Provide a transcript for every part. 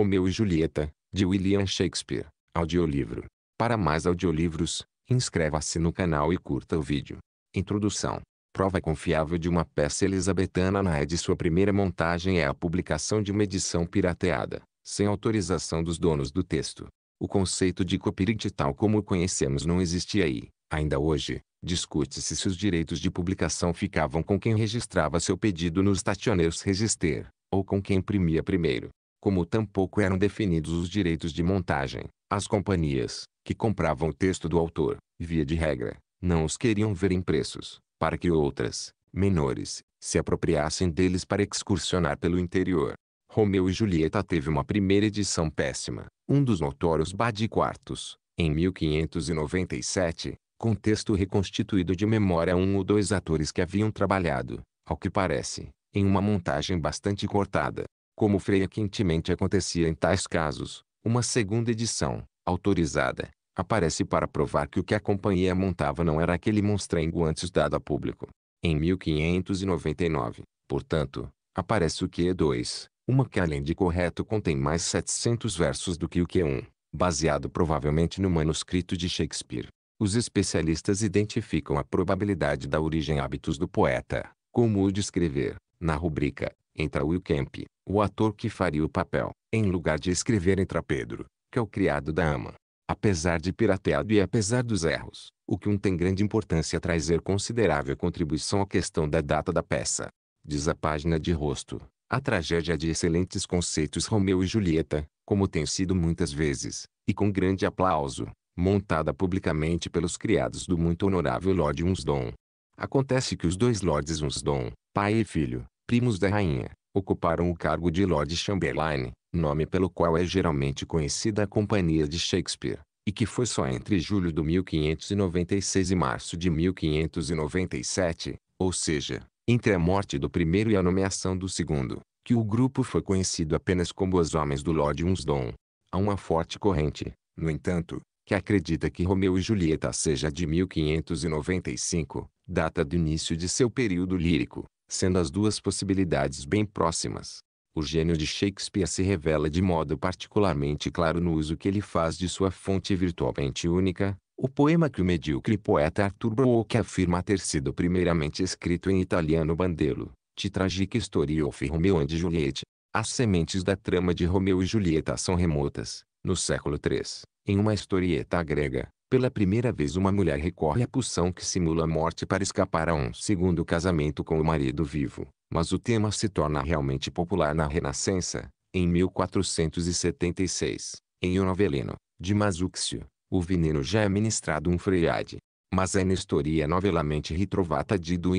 Romeu e Julieta, de William Shakespeare. Audiolivro. Para mais audiolivros, inscreva-se no canal e curta o vídeo. Introdução. Prova confiável de uma peça elisabetana na de Sua primeira montagem é a publicação de uma edição pirateada, sem autorização dos donos do texto. O conceito de copyright tal como o conhecemos não existia aí. Ainda hoje, discute-se se os direitos de publicação ficavam com quem registrava seu pedido nos stationers register, ou com quem imprimia primeiro como tampouco eram definidos os direitos de montagem. As companhias, que compravam o texto do autor, via de regra, não os queriam ver em preços, para que outras, menores, se apropriassem deles para excursionar pelo interior. Romeu e Julieta teve uma primeira edição péssima, um dos notórios Quartos, em 1597, com texto reconstituído de memória um ou dois atores que haviam trabalhado, ao que parece, em uma montagem bastante cortada como frequentemente acontecia em tais casos, uma segunda edição, autorizada, aparece para provar que o que a companhia montava não era aquele monstrengo antes dado a público. Em 1599, portanto, aparece o Q2, uma que além de correto contém mais 700 versos do que o Q1, baseado provavelmente no manuscrito de Shakespeare. Os especialistas identificam a probabilidade da origem hábitos do poeta, como o de escrever, na rubrica Entra Will Kemp, o ator que faria o papel, em lugar de escrever entra Pedro, que é o criado da ama. Apesar de pirateado e apesar dos erros, o que um tem grande importância é trazer considerável contribuição à questão da data da peça. Diz a página de rosto, a tragédia de excelentes conceitos Romeu e Julieta, como tem sido muitas vezes, e com grande aplauso, montada publicamente pelos criados do muito honorável Lord Unsdon. Acontece que os dois Lords Unsdon, pai e filho, primos da rainha, ocuparam o cargo de Lord Chamberlain, nome pelo qual é geralmente conhecida a Companhia de Shakespeare, e que foi só entre julho de 1596 e março de 1597, ou seja, entre a morte do primeiro e a nomeação do segundo, que o grupo foi conhecido apenas como os Homens do Lord Unsdon. Há uma forte corrente, no entanto, que acredita que Romeu e Julieta seja de 1595, data do início de seu período lírico, sendo as duas possibilidades bem próximas. O gênio de Shakespeare se revela de modo particularmente claro no uso que ele faz de sua fonte virtualmente única, o poema que o medíocre poeta Arthur Brooke afirma ter sido primeiramente escrito em italiano bandelo, Ti Story of Romeo and Juliet. As sementes da trama de Romeo e Julieta são remotas, no século III, em uma historieta grega, pela primeira vez uma mulher recorre à pulsão que simula a morte para escapar a um segundo casamento com o marido vivo, mas o tema se torna realmente popular na Renascença, em 1476, em O Novelino, de Masuccio. O veneno já é ministrado um freade. Mas na Nestoria é novelamente ritrovata de do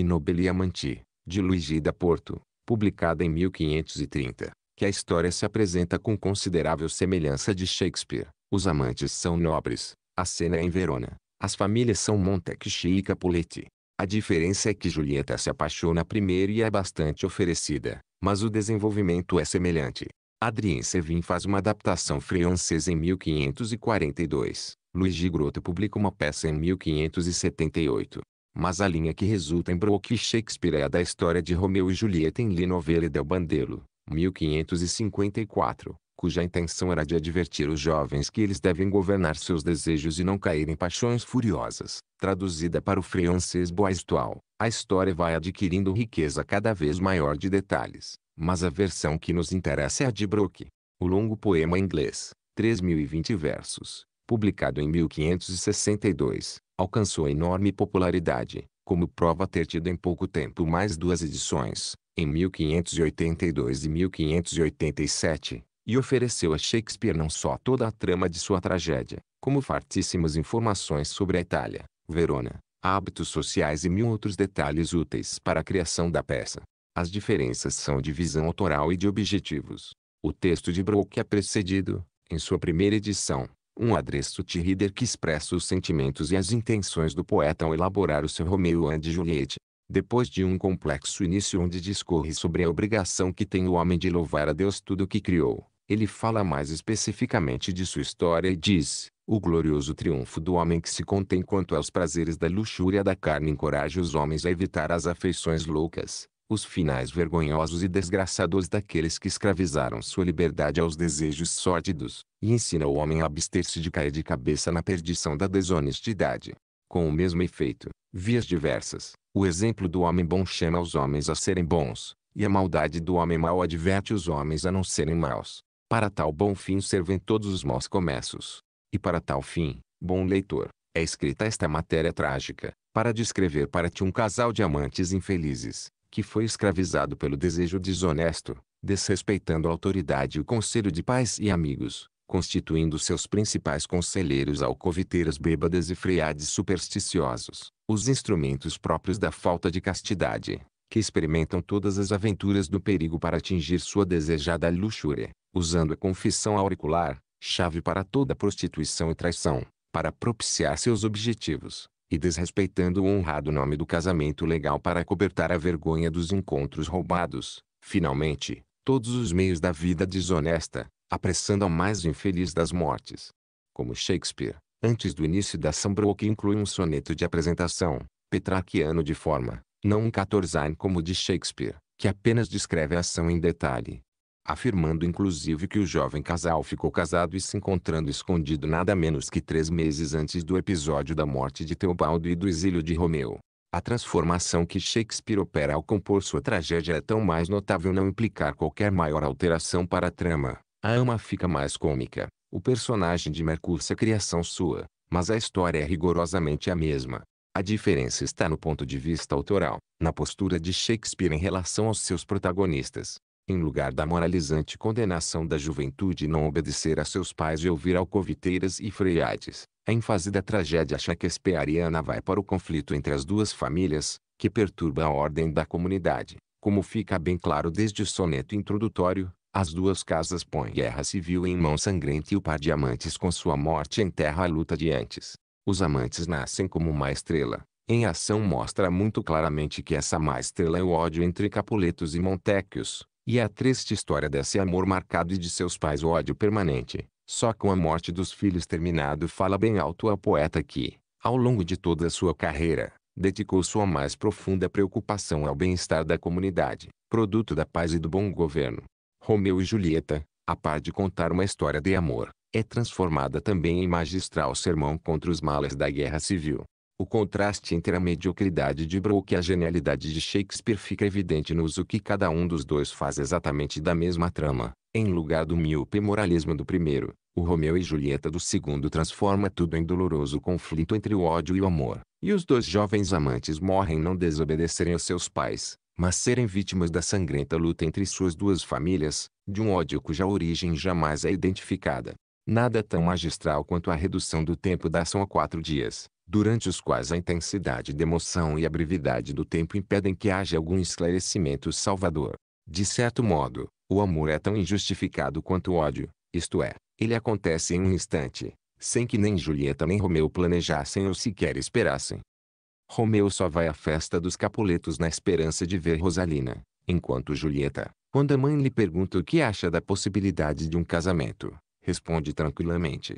Amanti, de Luigi da Porto, publicada em 1530, que a história se apresenta com considerável semelhança de Shakespeare. Os amantes são nobres, a cena é em Verona. As famílias são Montecchi e Capuletti. A diferença é que Julieta se apaixona primeiro e é bastante oferecida, mas o desenvolvimento é semelhante. Adrien Servin faz uma adaptação francesa em 1542. Luigi Grotto publica uma peça em 1578. Mas a linha que resulta em Brock e Shakespeare é a da história de Romeu e Julieta em Linovelle del Bandelo, 1554, cuja intenção era de advertir os jovens que eles devem governar seus desejos e não cair em paixões furiosas. Traduzida para o francês Boistual, a história vai adquirindo riqueza cada vez maior de detalhes, mas a versão que nos interessa é a de Brooke. O longo poema inglês, 3020 versos, publicado em 1562, alcançou enorme popularidade, como prova ter tido em pouco tempo mais duas edições, em 1582 e 1587, e ofereceu a Shakespeare não só toda a trama de sua tragédia, como fartíssimas informações sobre a Itália, Verona, hábitos sociais e mil outros detalhes úteis para a criação da peça. As diferenças são de visão autoral e de objetivos. O texto de Brock é precedido, em sua primeira edição, um de Rider que expressa os sentimentos e as intenções do poeta ao elaborar o seu Romeu e Juliette. Depois de um complexo início onde discorre sobre a obrigação que tem o homem de louvar a Deus tudo o que criou, ele fala mais especificamente de sua história e diz: O glorioso triunfo do homem que se contém quanto aos prazeres da luxúria da carne encoraja os homens a evitar as afeições loucas, os finais vergonhosos e desgraçados daqueles que escravizaram sua liberdade aos desejos sórdidos, e ensina o homem a abster-se de cair de cabeça na perdição da desonestidade. Com o mesmo efeito, vias diversas, o exemplo do homem bom chama os homens a serem bons, e a maldade do homem mau adverte os homens a não serem maus. Para tal bom fim servem todos os maus comércios. E para tal fim, bom leitor, é escrita esta matéria trágica, para descrever para ti um casal de amantes infelizes, que foi escravizado pelo desejo desonesto, desrespeitando a autoridade e o conselho de pais e amigos, constituindo seus principais conselheiros alcoviteiras bêbadas e freades supersticiosos, os instrumentos próprios da falta de castidade, que experimentam todas as aventuras do perigo para atingir sua desejada luxúria, usando a confissão auricular, chave para toda prostituição e traição, para propiciar seus objetivos, e desrespeitando o honrado nome do casamento legal para cobertar a vergonha dos encontros roubados. Finalmente, todos os meios da vida desonesta, apressando a mais infeliz das mortes. Como Shakespeare, antes do início da ação que inclui um soneto de apresentação, petrarquiano de forma, não um Catorzain como o de Shakespeare, que apenas descreve a ação em detalhe. Afirmando inclusive que o jovem casal ficou casado e se encontrando escondido nada menos que três meses antes do episódio da morte de Teobaldo e do exílio de Romeu. A transformação que Shakespeare opera ao compor sua tragédia é tão mais notável não implicar qualquer maior alteração para a trama. A ama fica mais cômica. O personagem de Mercúcio é criação sua, mas a história é rigorosamente a mesma. A diferença está no ponto de vista autoral, na postura de Shakespeare em relação aos seus protagonistas. Em lugar da moralizante condenação da juventude não obedecer a seus pais e ouvir alcoviteiras e freiades, a ênfase da tragédia shakespeariana vai para o conflito entre as duas famílias, que perturba a ordem da comunidade. Como fica bem claro desde o soneto introdutório, as duas casas põem guerra civil em mão sangrenta e o par de amantes com sua morte enterra a luta de antes. Os amantes nascem como uma estrela. Em ação mostra muito claramente que essa má estrela é o ódio entre Capuletos e Montecchios. E é a triste história desse amor marcado e de seus pais o ódio permanente. Só com a morte dos filhos terminado fala bem alto ao poeta que, ao longo de toda a sua carreira, dedicou sua mais profunda preocupação ao bem-estar da comunidade, produto da paz e do bom governo. Romeu e Julieta, a par de contar uma história de amor, é transformada também em magistral sermão contra os males da guerra civil. O contraste entre a mediocridade de Brooke e a genialidade de Shakespeare fica evidente no uso que cada um dos dois faz exatamente da mesma trama. Em lugar do míope moralismo do primeiro, o Romeu e Julieta do segundo transforma tudo em doloroso conflito entre o ódio e o amor. E os dois jovens amantes morrem não desobedecerem aos seus pais, mas serem vítimas da sangrenta luta entre suas duas famílias, de um ódio cuja origem jamais é identificada. Nada tão magistral quanto a redução do tempo da ação a quatro dias, durante os quais a intensidade de emoção e a brevidade do tempo impedem que haja algum esclarecimento salvador. De certo modo, o amor é tão injustificado quanto o ódio, isto é, ele acontece em um instante, sem que nem Julieta nem Romeu planejassem ou sequer esperassem. Romeu só vai à festa dos Capuletos na esperança de ver Rosalina, enquanto Julieta, quando a mãe lhe pergunta o que acha da possibilidade de um casamento, responde tranquilamente.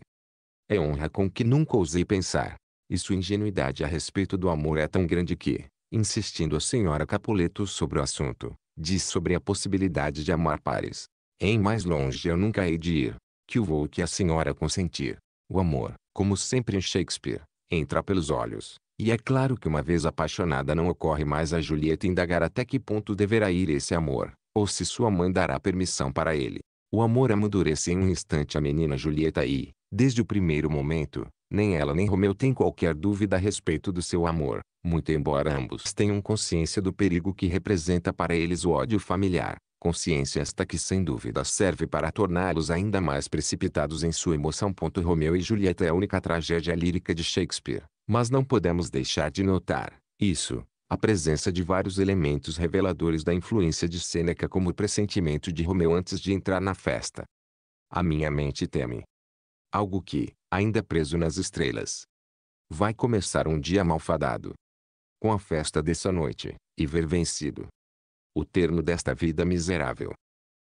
É honra com que nunca ousei pensar. E sua ingenuidade a respeito do amor é tão grande que, insistindo a senhora Capuleto sobre o assunto, diz sobre a possibilidade de amar pares. Em mais longe eu nunca hei de ir, que o vou que a senhora consentir. O amor, como sempre em Shakespeare, entra pelos olhos, e é claro que uma vez apaixonada não ocorre mais a Julieta indagar até que ponto deverá ir esse amor, ou se sua mãe dará permissão para ele. O amor amadurece em um instante a menina Julieta e, desde o primeiro momento, nem ela nem Romeu têm qualquer dúvida a respeito do seu amor, muito embora ambos tenham consciência do perigo que representa para eles o ódio familiar, consciência esta que sem dúvida serve para torná-los ainda mais precipitados em sua emoção. Romeu e Julieta é a única tragédia lírica de Shakespeare, mas não podemos deixar de notar, isso, a presença de vários elementos reveladores da influência de Sêneca como o pressentimento de Romeu antes de entrar na festa. A minha mente teme. Algo que, ainda preso nas estrelas, vai começar um dia malfadado. Com a festa dessa noite, e ver vencido. O termo desta vida miserável.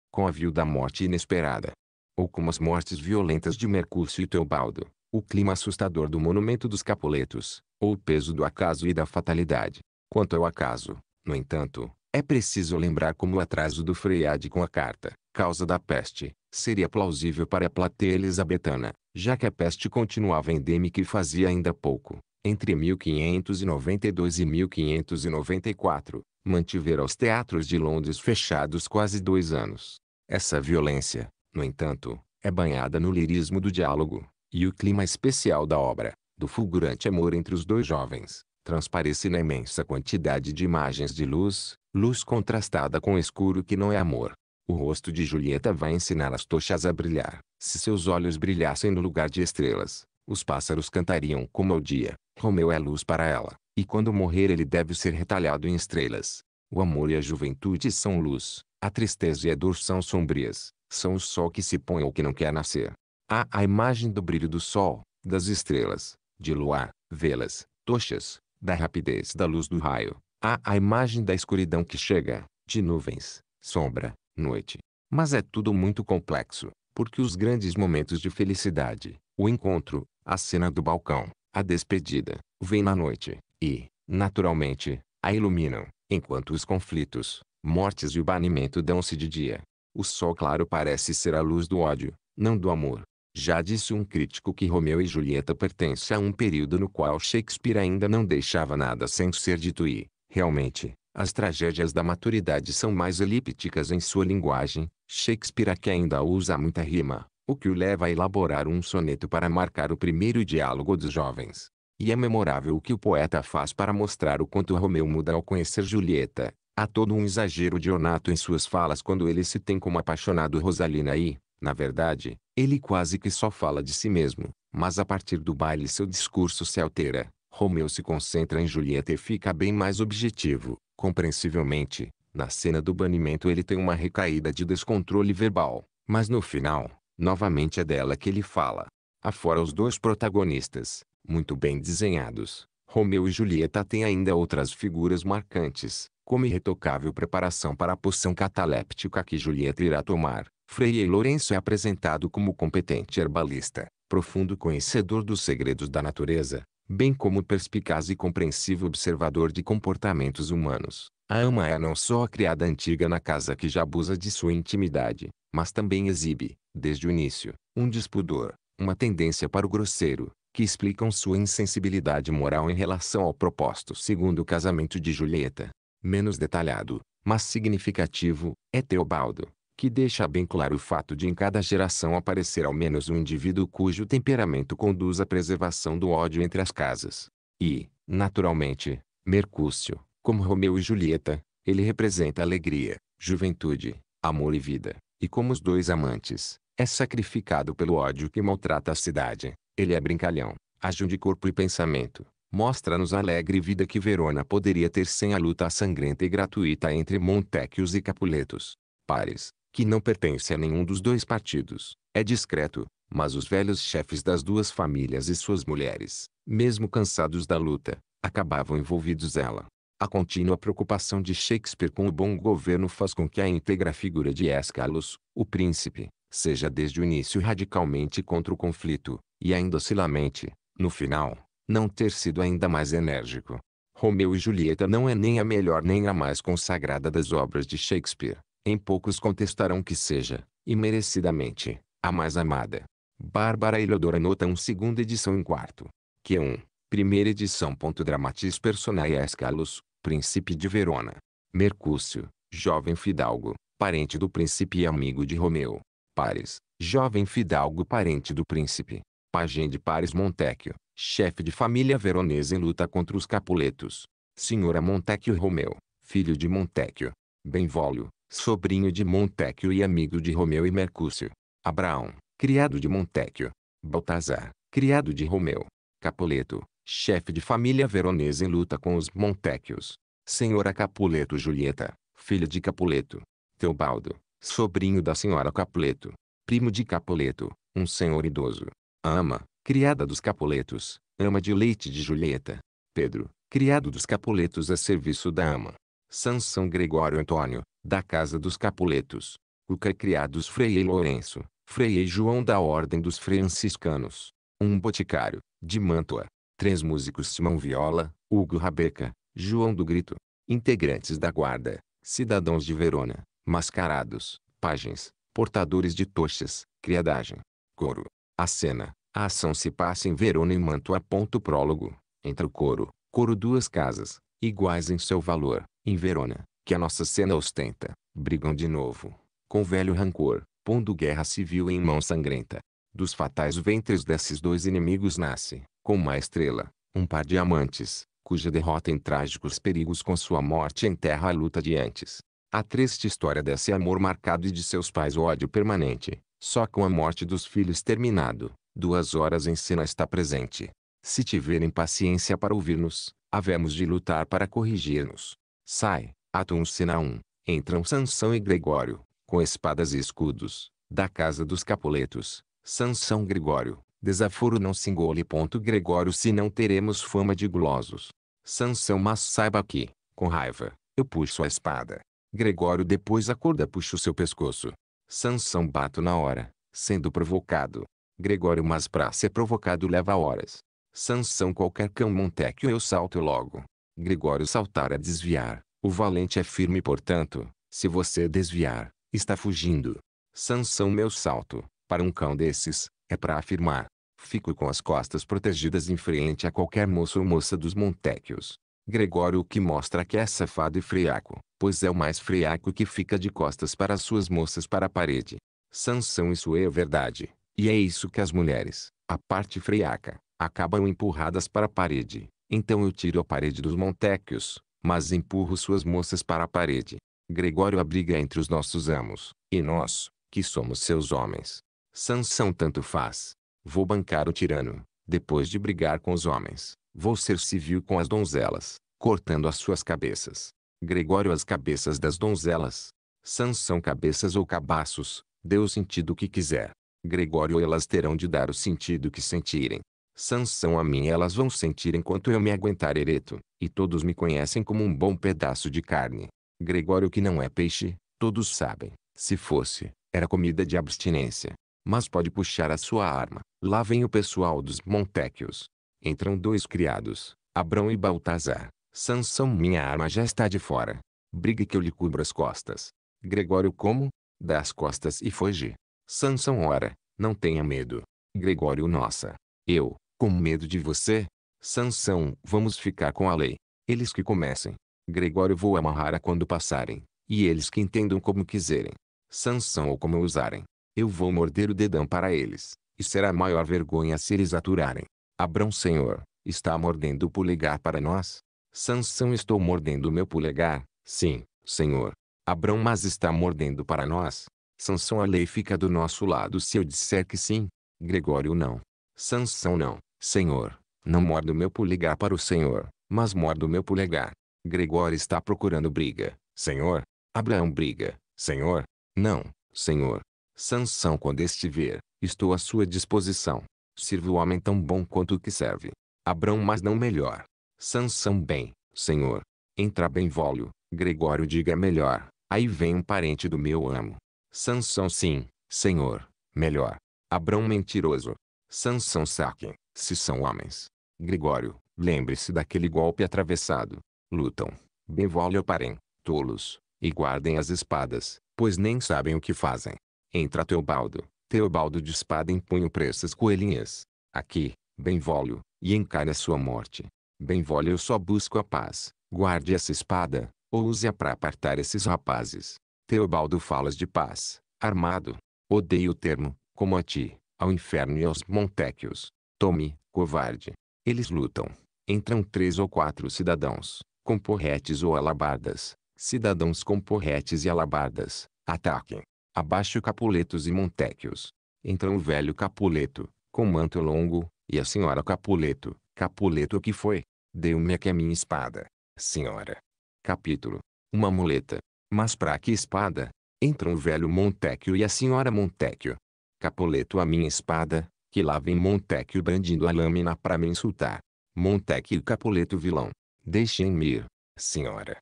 Com a da morte inesperada. Ou como as mortes violentas de Mercúcio e Teobaldo, o clima assustador do monumento dos Capuletos, ou o peso do acaso e da fatalidade. Quanto ao acaso, no entanto, é preciso lembrar como o atraso do Freyade com a carta, causa da peste, seria plausível para a plateia elisabetana, já que a peste continuava endêmica e fazia ainda pouco, entre 1592 e 1594, mantivera os teatros de Londres fechados quase dois anos. Essa violência, no entanto, é banhada no lirismo do diálogo, e o clima especial da obra, do fulgurante amor entre os dois jovens, transparece na imensa quantidade de imagens de luz, luz contrastada com o escuro que não é amor. O rosto de Julieta vai ensinar as tochas a brilhar. Se seus olhos brilhassem no lugar de estrelas, os pássaros cantariam como ao dia. Romeu é luz para ela, e quando morrer ele deve ser retalhado em estrelas. O amor e a juventude são luz, a tristeza e a dor são sombrias, são o sol que se põe ou que não quer nascer. Há a imagem do brilho do sol, das estrelas, de luar, velas, tochas, da rapidez da luz do raio, há a imagem da escuridão que chega, de nuvens, sombra, noite. Mas é tudo muito complexo, porque os grandes momentos de felicidade, o encontro, a cena do balcão, a despedida, vêm na noite, e, naturalmente, a iluminam, enquanto os conflitos, mortes e o banimento dão-se de dia. O sol claro parece ser a luz do ódio, não do amor, já disse um crítico que Romeu e Julieta pertence a um período no qual Shakespeare ainda não deixava nada sem ser dito e, realmente, as tragédias da maturidade são mais elípticas em sua linguagem, Shakespeare que ainda usa muita rima, o que o leva a elaborar um soneto para marcar o primeiro diálogo dos jovens. E é memorável o que o poeta faz para mostrar o quanto Romeu muda ao conhecer Julieta. Há todo um exagero de ornato em suas falas quando ele se tem como apaixonado Rosalina e, na verdade, ele quase que só fala de si mesmo, mas a partir do baile seu discurso se altera. Romeu se concentra em Julieta e fica bem mais objetivo. Compreensivelmente, na cena do banimento ele tem uma recaída de descontrole verbal, mas no final, novamente é dela que ele fala. Afora os dois protagonistas, muito bem desenhados, Romeu e Julieta têm ainda outras figuras marcantes, como irretocável preparação para a poção cataléptica que Julieta irá tomar, Frei Lourenço é apresentado como competente herbalista, profundo conhecedor dos segredos da natureza, bem como perspicaz e compreensivo observador de comportamentos humanos. A ama é não só a criada antiga na casa que já abusa de sua intimidade, mas também exibe, desde o início, um despudor, uma tendência para o grosseiro, que explicam sua insensibilidade moral em relação ao proposto segundo o casamento de Julieta. Menos detalhado, mas significativo, é Teobaldo, que deixa bem claro o fato de em cada geração aparecer ao menos um indivíduo cujo temperamento conduz à preservação do ódio entre as casas. E, naturalmente, Mercúcio, como Romeu e Julieta, ele representa alegria, juventude, amor e vida, e como os dois amantes, é sacrificado pelo ódio que maltrata a cidade. Ele é brincalhão, ágil de corpo e pensamento. Mostra-nos a alegre vida que Verona poderia ter sem a luta sangrenta e gratuita entre Montecchios e Capuletos. Pares, que não pertence a nenhum dos dois partidos, é discreto, mas os velhos chefes das duas famílias e suas mulheres, mesmo cansados da luta, acabavam envolvidos ela. A contínua preocupação de Shakespeare com o bom governo faz com que a íntegra figura de Escalos, o príncipe, seja desde o início radicalmente contra o conflito, e ainda se lamente, no final, não ter sido ainda mais enérgico. Romeu e Julieta não é nem a melhor nem a mais consagrada das obras de Shakespeare, em poucos contestarão que seja, e merecidamente, a mais amada. Bárbara Eleodora nota 1 um segunda edição em quarto. Que 1. Um, primeira edição. Dramatis personae Escalus, príncipe de Verona. Mercúcio, jovem fidalgo, parente do príncipe e amigo de Romeu. Pares, jovem fidalgo parente do príncipe. Pagem de Pares Montecchio, chefe de família veronesa em luta contra os Capuletos. Senhora Montecchio Romeu, filho de Montecchio. Benvolio, sobrinho de Montecchio e amigo de Romeu e Mercúcio. Abraão, criado de Montecchio. Baltazar, criado de Romeu. Capuleto, chefe de família veronesa em luta com os Montecchios. Senhora Capuleto Julieta, filha de Capuleto. Teobaldo, sobrinho da senhora Capuleto. Primo de Capuleto, um senhor idoso. Ama, criada dos Capuletos, ama de leite de Julieta. Pedro, criado dos Capuletos a serviço da ama. Sansão Gregório Antônio, da Casa dos Capuletos. Cuca criados Frei Lourenço, Frei João da Ordem dos Franciscanos. Um boticário, de Mantua. Três músicos Simão Viola, Hugo Rabeca, João do Grito. Integrantes da guarda, cidadãos de Verona, mascarados, pagens, portadores de tochas, criadagem. Coro. A cena, a ação se passa em Verona e Mantua. Ponto Prólogo, entre o coro, coro duas casas, iguais em seu valor, em Verona, que a nossa cena ostenta, brigam de novo, com velho rancor, pondo guerra civil em mão sangrenta. Dos fatais ventres desses dois inimigos nasce, com uma estrela, um par de amantes, cuja derrota em trágicos perigos com sua morte enterra a luta de antes. A triste história desse amor marcado e de seus pais o ódio permanente, só com a morte dos filhos terminado, duas horas em cena está presente. Se tiverem paciência para ouvir-nos, havemos de lutar para corrigir-nos. Sai, Atum cena 1. Entram Sansão e Gregório, com espadas e escudos, da casa dos Capuletos. Sansão Gregório, desaforo não se engole. Gregório se não teremos fama de gulosos. Sansão mas saiba que, com raiva, eu puxo a espada. Gregório depois acorda puxa o seu pescoço. Sansão bato na hora, sendo provocado. Gregório mas pra ser provocado leva horas. Sansão qualquer cão montecchio eu salto logo. Gregório saltar a desviar. O valente é firme portanto, se você desviar, está fugindo. Sansão meu salto, para um cão desses, é para afirmar. Fico com as costas protegidas em frente a qualquer moço ou moça dos Montequios. Gregório o que mostra que é safado e friaco, pois é o mais friaco que fica de costas para suas moças para a parede. Sansão isso é verdade, e é isso que as mulheres, a parte friaca, acabam empurradas para a parede, então eu tiro a parede dos Montecchios, mas empurro suas moças para a parede. Gregório abriga entre os nossos amos, e nós, que somos seus homens. Sansão tanto faz. Vou bancar o tirano, depois de brigar com os homens. Vou ser civil com as donzelas, cortando as suas cabeças. Gregório as cabeças das donzelas. Sansão cabeças ou cabaços, dê o sentido que quiser. Gregório elas terão de dar o sentido que sentirem. Sansão a mim elas vão sentir enquanto eu me aguentar ereto, e todos me conhecem como um bom pedaço de carne. Gregório que não é peixe, todos sabem, se fosse, era comida de abstinência. Mas pode puxar a sua arma, lá vem o pessoal dos Montequios. Entram dois criados, Abrão e Baltazar. Sansão minha arma já está de fora. Brigue que eu lhe cubro as costas. Gregório como? Dá as costas e foge. Sansão ora, não tenha medo. Gregório nossa. Eu, com medo de você, Sansão, vamos ficar com a lei. Eles que comecem. Gregório vou amarrar a quando passarem, e eles que entendam como quiserem. Sansão ou como usarem. Eu vou morder o dedão para eles, e será maior vergonha se eles aturarem. Abrão Senhor, está mordendo o polegar para nós? Sansão estou mordendo o meu polegar, sim, Senhor. Abrão mas está mordendo para nós? Sansão a lei fica do nosso lado se eu disser que sim. Gregório não. Sansão não. Senhor, não mordo meu polegar para o Senhor, mas mordo meu polegar. Gregório está procurando briga, Senhor. Abraão briga, Senhor. Não, Senhor. Sansão quando estiver, estou à sua disposição. Sirva o homem tão bom quanto o que serve. Abraão mas não melhor. Sansão bem, Senhor. Entra bem volio. Gregório diga melhor. Aí vem um parente do meu amo. Sansão sim, Senhor. Melhor. Abraão mentiroso. Sansão saque. Se são homens, Gregório, lembre-se daquele golpe atravessado. Lutam, bem ou parem, tolos, e guardem as espadas, pois nem sabem o que fazem. Entra Teobaldo, Teobaldo de espada em punho pressas coelhinhas. Aqui, benvolio, e encara sua morte. Benvolio eu só busco a paz, guarde essa espada, ou use-a para apartar esses rapazes. Teobaldo falas de paz, armado. Odeio o termo, como a ti, ao inferno e aos montequios. Tome, covarde. Eles lutam. Entram três ou quatro cidadãos, com porretes ou alabardas. Cidadãos com porretes e alabardas, ataquem. Abaixo Capuletos e Montecchios. Entram o velho Capuleto, com manto longo, e a senhora Capuleto. Capuleto o que foi? Deu-me aqui a minha espada. Senhora. Capítulo. Uma muleta. Mas pra que espada? Entram o velho Montecchio e a senhora Montecchio. Capuleto a minha espada, que lá vem Montecchio brandindo a lâmina para me insultar. Montecchio Capuleto vilão. Deixem-me ir, senhora.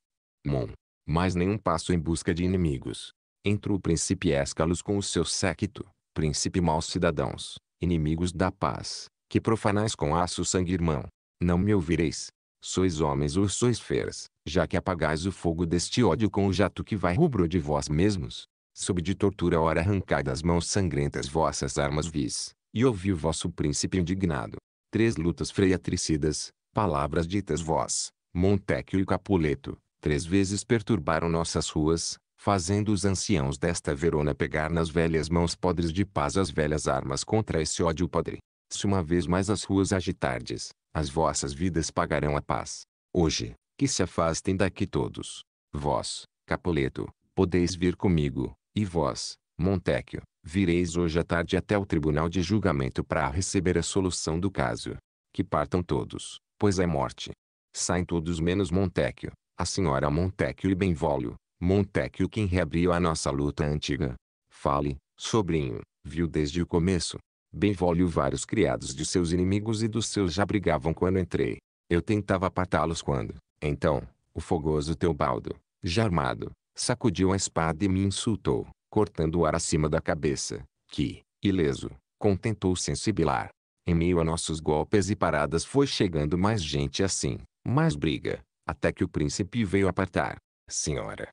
Mon. Mais nenhum passo em busca de inimigos. Entra o príncipe Escalos com o seu séquito, príncipe maus cidadãos, inimigos da paz, que profanais com aço sangue irmão. Não me ouvireis. Sois homens ou sois feras, já que apagais o fogo deste ódio com o jato que vai rubro de vós mesmos. Sob de tortura ora arrancai das mãos sangrentas vossas armas vis, e ouvi o vosso príncipe indignado. Três lutas freiatricidas, palavras ditas vós, Montecchio e Capuleto, três vezes perturbaram nossas ruas, fazendo os anciãos desta Verona pegar nas velhas mãos podres de paz as velhas armas contra esse ódio podre. Se uma vez mais as ruas agitardes, as vossas vidas pagarão a paz. Hoje, que se afastem daqui todos. Vós, Capuleto, podeis vir comigo, e vós, Montecchio, Vireis hoje à tarde até o tribunal de julgamento para receber a solução do caso. Que partam todos, pois é morte. Saem todos menos Montecchio, a senhora Montecchio e Benvolio. Montecchio quem reabriu a nossa luta antiga. Fale, sobrinho, viu desde o começo. Benvolio vários criados de seus inimigos e dos seus já brigavam quando entrei. Eu tentava apartá-los quando, então, o fogoso Teobaldo, já armado, sacudiu a espada e me insultou cortando o ar acima da cabeça, que, ileso, contentou-se em sibilar. Em meio a nossos golpes e paradas foi chegando mais gente assim, mais briga, até que o príncipe veio apartar. Senhora.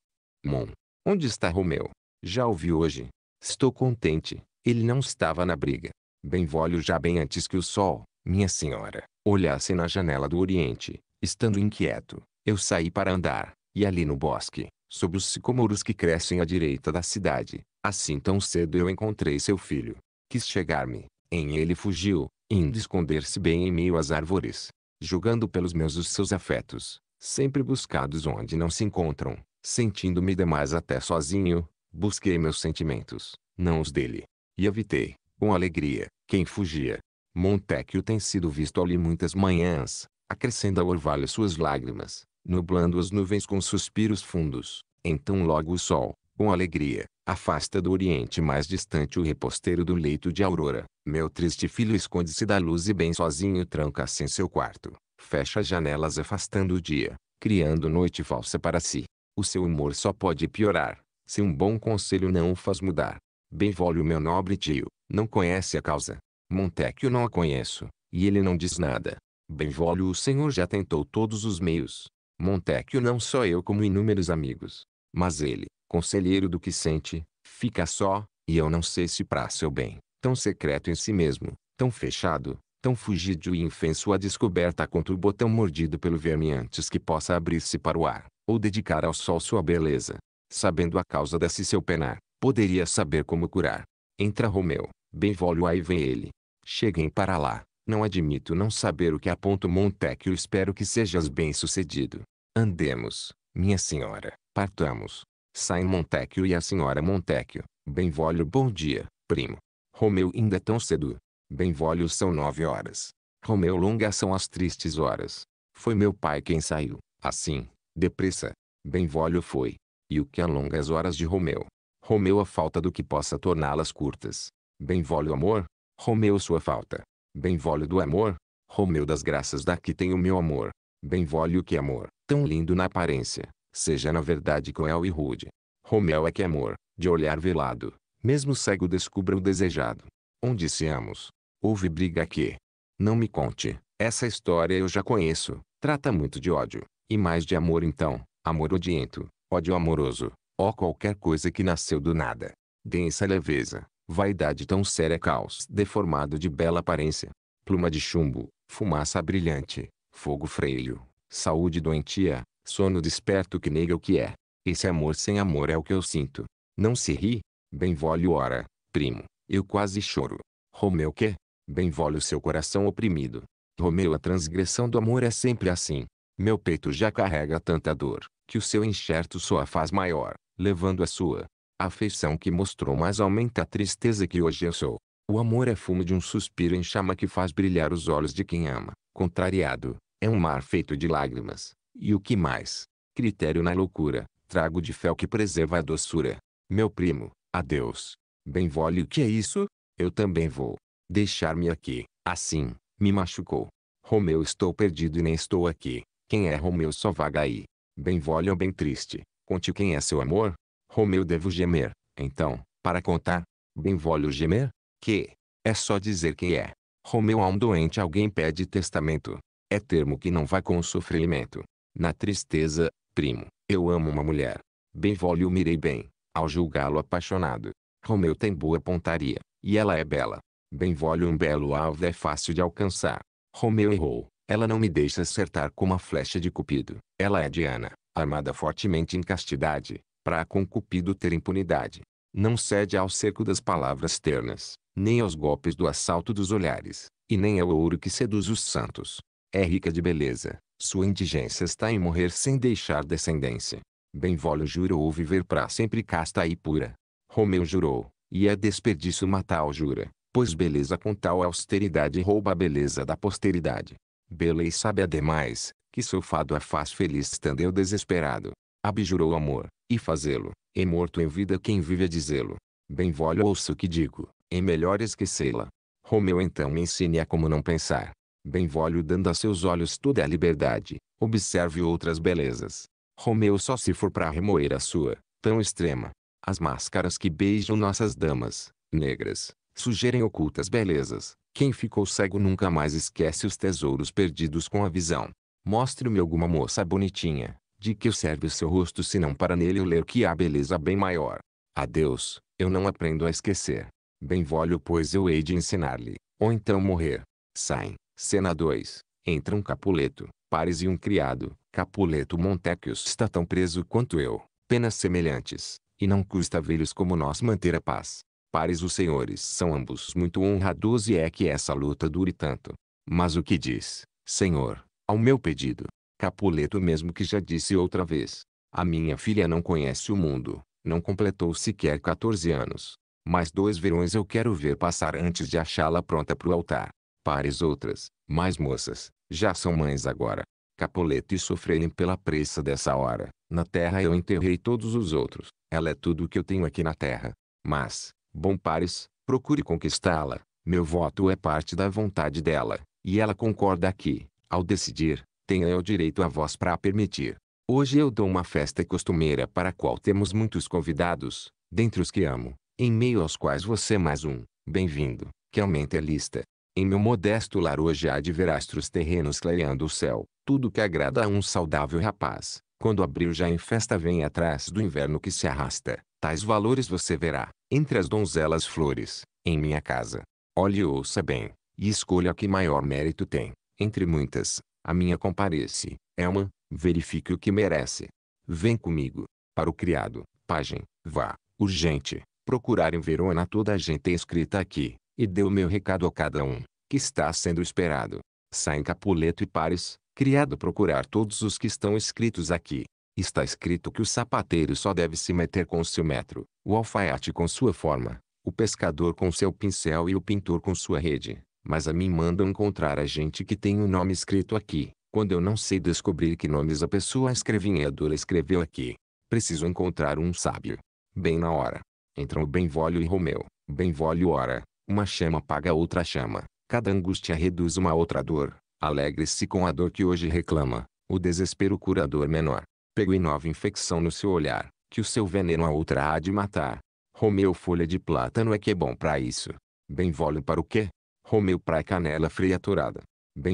Mon. Onde está Romeu? Já ouvi hoje. Estou contente. Ele não estava na briga. Bem volto já bem antes que o sol, minha senhora, olhasse na janela do oriente. Estando inquieto, eu saí para andar, e ali no bosque, sob os sicômoros que crescem à direita da cidade. Assim tão cedo eu encontrei seu filho. Quis chegar-me, em ele fugiu, indo esconder-se bem em meio às árvores. Julgando pelos meus os seus afetos, sempre buscados onde não se encontram, sentindo-me demais até sozinho, busquei meus sentimentos, não os dele. E evitei, com alegria, quem fugia. Montecchio tem sido visto ali muitas manhãs, acrescendo ao orvalho suas lágrimas, nublando as nuvens com suspiros fundos. Então logo o sol, com alegria, afasta do oriente mais distante o reposteiro do leito de aurora. Meu triste filho esconde-se da luz e bem sozinho tranca-se em assim seu quarto. Fecha as janelas afastando o dia, criando noite falsa para si. O seu humor só pode piorar, se um bom conselho não o faz mudar. Bem o meu nobre tio, não conhece a causa. Montecchio não a conheço, e ele não diz nada. Bem Benvolio o senhor já tentou todos os meios, Montecchio não só eu como inúmeros amigos. Mas ele, conselheiro do que sente, fica só, e eu não sei se para seu bem, tão secreto em si mesmo, tão fechado, tão fugidio e infenso a descoberta contra o botão mordido pelo verme antes que possa abrir-se para o ar, ou dedicar ao sol sua beleza. Sabendo a causa desse seu penar, poderia saber como curar. Entra Romeu, bem volio aí vem ele. Cheguem para lá. Não admito não saber o que aponta Montecchio espero que sejas bem-sucedido. Andemos, minha senhora, partamos. Saem Montecchio e a senhora Montecchio. Bem-volho bom dia, primo. Romeu ainda é tão cedo. Bem-volho são nove horas. Romeu longa são as tristes horas. Foi meu pai quem saiu, assim, depressa. Bem-volho foi. E o que alonga as horas de Romeu? Romeu a falta do que possa torná-las curtas. Bem-volho amor, Romeu sua falta. Bem Bem-vólio do amor, Romeu das graças daqui tem o meu amor. Bem Bem-vólio que amor, tão lindo na aparência, seja na verdade cruel e rude. Romeu é que amor, de olhar velado, mesmo cego descubra o desejado. Onde seamos, houve briga aqui. Não me conte, essa história eu já conheço, trata muito de ódio, e mais de amor então, amor odiento, ódio amoroso, ó qualquer coisa que nasceu do nada. Densa leveza, Vaidade tão séria caos deformado de bela aparência. Pluma de chumbo, fumaça brilhante, fogo freio, saúde doentia, sono desperto que nega o que é. Esse amor sem amor é o que eu sinto. Não se ri, bem benvolho ora, primo, eu quase choro. Romeu que? Benvolho seu coração oprimido. Romeu a transgressão do amor é sempre assim. Meu peito já carrega tanta dor, que o seu enxerto só a faz maior, levando a sua. A afeição que mostrou mais aumenta a tristeza que hoje eu sou. O amor é fumo de um suspiro em chama que faz brilhar os olhos de quem ama. Contrariado, é um mar feito de lágrimas. E o que mais? Critério na loucura, trago de fel que preserva a doçura. Meu primo, adeus. Bem vole o que é isso? Eu também vou. Deixar-me aqui, assim, me machucou. Romeu estou perdido e nem estou aqui. Quem é Romeu só vaga aí. Bem vole ou bem triste, conte quem é seu amor, Romeu devo gemer, então, para contar, bem volho gemer, que, é só dizer que é, Romeu a um doente alguém pede testamento, é termo que não vai com o sofrimento, na tristeza, primo, eu amo uma mulher, Bem volho mirei bem, ao julgá-lo apaixonado, Romeu tem boa pontaria, e ela é bela, Bem volho um belo alvo é fácil de alcançar, Romeu errou, ela não me deixa acertar como a flecha de Cupido. Ela é Diana, armada fortemente em castidade para a concupido ter impunidade. Não cede ao cerco das palavras ternas, nem aos golpes do assalto dos olhares, e nem ao ouro que seduz os santos. É rica de beleza, sua indigência está em morrer sem deixar descendência. Benvolio jurou viver para sempre casta e pura. Romeu jurou, e é desperdício matar o jura, pois beleza com tal austeridade rouba a beleza da posteridade. Belei sabe ademais, que seu fado a faz feliz estando eu desesperado abjurou o amor, e fazê-lo, é morto em vida quem vive a dizê-lo. Bem volho ouço o que digo, é melhor esquecê-la. Romeu então me ensine a como não pensar. Bem volho dando a seus olhos toda a liberdade, observe outras belezas. Romeu só se for para remoer a sua, tão extrema. As máscaras que beijam nossas damas, negras, sugerem ocultas belezas. Quem ficou cego nunca mais esquece os tesouros perdidos com a visão. Mostre-me alguma moça bonitinha, de que serve o seu rosto se não para nele o ler que há beleza bem maior? Adeus, eu não aprendo a esquecer. Bem volho pois eu hei de ensinar-lhe, ou então morrer. Saem, cena 2, entra um Capuleto, Pares e um criado, Capuleto Montecchius está tão preso quanto eu, penas semelhantes, e não custa velhos como nós manter a paz. Pares os senhores são ambos muito honrados e é que essa luta dure tanto. Mas o que diz, Senhor, ao meu pedido, Capuleto mesmo que já disse outra vez. A minha filha não conhece o mundo, não completou sequer 14 anos. Mais dois verões eu quero ver passar antes de achá-la pronta para o altar. Pares outras, mais moças, já são mães agora. Capuleto e sofrerem pela pressa dessa hora. Na terra eu enterrei todos os outros. Ela é tudo o que eu tenho aqui na terra. Mas, bom Pares, procure conquistá-la. Meu voto é parte da vontade dela. E ela concorda aqui, ao decidir, tenha eu direito à voz para a permitir. Hoje eu dou uma festa costumeira para a qual temos muitos convidados, dentre os que amo, em meio aos quais você é mais um, bem-vindo, que aumente a lista. Em meu modesto lar hoje há de ver astros terrenos clareando o céu, tudo que agrada a um saudável rapaz. Quando abril já em festa vem atrás do inverno que se arrasta, tais valores você verá, entre as donzelas flores, em minha casa. Olhe e ouça bem, e escolha a que maior mérito tem, entre muitas, a minha comparece, Elma, verifique o que merece. Vem comigo. Para o criado, pajem, vá, urgente, procurar em Verona toda a gente escrita aqui, e dê o meu recado a cada um, que está sendo esperado. Saem Capuleto e Pares, criado procurar todos os que estão escritos aqui. Está escrito que o sapateiro só deve se meter com seu metro, o alfaiate com sua forma, o pescador com seu pincel e o pintor com sua rede mas a mim mandam encontrar a gente que tem o um nome escrito aqui. Quando eu não sei descobrir que nomes a pessoa escrevinhadora escreveu aqui, preciso encontrar um sábio. Bem na hora. Entram Benvolio e Romeu. Benvolio ora, uma chama apaga outra chama. Cada angústia reduz uma outra dor. Alegre-se com a dor que hoje reclama. O desespero cura a dor menor. Pego em nova infecção no seu olhar, que o seu veneno a outra há de matar. Romeu folha de plátano é que é bom para isso. Benvolio para o quê? Romeu praia Canela freia Bem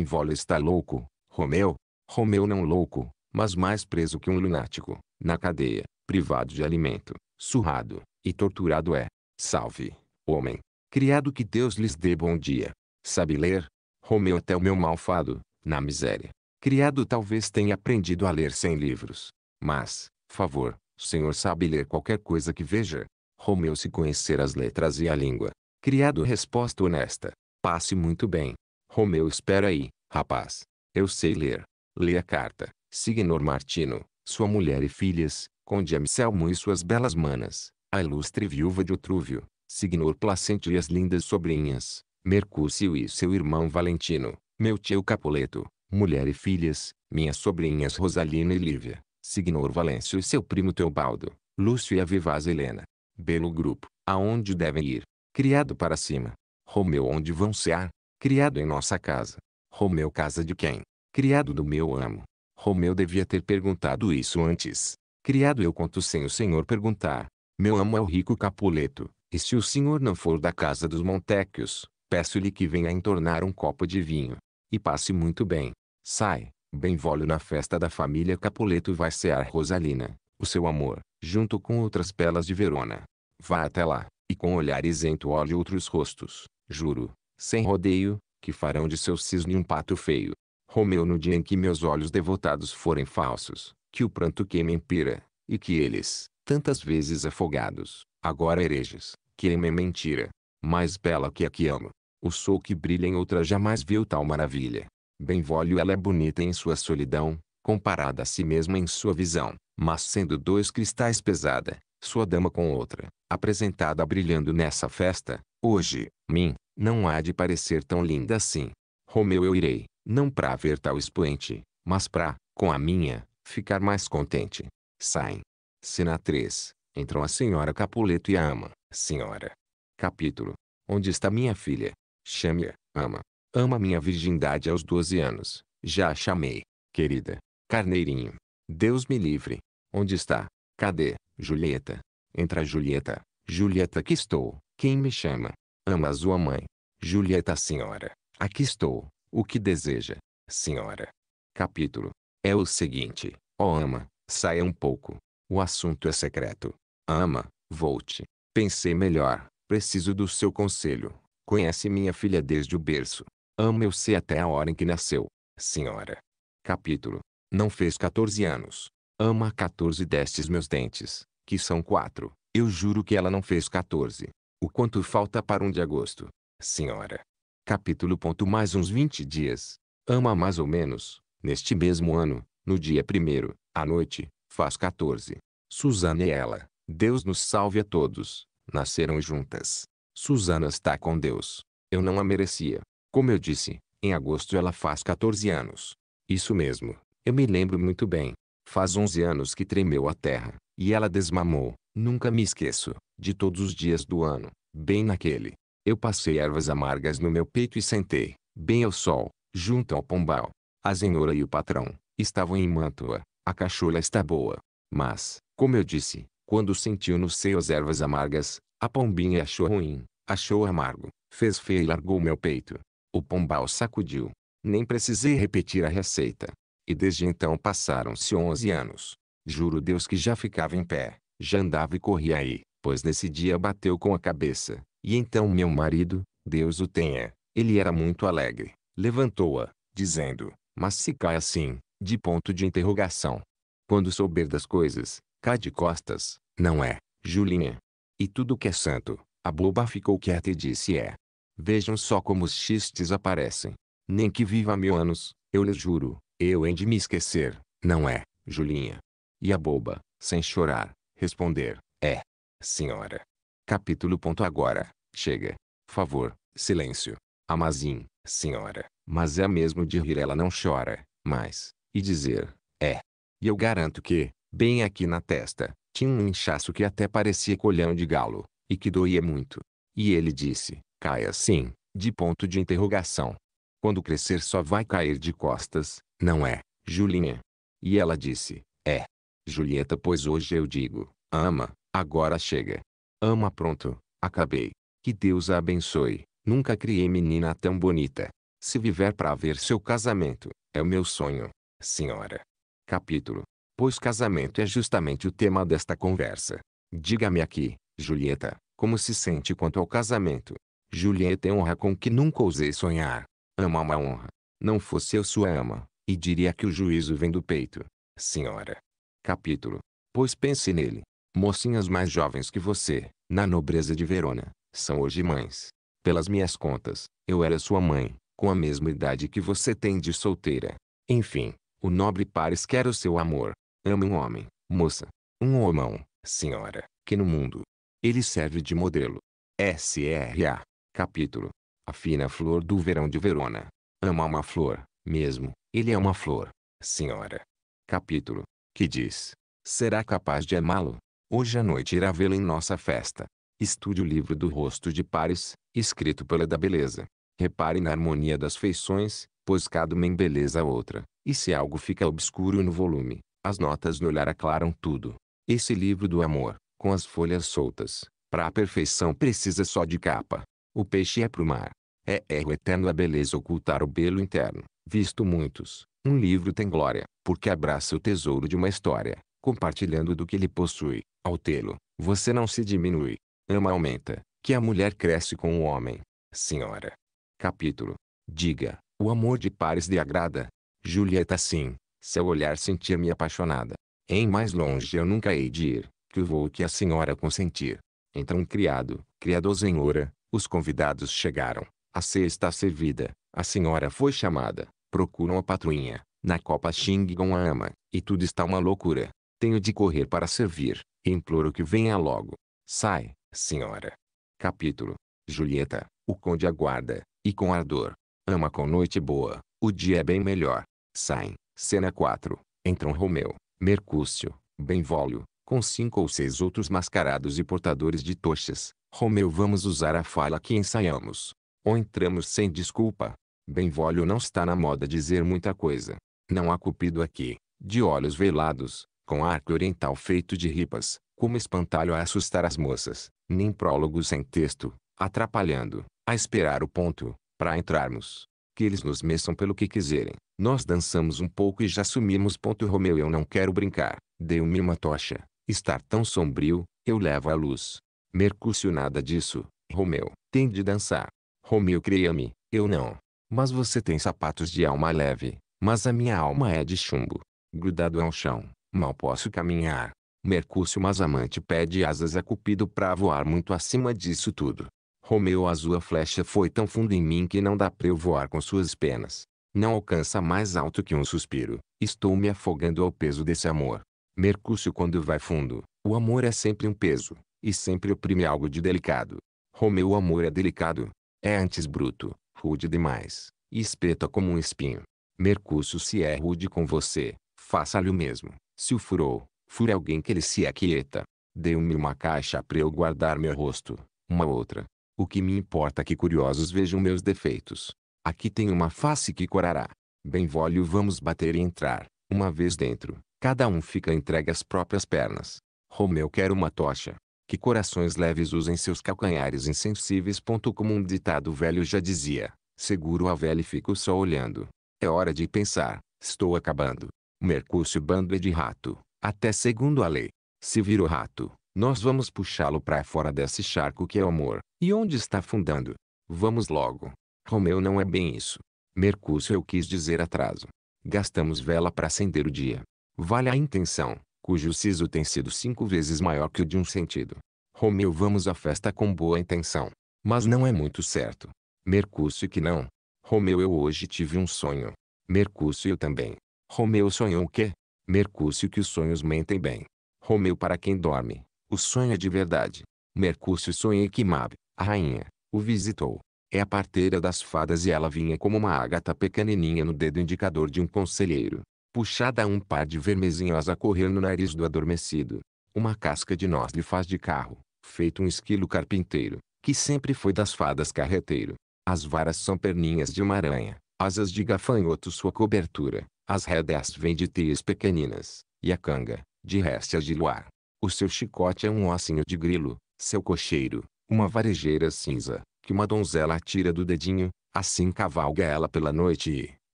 Benvola está louco, Romeu? Romeu não louco, mas mais preso que um lunático, na cadeia, privado de alimento, surrado, e torturado é. Salve, homem, criado que Deus lhes dê bom dia. Sabe ler? Romeu até o meu malfado, na miséria. Criado talvez tenha aprendido a ler sem livros. Mas, favor, senhor sabe ler qualquer coisa que veja? Romeu se conhecer as letras e a língua. Criado resposta honesta. Passe muito bem. Romeu espera aí, rapaz. Eu sei ler. Lê a carta. Signor Martino, sua mulher e filhas, Conde Amselmo e suas belas manas, a ilustre viúva de Otrúvio, Signor Placente e as lindas sobrinhas, Mercúcio e seu irmão Valentino, meu tio Capuleto, mulher e filhas, minhas sobrinhas Rosalina e Lívia, Signor Valêncio e seu primo Teobaldo, Lúcio e a vivaz Helena. Belo grupo, aonde devem ir? Criado para cima. Romeu onde vão sear, Criado em nossa casa. Romeu casa de quem? Criado do meu amo. Romeu devia ter perguntado isso antes. Criado eu conto sem o senhor perguntar. Meu amo é o rico Capuleto, e se o senhor não for da casa dos Montecchios, peço-lhe que venha entornar um copo de vinho. E passe muito bem. Sai, bem-volho na festa da família Capuleto vai cear Rosalina, o seu amor, junto com outras pelas de Verona. Vá até lá, e com olhar isento olhe outros rostos, Juro, sem rodeio, que farão de seu cisne um pato feio. Romeu no dia em que meus olhos devotados forem falsos, que o pranto queime em pira, e que eles, tantas vezes afogados, agora hereges, em mentira. Mais bela que a que amo. O sol que brilha em outra jamais viu tal maravilha. Bem volho ela é bonita em sua solidão, comparada a si mesma em sua visão, mas sendo dois cristais pesada, sua dama com outra, apresentada brilhando nessa festa, hoje, Mim, não há de parecer tão linda assim. Romeu eu irei, não pra ver tal expoente, mas pra, com a minha, ficar mais contente. Saem. Cena 3. Entram a senhora Capuleto e a ama. Senhora. Capítulo. Onde está minha filha? Chame-a, ama. Ama minha virgindade aos 12 anos. Já a chamei. Querida. Carneirinho. Deus me livre. Onde está? Cadê? Julieta. Entra Julieta. Julieta que estou. Quem me chama? Ama sua mãe. Julieta senhora, aqui estou, o que deseja, senhora. Capítulo. É o seguinte, ó oh ama, saia um pouco. O assunto é secreto. Ama, volte. Pensei melhor, preciso do seu conselho. Conhece minha filha desde o berço. Ama eu sei até a hora em que nasceu, senhora. Capítulo. Não fez 14 anos. Ama 14 destes meus dentes, que são quatro. Eu juro que ela não fez 14. O quanto falta para um de agosto, senhora? Capítulo. Ponto mais uns 20 dias. Ama mais ou menos, neste mesmo ano, no dia primeiro, à noite, faz 14. Susana e ela, Deus nos salve a todos, nasceram juntas. Susana está com Deus. Eu não a merecia. Como eu disse, em agosto ela faz 14 anos. Isso mesmo, eu me lembro muito bem. Faz 11 anos que tremeu a terra, e ela desmamou. Nunca me esqueço, de todos os dias do ano, bem naquele. Eu passei ervas amargas no meu peito e sentei, bem ao sol, junto ao pombal. A senhora e o patrão, estavam em Mantua, a cachola está boa. Mas, como eu disse, quando sentiu no seio as ervas amargas, a pombinha achou ruim, achou amargo, fez feio e largou meu peito. O pombal sacudiu. Nem precisei repetir a receita. E desde então passaram-se onze anos. Juro Deus que já ficava em pé, já andava e corria aí, pois nesse dia bateu com a cabeça. E então meu marido, Deus o tenha, ele era muito alegre, levantou-a, dizendo, mas se cai assim, de ponto de interrogação. Quando souber das coisas, cai de costas, não é, Julinha? E tudo que é santo, a boba ficou quieta e disse é. Vejam só como os xistes aparecem. Nem que viva mil anos, eu lhe juro, eu hei de me esquecer, não é, Julinha? E a boba, sem chorar, Responder. É. Senhora. Capítulo. Ponto agora. Chega. Favor. Silêncio. Amazim. Senhora. Mas é mesmo de rir ela não chora. Mas. E dizer. É. E eu garanto que, bem aqui na testa, tinha um inchaço que até parecia colhão de galo. E que doía muito. E ele disse. caia assim. De ponto de interrogação. Quando crescer só vai cair de costas, não é, Julinha? E ela disse, é. Julieta pois hoje eu digo, ama, agora chega. Ama pronto, acabei. Que Deus a abençoe, nunca criei menina tão bonita. Se viver para ver seu casamento, é o meu sonho, senhora. Capítulo. Pois casamento é justamente o tema desta conversa. Diga-me aqui, Julieta, como se sente quanto ao casamento? Julieta é honra com que nunca ousei sonhar. Ama é uma honra. Não fosse eu sua ama, e diria que o juízo vem do peito. Senhora, capítulo. Pois pense nele. Mocinhas mais jovens que você, na nobreza de Verona, são hoje mães. Pelas minhas contas, eu era sua mãe, com a mesma idade que você tem de solteira. Enfim, o nobre Paris quer o seu amor. Ama um homem, moça. Um homão, senhora, que no mundo. Ele serve de modelo. S.R.A. Capítulo. A fina flor do verão de Verona. Ama uma flor, mesmo, ele é uma flor. Senhora. Capítulo que diz: Será capaz de amá-lo? Hoje à noite irá vê-lo em nossa festa. Estude o livro do rosto de Paris, escrito pela da beleza. Repare na harmonia das feições, pois cada uma embeleza a outra, e se algo fica obscuro no volume, as notas no olhar aclaram tudo. Esse livro do amor, com as folhas soltas, para a perfeição precisa só de capa. O peixe é pro mar. É erro é eterno a beleza ocultar o belo interno, visto muitos, um livro tem glória, porque abraça o tesouro de uma história, compartilhando do que ele possui. Ao tê-lo, você não se diminui. Ama aumenta, que a mulher cresce com o homem. Senhora. Capítulo. Diga, o amor de Paris lhe agrada? Julieta sim, seu olhar sentia-me apaixonada. Em mais longe eu nunca hei de ir, que o voo que a senhora consentir. Entra um criado, criador senhora, os convidados chegaram. A ceia está servida, a senhora foi chamada procuram a patroinha, na copa xingam a ama, e tudo está uma loucura. Tenho de correr para servir, imploro que venha logo. Sai, senhora. Capítulo. Julieta, o conde aguarda, e com ardor. Ama com noite boa, o dia é bem melhor. Saem, cena 4. Entram Romeu, Mercúcio, Benvolio, com cinco ou seis outros mascarados e portadores de tochas. Romeu vamos usar a fala que ensaiamos. Ou entramos sem desculpa, Benvolio não está na moda dizer muita coisa. Não há cupido aqui, de olhos velados, com arco oriental feito de ripas, como espantalho a assustar as moças, nem prólogo sem texto, atrapalhando, a esperar o ponto, para entrarmos. Que eles nos meçam pelo que quiserem. Nós dançamos um pouco e já sumimos. Ponto Romeu eu não quero brincar. Deu-me uma tocha. Estar tão sombrio, eu levo a luz. Mercúcio nada disso, Romeu. Tem de dançar. Romeu creia me eu não. Mas você tem sapatos de alma leve, mas a minha alma é de chumbo. Grudado ao chão, mal posso caminhar. Mercúcio amante pede asas a é Cupido para voar muito acima disso tudo. Romeu, a sua flecha foi tão fundo em mim que não dá para eu voar com suas penas. Não alcança mais alto que um suspiro. Estou me afogando ao peso desse amor. Mercúcio quando vai fundo, o amor é sempre um peso, e sempre oprime algo de delicado. Romeu o amor é delicado. É antes bruto, rude demais, e espeta como um espinho. Mercúcio se é rude com você, faça-lhe o mesmo. Se o furou, fure alguém que ele se aquieta. Deu-me uma caixa para eu guardar meu rosto, uma outra. O que me importa é que curiosos vejam meus defeitos. Aqui tem uma face que corará. Bem volho vamos bater e entrar. Uma vez dentro, cada um fica entregue às próprias pernas. Romeu quer uma tocha que corações leves usem seus calcanhares insensíveis. Como um ditado velho já dizia, seguro a velha e fico só olhando. É hora de pensar, estou acabando. Mercúcio bando é de rato, até segundo a lei. Se virou o rato, nós vamos puxá-lo para fora desse charco que é o amor. E onde está afundando? Vamos logo. Romeu não é bem isso. Mercúcio eu quis dizer atraso. Gastamos vela para acender o dia. Vale a intenção cujo siso tem sido cinco vezes maior que o de um sentido. Romeu vamos à festa com boa intenção, mas não é muito certo. Mercúcio que não. Romeu eu hoje tive um sonho. Mercúcio eu também. Romeu sonhou o quê? Mercúcio que os sonhos mentem bem. Romeu para quem dorme, o sonho é de verdade. Mercúcio sonhei que Mab, a rainha, o visitou. É a parteira das fadas e ela vinha como uma ágata pequenininha no dedo indicador de um conselheiro puxada a um par de vermezinhos a correr no nariz do adormecido. Uma casca de noz lhe faz de carro, feito um esquilo carpinteiro, que sempre foi das fadas carreteiro. As varas são perninhas de uma aranha, asas de gafanhoto sua cobertura, as rédeas vêm de teias pequeninas, e a canga, de réstias de luar. O seu chicote é um ossinho de grilo, seu cocheiro, uma varejeira cinza, que uma donzela atira do dedinho, assim cavalga ela pela noite e,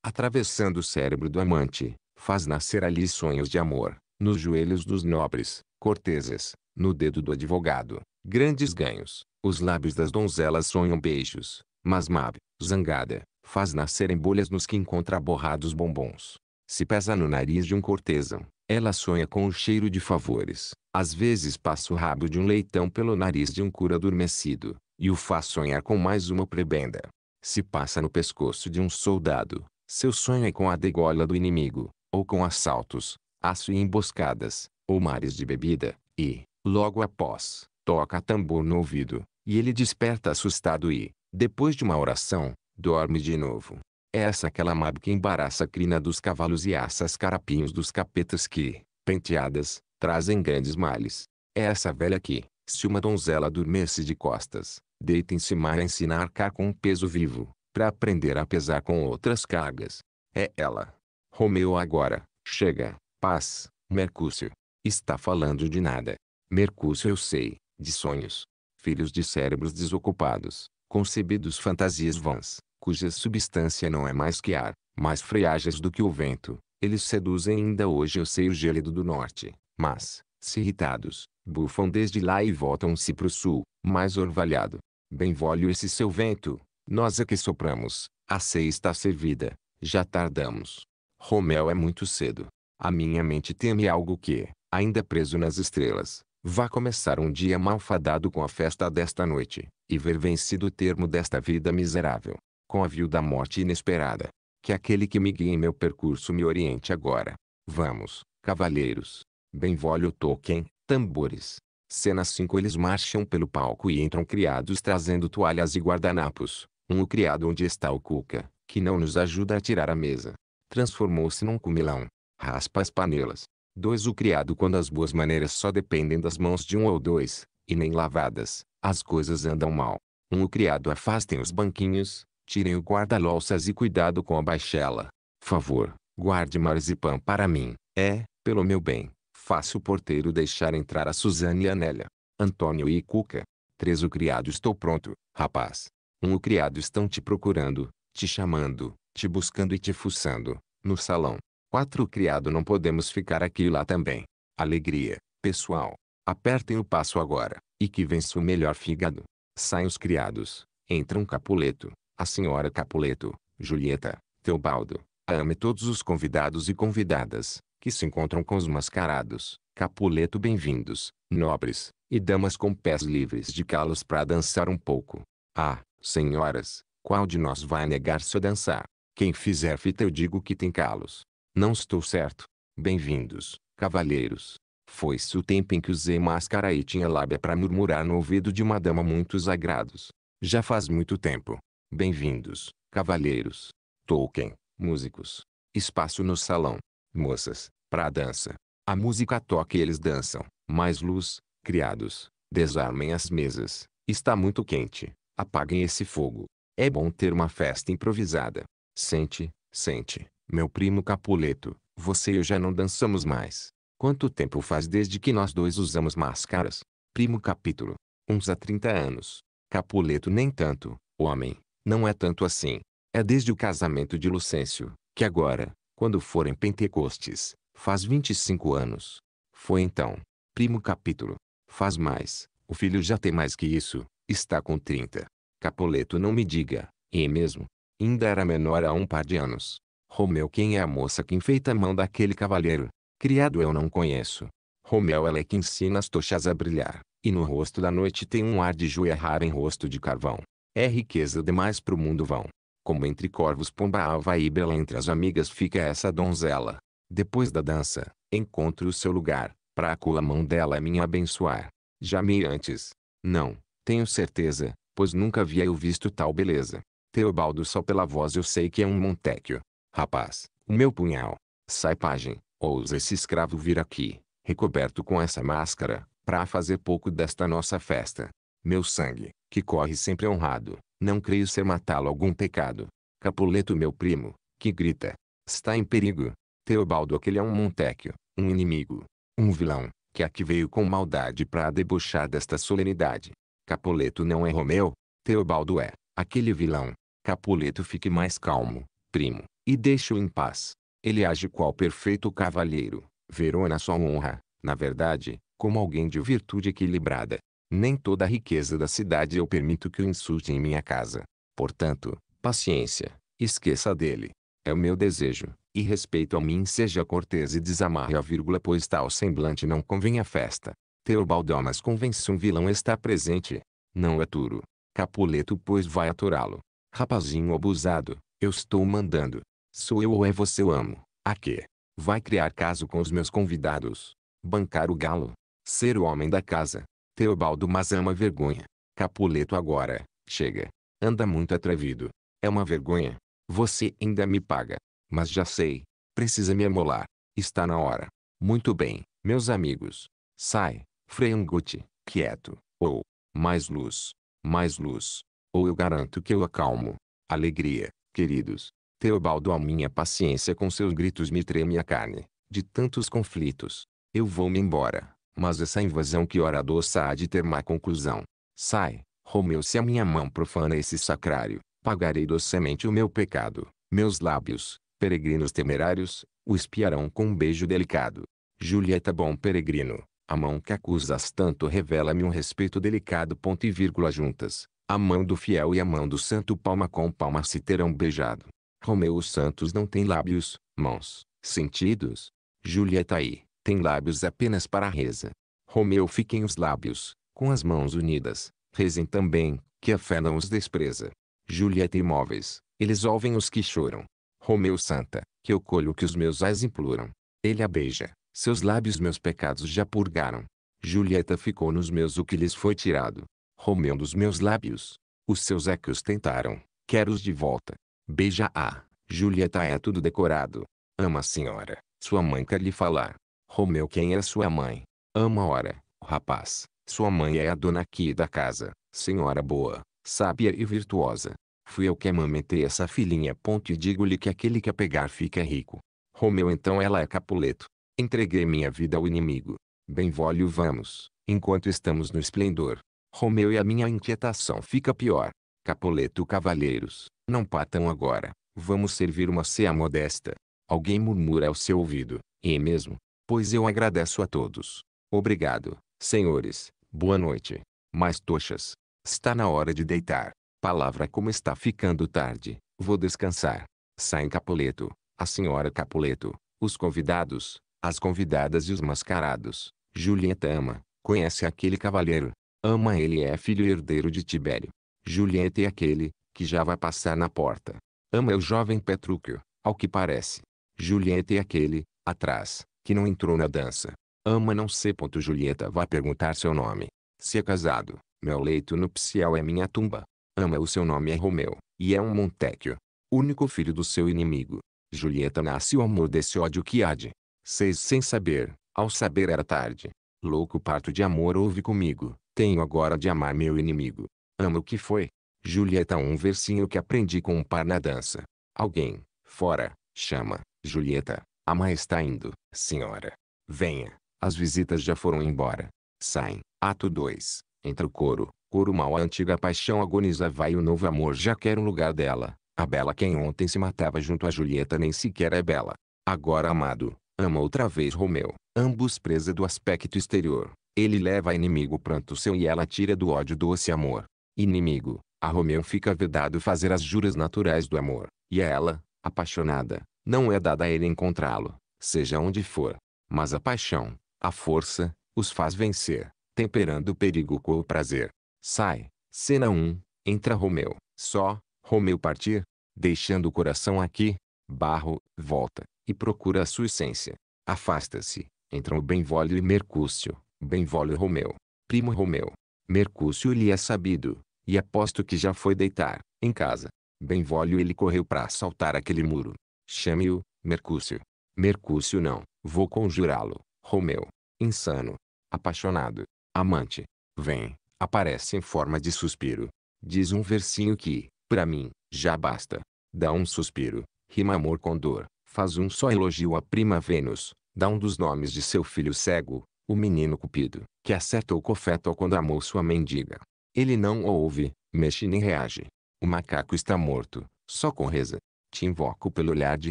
atravessando o cérebro do amante, faz nascer ali sonhos de amor, nos joelhos dos nobres, corteses, no dedo do advogado, grandes ganhos. Os lábios das donzelas sonham beijos, mas Mab, zangada, faz nascer em bolhas nos que encontra borrados bombons. Se pesa no nariz de um cortesão, ela sonha com o cheiro de favores. Às vezes passa o rabo de um leitão pelo nariz de um cura adormecido, e o faz sonhar com mais uma prebenda. Se passa no pescoço de um soldado, seu sonho é com a degola do inimigo ou com assaltos, aço e emboscadas, ou mares de bebida, e, logo após, toca tambor no ouvido, e ele desperta assustado e, depois de uma oração, dorme de novo. É essa aquela calamab que embaraça a crina dos cavalos e assa as carapinhos dos capetas que, penteadas, trazem grandes males. É essa velha que, se uma donzela dormesse de costas, deita em cima a ensinar cá com um peso vivo, para aprender a pesar com outras cargas. É ela, Romeu agora, chega, paz, Mercúcio. Está falando de nada. Mercúcio eu sei, de sonhos. Filhos de cérebros desocupados, concebidos fantasias vãs, cuja substância não é mais que ar, mais freágeis do que o vento. Eles seduzem ainda hoje eu sei o gélido do norte, mas, se irritados, bufam desde lá e voltam-se para o sul, mais orvalhado. Bem volho esse seu vento, nós é que sopramos, a ceia está servida, já tardamos. Romel é muito cedo. A minha mente teme algo que, ainda preso nas estrelas, vá começar um dia malfadado com a festa desta noite, e ver vencido o termo desta vida miserável, com a viu da morte inesperada. Que é aquele que me guie em meu percurso me oriente agora. Vamos, cavalheiros. Benvolho Tolkien, tambores. Cena 5 Eles marcham pelo palco e entram criados trazendo toalhas e guardanapos. Um o criado onde está o Cuca, que não nos ajuda a tirar a mesa transformou-se num cumilão, Raspa as panelas. 2. O criado quando as boas maneiras só dependem das mãos de um ou dois, e nem lavadas, as coisas andam mal. 1. Um, o criado afastem os banquinhos, tirem o guarda-louças e cuidado com a baixela. Favor, guarde marzipan para mim. É, pelo meu bem, faça o porteiro deixar entrar a Suzane e a Nélia. Antônio e Cuca. 3. O criado estou pronto, rapaz. 1. Um, o criado estão te procurando, te chamando, te buscando e te fuçando, no salão. Quatro criado não podemos ficar aqui e lá também. Alegria, pessoal. Apertem o passo agora, e que vença o melhor fígado. Saem os criados, entram Capuleto, a senhora Capuleto, Julieta, Teobaldo, ame todos os convidados e convidadas, que se encontram com os mascarados, Capuleto bem-vindos, nobres, e damas com pés livres de calos para dançar um pouco. Ah, senhoras, qual de nós vai negar-se a dançar? Quem fizer fita eu digo que tem calos. Não estou certo. Bem-vindos, cavalheiros. Foi-se o tempo em que usei máscara e tinha lábia para murmurar no ouvido de uma dama muitos agrados. Já faz muito tempo. Bem-vindos, cavalheiros. Tolkien, músicos. Espaço no salão. Moças, para dança. A música toca e eles dançam. Mais luz, criados. Desarmem as mesas. Está muito quente. Apaguem esse fogo. É bom ter uma festa improvisada. Sente, sente, meu primo Capuleto, você e eu já não dançamos mais. Quanto tempo faz desde que nós dois usamos máscaras? Primo capítulo. Uns há 30 anos. Capuleto nem tanto, homem, não é tanto assim. É desde o casamento de Lucêncio, que agora, quando forem Pentecostes, faz 25 anos. Foi então. Primo capítulo. Faz mais, o filho já tem mais que isso, está com 30. Capuleto não me diga, e é mesmo, Ainda era menor a um par de anos. Romeu quem é a moça que enfeita a mão daquele cavalheiro? Criado eu não conheço. Romeu ela é que ensina as tochas a brilhar, e no rosto da noite tem um ar de joia rara em rosto de carvão. É riqueza demais para o mundo vão. Como entre corvos pomba alva e bela entre as amigas fica essa donzela. Depois da dança, encontro o seu lugar, para a a mão dela me abençoar. Já me antes. Não, tenho certeza, pois nunca havia eu visto tal beleza. Teobaldo só pela voz eu sei que é um Montecchio. Rapaz, o meu punhal. Sai pagem, ousa esse escravo vir aqui, recoberto com essa máscara, para fazer pouco desta nossa festa. Meu sangue, que corre sempre honrado, não creio ser matá-lo algum pecado. Capuleto meu primo, que grita, está em perigo. Teobaldo aquele é um Montecchio, um inimigo, um vilão, que aqui veio com maldade para debochar desta solenidade. Capuleto não é Romeu, Teobaldo é, aquele vilão, Capuleto fique mais calmo, primo, e deixe-o em paz. Ele age qual perfeito cavalheiro. Verona só honra, na verdade, como alguém de virtude equilibrada. Nem toda a riqueza da cidade eu permito que o insulte em minha casa. Portanto, paciência, esqueça dele. É o meu desejo, e respeito a mim seja cortês e desamarre a vírgula pois tal semblante não convém à festa. Teobaldo, mas convence um vilão está presente. Não é Turo. Capuleto pois vai aturá-lo. Rapazinho abusado, eu estou mandando. Sou eu ou é você eu amo. A que? Vai criar caso com os meus convidados. Bancar o galo. Ser o homem da casa. Teobaldo mas ama é vergonha. Capuleto agora. Chega. Anda muito atrevido. É uma vergonha. Você ainda me paga. Mas já sei. Precisa me amolar. Está na hora. Muito bem, meus amigos. Sai, Freanguti, quieto. Ou, oh, mais luz, mais luz ou eu garanto que eu acalmo. Alegria, queridos. Teobaldo a minha paciência com seus gritos me treme a carne, de tantos conflitos. Eu vou-me embora, mas essa invasão que ora doça há de ter má conclusão. Sai, Romeu se a minha mão profana esse sacrário, pagarei docemente o meu pecado. Meus lábios, peregrinos temerários, o espiarão com um beijo delicado. Julieta bom peregrino, a mão que acusas tanto revela-me um respeito delicado ponto e vírgula juntas. A mão do fiel e a mão do santo palma com palma se terão beijado. Romeu os Santos não tem lábios, mãos, sentidos. Julieta aí, tem lábios apenas para a reza. Romeu fiquem os lábios, com as mãos unidas. Rezem também, que a fé não os despreza. Julieta imóveis, eles ouvem os que choram. Romeu Santa, que eu colho que os meus ais imploram. Ele a beija, seus lábios meus pecados já purgaram. Julieta ficou nos meus o que lhes foi tirado. Romeu dos meus lábios. Os seus é tentaram. Quero-os de volta. Beija-a. Julieta é tudo decorado. Ama a senhora. Sua mãe quer lhe falar. Romeu quem é sua mãe? Ama ora, rapaz. Sua mãe é a dona aqui da casa. Senhora boa, sábia e virtuosa. Fui eu que amamentei essa filhinha. Ponto e digo-lhe que aquele que a pegar fica rico. Romeu então ela é Capuleto. Entreguei minha vida ao inimigo. Bem vólio vamos, enquanto estamos no esplendor. Romeu e a minha inquietação fica pior. Capuleto Cavalheiros, não patam agora, vamos servir uma ceia modesta. Alguém murmura ao seu ouvido, e é mesmo, pois eu agradeço a todos. Obrigado, senhores, boa noite. Mais tochas. está na hora de deitar. Palavra como está ficando tarde, vou descansar. Saem Capuleto, a senhora Capuleto, os convidados, as convidadas e os mascarados. Julieta ama, conhece aquele cavalheiro, Ama ele é filho herdeiro de Tibério. Julieta é aquele, que já vai passar na porta. Ama é o jovem Petrúquio, ao que parece. Julieta é aquele, atrás, que não entrou na dança. Ama não sei. Ponto Julieta vai perguntar seu nome. Se é casado, meu leito nupcial é minha tumba. Ama o seu nome é Romeu, e é um Montecchio. Único filho do seu inimigo. Julieta nasce o amor desse ódio que há de. Seis sem saber, ao saber era tarde. Louco parto de amor houve comigo, tenho agora de amar meu inimigo. Amo o que foi. Julieta um versinho que aprendi com um par na dança. Alguém, fora, chama, Julieta, a mãe está indo, senhora. Venha, as visitas já foram embora. Saem, ato 2, entra o coro, coro mal a antiga paixão agoniza vai o novo amor já quer um lugar dela. A bela quem ontem se matava junto a Julieta nem sequer é bela. Agora amado, ama outra vez Romeu, ambos presa do aspecto exterior, ele leva a inimigo pranto seu e ela tira do ódio doce amor. Inimigo, a Romeu fica vedado fazer as juras naturais do amor, e a é ela, apaixonada, não é dada a ele encontrá-lo, seja onde for. Mas a paixão, a força, os faz vencer, temperando o perigo com o prazer. Sai, cena 1, entra Romeu, só, Romeu partir, deixando o coração aqui, barro, volta, e procura a sua essência. Afasta-se, entram o Benvolio e Mercúcio, Benvolio Romeu, primo Romeu. Mercúcio lhe é sabido, e aposto que já foi deitar, em casa. Benvolio ele correu para assaltar aquele muro. Chame-o, Mercúcio. Mercúcio não, vou conjurá-lo, Romeu. Insano, apaixonado, amante. Vem, aparece em forma de suspiro. Diz um versinho que, para mim, já basta. Dá um suspiro, rima amor com dor, faz um só elogio à prima Vênus, dá um dos nomes de seu filho cego, o menino cupido, que acerta o cofeto quando amou sua mendiga. Ele não ouve, mexe nem reage. O macaco está morto, só com reza. Te invoco pelo olhar de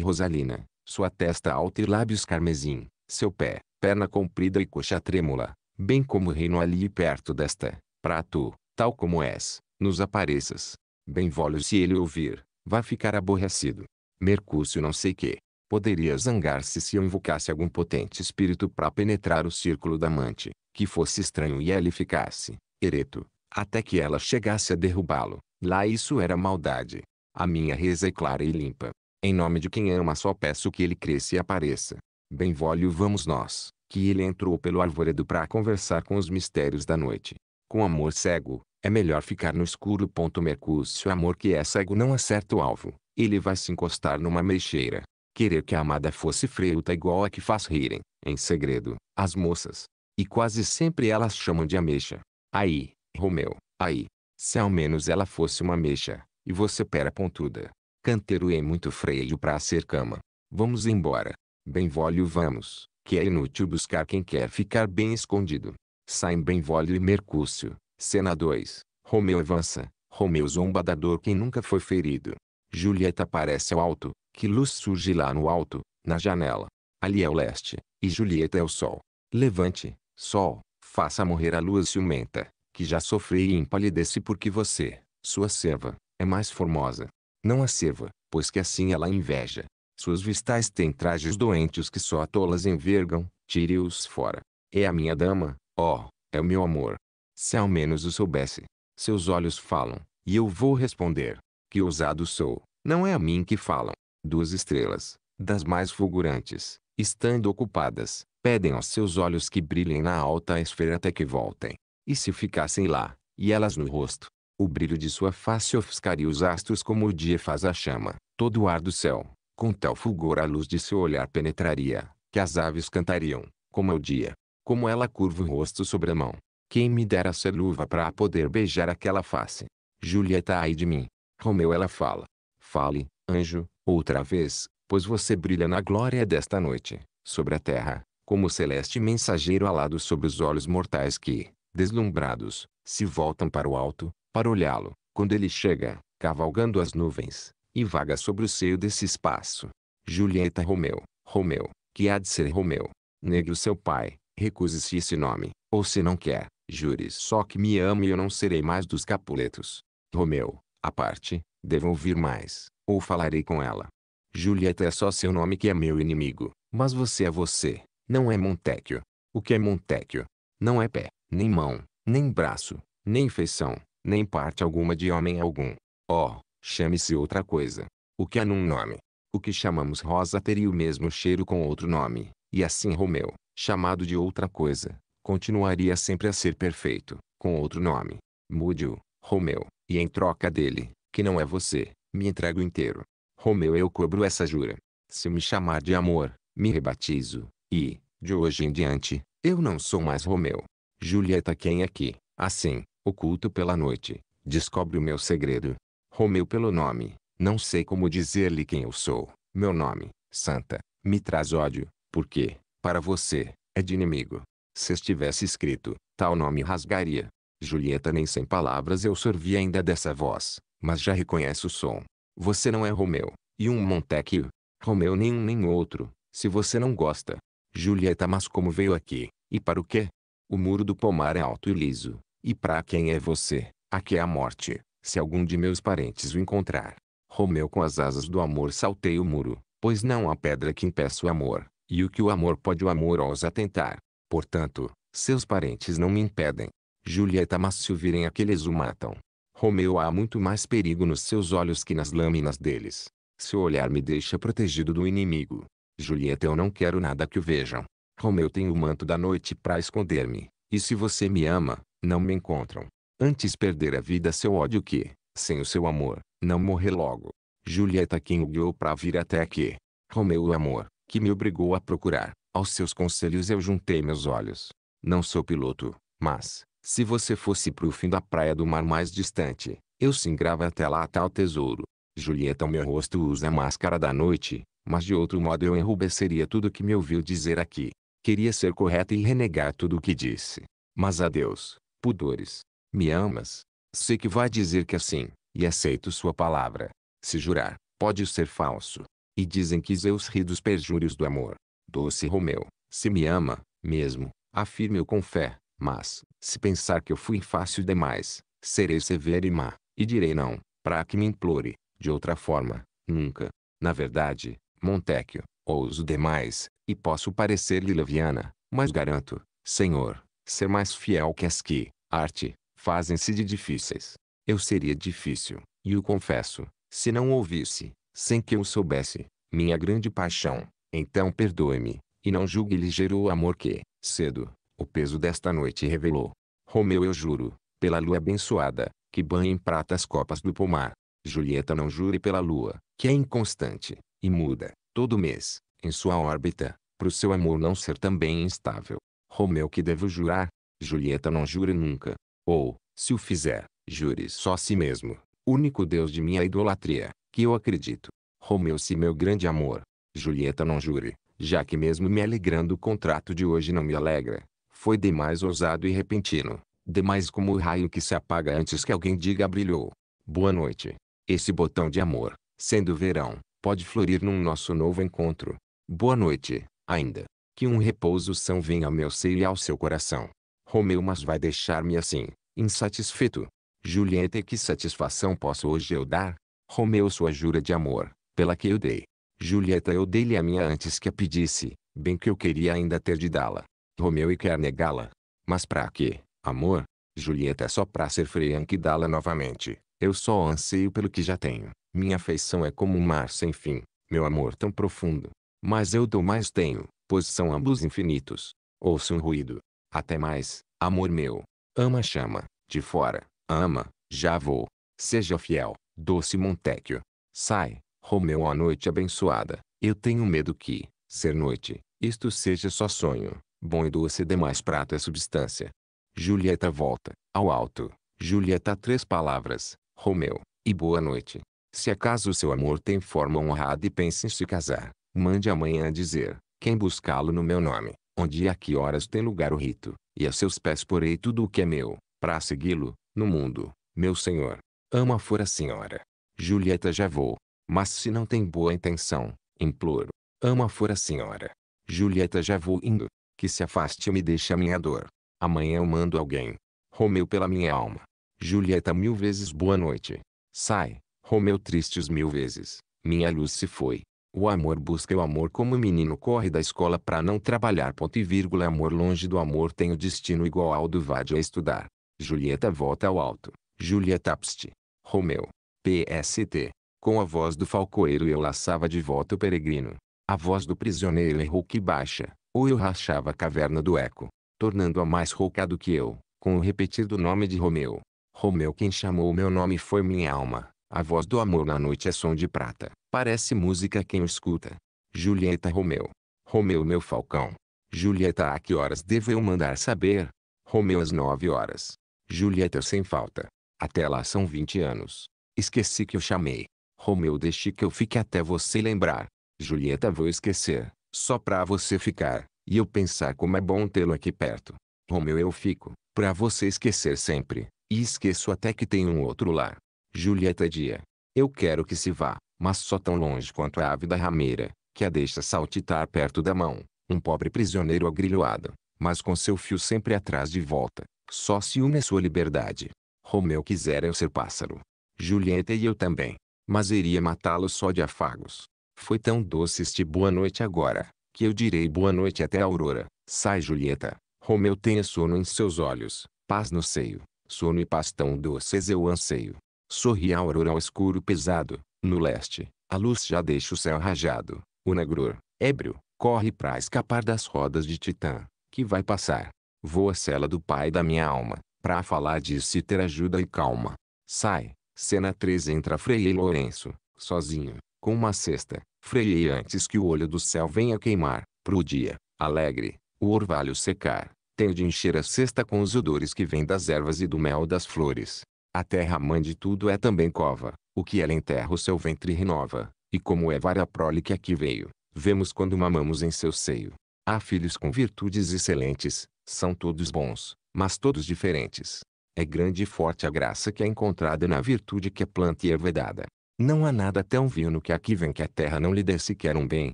Rosalina, sua testa alta e lábios carmesim, seu pé, perna comprida e coxa trêmula, bem como o reino ali perto desta, pra tu, tal como és, nos apareças. Bem volho se ele ouvir, vai ficar aborrecido. Mercúcio não sei que, poderia zangar-se se eu invocasse algum potente espírito para penetrar o círculo da amante, que fosse estranho e ele ficasse, ereto, até que ela chegasse a derrubá-lo. Lá isso era maldade. A minha reza é clara e limpa. Em nome de quem ama só peço que ele cresça e apareça. Bem vólio, vamos nós, que ele entrou pelo arvoredo para conversar com os mistérios da noite. Com amor cego, é melhor ficar no escuro. Mercúcio amor que é cego não acerta o alvo. Ele vai se encostar numa meixeira, querer que a amada fosse freuta igual a que faz rirem, em segredo, as moças. E quase sempre elas chamam de ameixa. Aí, Romeu, aí. Se ao menos ela fosse uma ameixa, e você pera pontuda. Canteiro é muito freio para ser cama. Vamos embora. Benvolio vamos, que é inútil buscar quem quer ficar bem escondido. Saem Benvolio e Mercúcio. Cena 2. Romeu avança. Romeu zomba da dor quem nunca foi ferido. Julieta aparece ao alto, que luz surge lá no alto, na janela. Ali é o leste, e Julieta é o sol. Levante, sol, faça morrer a lua ciumenta, que já sofreu e empalidece porque você, sua serva, é mais formosa. Não a serva, pois que assim ela inveja. Suas vistais têm trajes doentes que só tolas envergam, tire-os fora. É a minha dama, ó, oh, é o meu amor. Se ao menos o soubesse. Seus olhos falam, e eu vou responder. Que ousado sou, não é a mim que falam duas estrelas, das mais fulgurantes, estando ocupadas, pedem aos seus olhos que brilhem na alta esfera até que voltem. E se ficassem lá, e elas no rosto, o brilho de sua face ofuscaria os astros como o dia faz a chama, todo o ar do céu. Com tal fulgor a luz de seu olhar penetraria, que as aves cantariam, como é o dia. Como ela curva o rosto sobre a mão. Quem me dera ser luva para poder beijar aquela face. Julieta ai de mim. Romeu ela fala. Fale, anjo, outra vez, pois você brilha na glória desta noite, sobre a terra, como celeste mensageiro alado sobre os olhos mortais que, deslumbrados, se voltam para o alto, para olhá-lo, quando ele chega, cavalgando as nuvens, e vaga sobre o seio desse espaço. Julieta Romeu, Romeu, que há de ser Romeu. Negro seu pai, recuse-se esse nome, ou se não quer, jure só que me ama e eu não serei mais dos capuletos. Romeu, a parte, devo ouvir mais, ou falarei com ela. Julieta é só seu nome que é meu inimigo, mas você é você, não é Montecchio. O que é Montecchio? Não é pé, nem mão, nem braço, nem feição, nem parte alguma de homem algum. Oh, chame-se outra coisa. O que há num nome? O que chamamos rosa teria o mesmo cheiro com outro nome, e assim Romeu, chamado de outra coisa, continuaria sempre a ser perfeito, com outro nome. Mude-o, Romeu, e em troca dele, que não é você, me entrego inteiro. Romeu eu cobro essa jura. Se me chamar de amor, me rebatizo, e, de hoje em diante, eu não sou mais Romeu. Julieta quem aqui, é assim, oculto pela noite, descobre o meu segredo. Romeu pelo nome, não sei como dizer-lhe quem eu sou. Meu nome, Santa, me traz ódio, porque, para você, é de inimigo. Se estivesse escrito, tal nome rasgaria. Julieta nem sem palavras eu sorvi ainda dessa voz, mas já reconhece o som. Você não é Romeu, e um Montecchio. Romeu nenhum nem outro, se você não gosta. Julieta mas como veio aqui, e para o quê? O muro do pomar é alto e liso, e para quem é você, aqui é a morte, se algum de meus parentes o encontrar. Romeu com as asas do amor saltei o muro, pois não há pedra que impeça o amor, e o que o amor pode o amor ousa tentar. Portanto, seus parentes não me impedem. Julieta mas se o virem aqueles o matam. Romeu há muito mais perigo nos seus olhos que nas lâminas deles. Seu olhar me deixa protegido do inimigo. Julieta eu não quero nada que o vejam. Romeu tem o manto da noite para esconder-me. E se você me ama, não me encontram. Antes perder a vida seu ódio que, sem o seu amor, não morrer logo. Julieta quem o guiou para vir até aqui. Romeu o amor, que me obrigou a procurar. Aos seus conselhos eu juntei meus olhos. Não sou piloto, mas, se você fosse para o fim da praia do mar mais distante, eu se engrava até lá tal tesouro. Julieta, o meu rosto usa a máscara da noite, mas de outro modo eu enrubesceria tudo o que me ouviu dizer aqui. Queria ser correta e renegar tudo o que disse. Mas adeus, pudores. Me amas? Sei que vai dizer que assim, e aceito sua palavra. Se jurar, pode ser falso. E dizem que Zeus ri dos perjúrios do amor. Doce Romeu, se me ama, mesmo, afirme-o com fé, mas, se pensar que eu fui fácil demais, serei severa e má, e direi não, para que me implore, de outra forma, nunca. Na verdade, Montecchio, ouso demais, e posso parecer-lhe leviana, mas garanto, senhor, ser mais fiel que as que, arte, fazem-se de difíceis. Eu seria difícil, e o confesso, se não ouvisse, sem que eu soubesse, minha grande paixão, então perdoe-me, e não julgue ligeiro o amor que, cedo, o peso desta noite revelou. Romeu eu juro, pela lua abençoada, que banha em prata as copas do pomar. Julieta não jure pela lua, que é inconstante, e muda, todo mês, em sua órbita, para o seu amor não ser também instável. Romeu que devo jurar? Julieta não jure nunca. Ou, se o fizer, jure só a si mesmo, único Deus de minha idolatria, que eu acredito. Romeu se meu grande amor. Julieta não jure, já que mesmo me alegrando o contrato de hoje não me alegra. Foi demais ousado e repentino, demais como o raio que se apaga antes que alguém diga brilhou. Boa noite. Esse botão de amor, sendo verão, pode florir num nosso novo encontro. Boa noite, ainda. Que um repouso são venha ao meu seio e ao seu coração. Romeu mas vai deixar-me assim, insatisfeito. Julieta que satisfação posso hoje eu dar? Romeu sua jura de amor, pela que eu dei. Julieta eu dei-lhe a minha antes que a pedisse, bem que eu queria ainda ter de dá-la. Romeu e quer negá-la. Mas pra quê, amor? Julieta é só pra ser freia que dá-la novamente. Eu só anseio pelo que já tenho. Minha afeição é como um mar sem fim, meu amor tão profundo. Mas eu dou mais tenho, pois são ambos infinitos. Ouço um ruído. Até mais, amor meu. Ama chama, de fora, ama, já vou. Seja fiel, doce Montecchio. Sai, Romeu à noite abençoada. Eu tenho medo que, ser noite, isto seja só sonho. Bom e doce demais prato é substância. Julieta volta, ao alto. Julieta três palavras, Romeu, e boa noite. Se acaso seu amor tem forma honrada e pense em se casar, mande amanhã dizer, quem buscá-lo no meu nome, onde e a que horas tem lugar o rito, e a seus pés porei tudo o que é meu, para segui-lo, no mundo, meu senhor. Ama fora senhora. Julieta já vou, mas se não tem boa intenção, imploro. Ama fora senhora. Julieta já vou indo que se afaste e me deixe a minha dor. Amanhã eu mando alguém. Romeu pela minha alma. Julieta mil vezes boa noite. Sai, Romeu tristes mil vezes. Minha luz se foi. O amor busca o amor como o menino corre da escola para não trabalhar. Ponto e vírgula amor longe do amor tem o destino igual ao do vade a estudar. Julieta volta ao alto. Julieta Pst. Romeu. PST. Com a voz do falcoeiro eu laçava de volta o peregrino. A voz do prisioneiro errou que baixa ou eu rachava a caverna do eco, tornando-a mais rouca do que eu, com o repetir do nome de Romeu. Romeu quem chamou o meu nome foi minha alma, a voz do amor na noite é som de prata, parece música quem o escuta. Julieta Romeu. Romeu meu falcão. Julieta a que horas devo eu mandar saber? Romeu às nove horas. Julieta sem falta. Até lá são vinte anos. Esqueci que eu chamei. Romeu deixe que eu fique até você lembrar. Julieta vou esquecer. Só pra você ficar, e eu pensar como é bom tê-lo aqui perto. Romeu eu fico, pra você esquecer sempre, e esqueço até que tem um outro lá. Julieta Dia. Eu quero que se vá, mas só tão longe quanto a ave da rameira, que a deixa saltitar perto da mão, um pobre prisioneiro agrilhoado, mas com seu fio sempre atrás de volta, só ciúme é sua liberdade. Romeu quisera eu ser pássaro. Julieta e eu também, mas iria matá-lo só de afagos. Foi tão doce este boa noite agora, que eu direi boa noite até a aurora. Sai Julieta. Romeu tenha sono em seus olhos, paz no seio. Sono e paz tão doces eu anseio. Sorri a aurora ao escuro pesado, no leste. A luz já deixa o céu rajado. O negror, ébrio, corre para escapar das rodas de Titã, que vai passar. Vou à cela do pai da minha alma, para falar disso e ter ajuda e calma. Sai, cena 3 entra Frei e Lourenço, sozinho, com uma cesta, freiei antes que o olho do céu venha queimar, para o dia, alegre, o orvalho secar, tenho de encher a cesta com os odores que vêm das ervas e do mel das flores. A terra mãe de tudo é também cova, o que ela enterra o seu ventre renova, e como é vara prole que aqui veio, vemos quando mamamos em seu seio. Há filhos com virtudes excelentes, são todos bons, mas todos diferentes. É grande e forte a graça que é encontrada na virtude que é planta e é vedada. Não há nada tão vil no que aqui vem que a terra não lhe dê sequer um bem,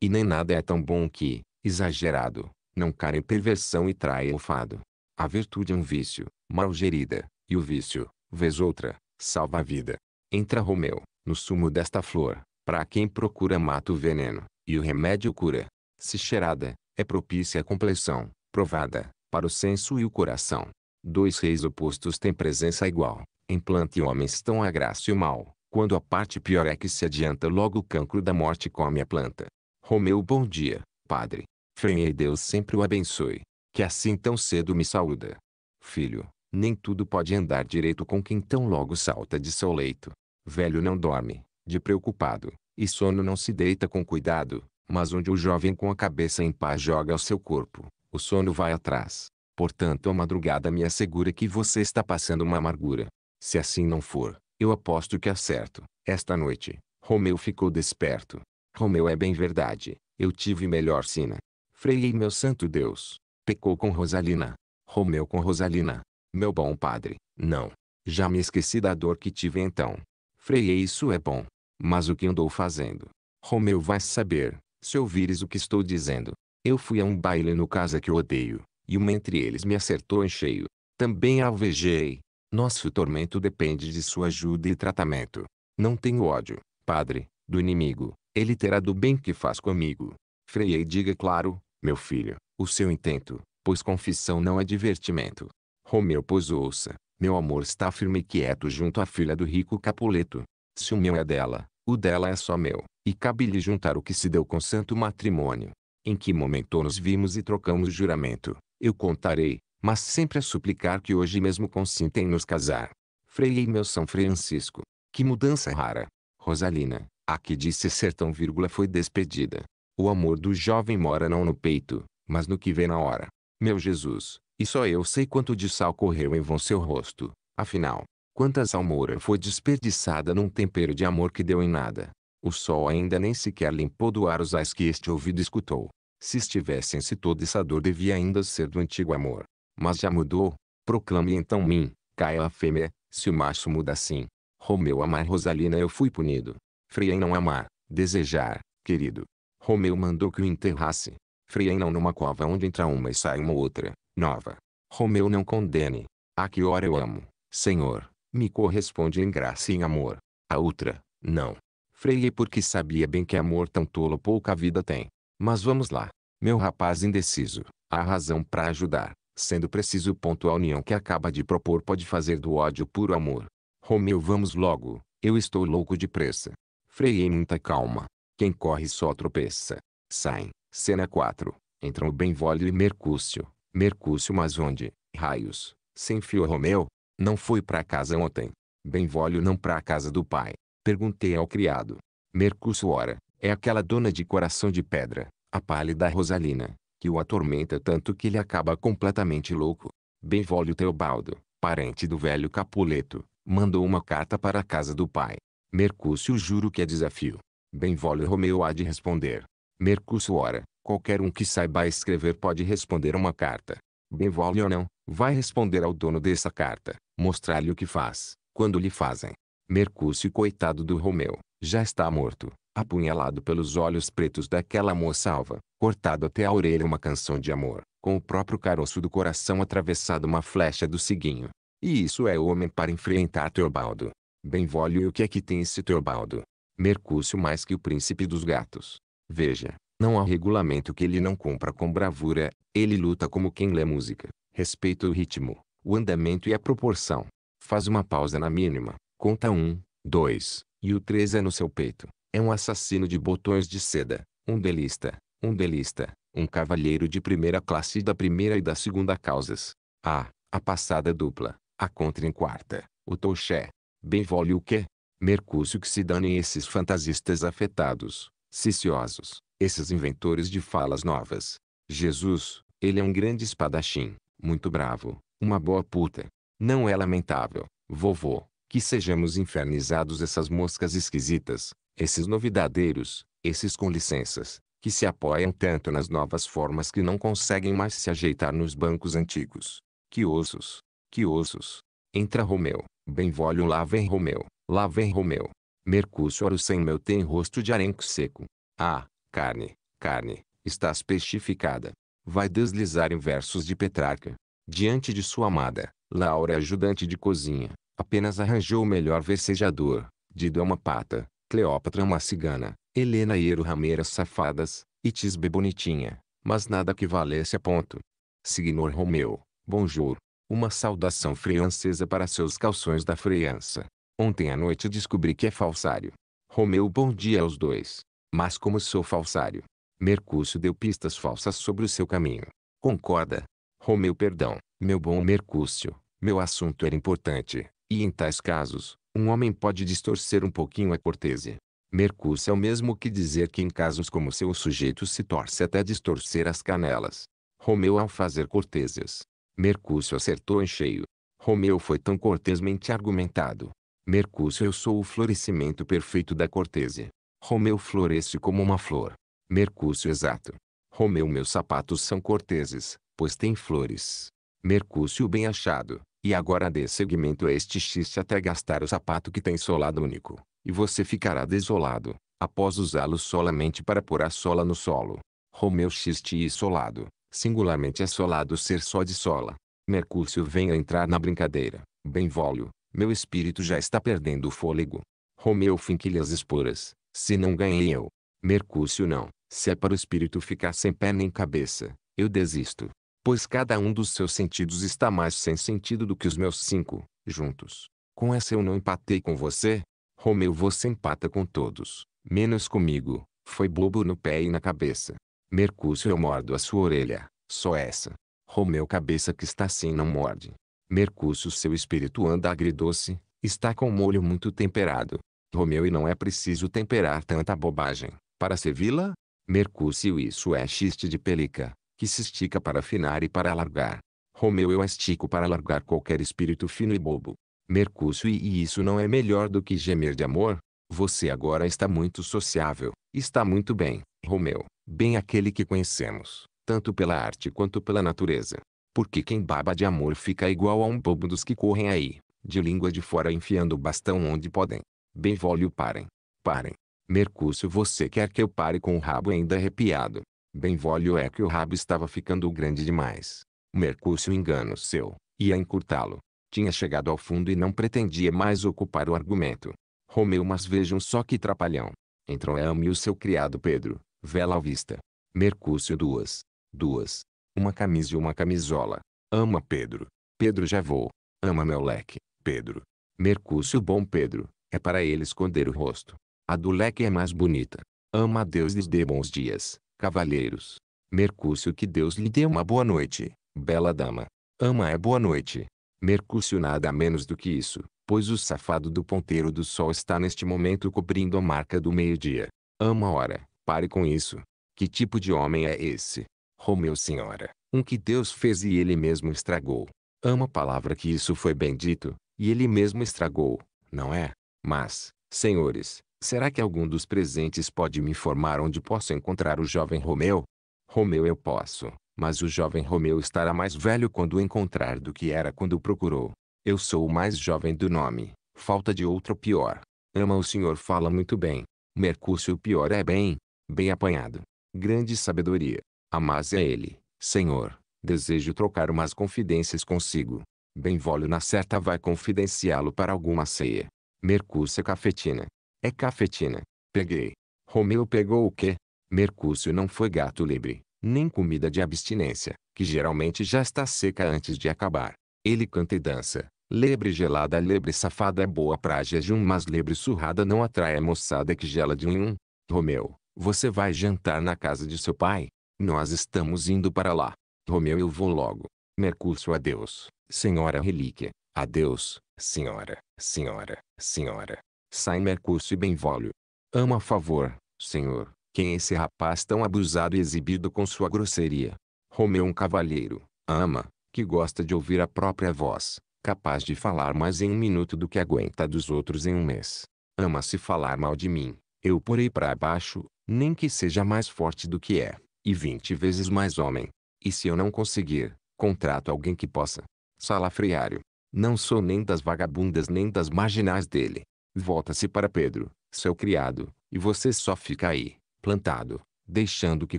e nem nada é tão bom que, exagerado, não cara em perversão e traia o fado. A virtude é um vício, mal gerida, e o vício, vez outra, salva a vida. Entra Romeu, no sumo desta flor, para quem procura mata o veneno, e o remédio cura. Se cheirada, é propícia a compleição, provada, para o senso e o coração. Dois reis opostos têm presença igual, em planta e homens estão a graça e o mal, quando a parte pior é que se adianta logo o cancro da morte come a planta. Romeu bom dia, padre. Frenhei Deus sempre o abençoe. Que assim tão cedo me saúda. Filho, nem tudo pode andar direito com quem tão logo salta de seu leito. Velho não dorme, de preocupado, e sono não se deita com cuidado, mas onde o jovem com a cabeça em paz joga o seu corpo, o sono vai atrás. Portanto a madrugada me assegura que você está passando uma amargura. Se assim não for, eu aposto que acerto. Esta noite, Romeu ficou desperto. Romeu é bem verdade. Eu tive melhor sina. Freiei meu santo Deus. Pecou com Rosalina. Romeu com Rosalina. Meu bom padre, não. Já me esqueci da dor que tive então. Freiei isso é bom. Mas o que andou fazendo? Romeu vai saber, se ouvires o que estou dizendo. Eu fui a um baile no casa que odeio, e uma entre eles me acertou em cheio. Também alvejei, nosso tormento depende de sua ajuda e tratamento. Não tenho ódio, padre, do inimigo. Ele terá do bem que faz comigo. Freiei diga claro, meu filho, o seu intento, pois confissão não é divertimento. Romeu pois ouça, meu amor está firme e quieto junto à filha do rico Capuleto. Se o meu é dela, o dela é só meu, e cabe-lhe juntar o que se deu com santo matrimônio. Em que momento nos vimos e trocamos juramento, eu contarei, mas sempre a suplicar que hoje mesmo consintem nos casar. Frei e meu São Francisco. Que mudança rara. Rosalina, a que disse ser tão vírgula foi despedida. O amor do jovem mora não no peito, mas no que vem na hora. Meu Jesus, e só eu sei quanto de sal correu em vão seu rosto. Afinal, quanta salmoura foi desperdiçada num tempero de amor que deu em nada. O sol ainda nem sequer limpou do ar os ais que este ouvido escutou. Se estivessem-se toda essa dor devia ainda ser do antigo amor mas já mudou. Proclame então mim, caia a fêmea, se o macho muda assim. Romeu amar Rosalina eu fui punido. Freiei não amar, desejar, querido. Romeu mandou que o enterrasse. Freiei não numa cova onde entra uma e sai uma outra, nova. Romeu não condene. A que hora eu amo, Senhor, me corresponde em graça e em amor. A outra, não. Freiei porque sabia bem que amor tão tolo pouca vida tem. Mas vamos lá, meu rapaz indeciso, há razão para ajudar sendo preciso ponto a união que acaba de propor pode fazer do ódio puro amor. Romeu vamos logo, eu estou louco de pressa. Freiei muita calma. Quem corre só tropeça. Saem, cena 4, entram o Benvolio e Mercúcio. Mercúcio mas onde, raios, sem fio Romeu? Não foi para casa ontem. Benvolio não para casa do pai. Perguntei ao criado. Mercúcio ora, é aquela dona de coração de pedra, a pálida Rosalina, que o atormenta tanto que ele acaba completamente louco. Benvolio Teobaldo, parente do velho Capuleto, mandou uma carta para a casa do pai. Mercúcio juro que é desafio. Benvolio Romeu há de responder. Mercúcio ora, qualquer um que saiba escrever pode responder uma carta. Benvolio ou não, vai responder ao dono dessa carta, mostrar-lhe o que faz, quando lhe fazem. Mercúcio coitado do Romeu, já está morto, apunhalado pelos olhos pretos daquela moça alva cortado até a orelha uma canção de amor, com o próprio caroço do coração atravessado uma flecha do ciguinho. E isso é homem para enfrentar Teobaldo. Benvolio e o que é que tem esse Teobaldo? Mercúcio mais que o príncipe dos gatos. Veja, não há regulamento que ele não cumpra com bravura, ele luta como quem lê música, respeita o ritmo, o andamento e a proporção. Faz uma pausa na mínima, conta um, dois, e o três é no seu peito. É um assassino de botões de seda, um delista, um delista, um cavalheiro de primeira classe da primeira e da segunda causas. A. A passada dupla, a contra em quarta, o touché. o quê, Mercúcio que se danem esses fantasistas afetados, ciciosos, esses inventores de falas novas. Jesus, ele é um grande espadachim, muito bravo, uma boa puta. Não é lamentável, vovô, que sejamos infernizados essas moscas esquisitas, esses novidadeiros, esses com licenças, que se apoiam tanto nas novas formas que não conseguem mais se ajeitar nos bancos antigos. Que ossos! Que ossos! Entra Romeu, bem lá vem Romeu, lá vem Romeu. Mercúrio sem meu tem rosto de arenco seco. Ah, carne, carne, estás pestificada. Vai deslizar em versos de Petrarca. Diante de sua amada, Laura é ajudante de cozinha, apenas arranjou o melhor versejador, Dido é uma pata, Cleópatra é uma cigana, Helena e Hierro Rameiras safadas, e Tisbe bonitinha, mas nada que valesse a ponto. Signor Romeu, bonjour. Uma saudação francesa para seus calções da França. Ontem à noite descobri que é falsário. Romeu bom dia aos dois. Mas como sou falsário? Mercúcio deu pistas falsas sobre o seu caminho. Concorda? Romeu perdão, meu bom Mercúcio, meu assunto era importante, e em tais casos, um homem pode distorcer um pouquinho a cortesia. Mercúcio é o mesmo que dizer que em casos como seu o sujeito se torce até distorcer as canelas. Romeu ao fazer cortesias. Mercúcio acertou em cheio. Romeu foi tão cortesmente argumentado. Mercúcio eu sou o florescimento perfeito da cortesia. Romeu floresce como uma flor. Mercúcio exato. Romeu meus sapatos são corteses, pois têm flores. Mercúcio bem achado. E agora dê segmento a este xiste até gastar o sapato que tem solado único e você ficará desolado, após usá-lo solamente para pôr a sola no solo. Romeu xiste e solado, singularmente assolado ser só de sola. Mercúcio venha entrar na brincadeira, Bem Benvolio, meu espírito já está perdendo o fôlego. Romeu finquilha as esporas, se não ganhei eu. Mercúcio não, se é para o espírito ficar sem perna nem cabeça, eu desisto. Pois cada um dos seus sentidos está mais sem sentido do que os meus cinco, juntos. Com essa eu não empatei com você, Romeu você empata com todos, menos comigo, foi bobo no pé e na cabeça. Mercúcio eu mordo a sua orelha, só essa. Romeu cabeça que está assim não morde. Mercúcio seu espírito anda agridoce, está com molho muito temperado. Romeu e não é preciso temperar tanta bobagem, para servi-la? Mercúcio isso é xiste de pelica, que se estica para afinar e para alargar. Romeu eu estico para alargar qualquer espírito fino e bobo. Mercúcio e isso não é melhor do que gemer de amor? Você agora está muito sociável, está muito bem, Romeu, bem aquele que conhecemos, tanto pela arte quanto pela natureza. Porque quem baba de amor fica igual a um bobo dos que correm aí, de língua de fora enfiando o bastão onde podem. Bem Benvolio parem. Parem. Mercúcio você quer que eu pare com o rabo ainda arrepiado. Bem Benvolio é que o rabo estava ficando grande demais. Mercúcio engano seu, ia encurtá-lo. Tinha chegado ao fundo e não pretendia mais ocupar o argumento. Romeu mas vejam só que trapalhão. Entrou Elmo e o seu criado Pedro, vela à vista. Mercúcio duas. Duas. Uma camisa e uma camisola. Ama Pedro. Pedro já vou. Ama meu leque, Pedro. Mercúcio bom Pedro, é para ele esconder o rosto. A do leque é mais bonita. Ama a Deus lhes dê bons dias, cavalheiros. Mercúcio que Deus lhe dê uma boa noite, bela dama. Ama é boa noite, Mercúcio nada menos do que isso, pois o safado do ponteiro do sol está neste momento cobrindo a marca do meio-dia. Ama hora, pare com isso. Que tipo de homem é esse? Romeu oh, senhora, um que Deus fez e ele mesmo estragou. Ama a palavra que isso foi bendito, e ele mesmo estragou, não é? Mas, senhores, será que algum dos presentes pode me informar onde posso encontrar o jovem Romeu? Romeu eu posso, mas o jovem Romeu estará mais velho quando o encontrar do que era quando o procurou. Eu sou o mais jovem do nome, falta de outro pior. Ama o senhor fala muito bem. Mercúcio o pior é bem, bem apanhado. Grande sabedoria. Amás a ele, senhor. Desejo trocar umas confidências consigo. Benvolio na certa vai confidenciá-lo para alguma ceia. Mercúcio é cafetina. É cafetina. Peguei. Romeu pegou o quê? Mercúcio não foi gato livre nem comida de abstinência, que geralmente já está seca antes de acabar. Ele canta e dança. Lebre gelada lebre safada é boa pra jejum mas lebre surrada não atrai a moçada que gela de um em um. Romeu, você vai jantar na casa de seu pai? Nós estamos indo para lá. Romeu eu vou logo. Mercúcio adeus, senhora relíquia. Adeus, senhora, senhora, senhora. Sai Mercúcio e Benvolio. Ama a favor, senhor. Quem é esse rapaz tão abusado e exibido com sua grosseria? Romeu um cavalheiro, ama, que gosta de ouvir a própria voz, capaz de falar mais em um minuto do que aguenta dos outros em um mês. Ama se falar mal de mim, eu porei para baixo, nem que seja mais forte do que é, e vinte vezes mais homem. E se eu não conseguir, contrato alguém que possa. Salafriário. Não sou nem das vagabundas nem das marginais dele. Volta-se para Pedro, seu criado, e você só fica aí plantado, deixando que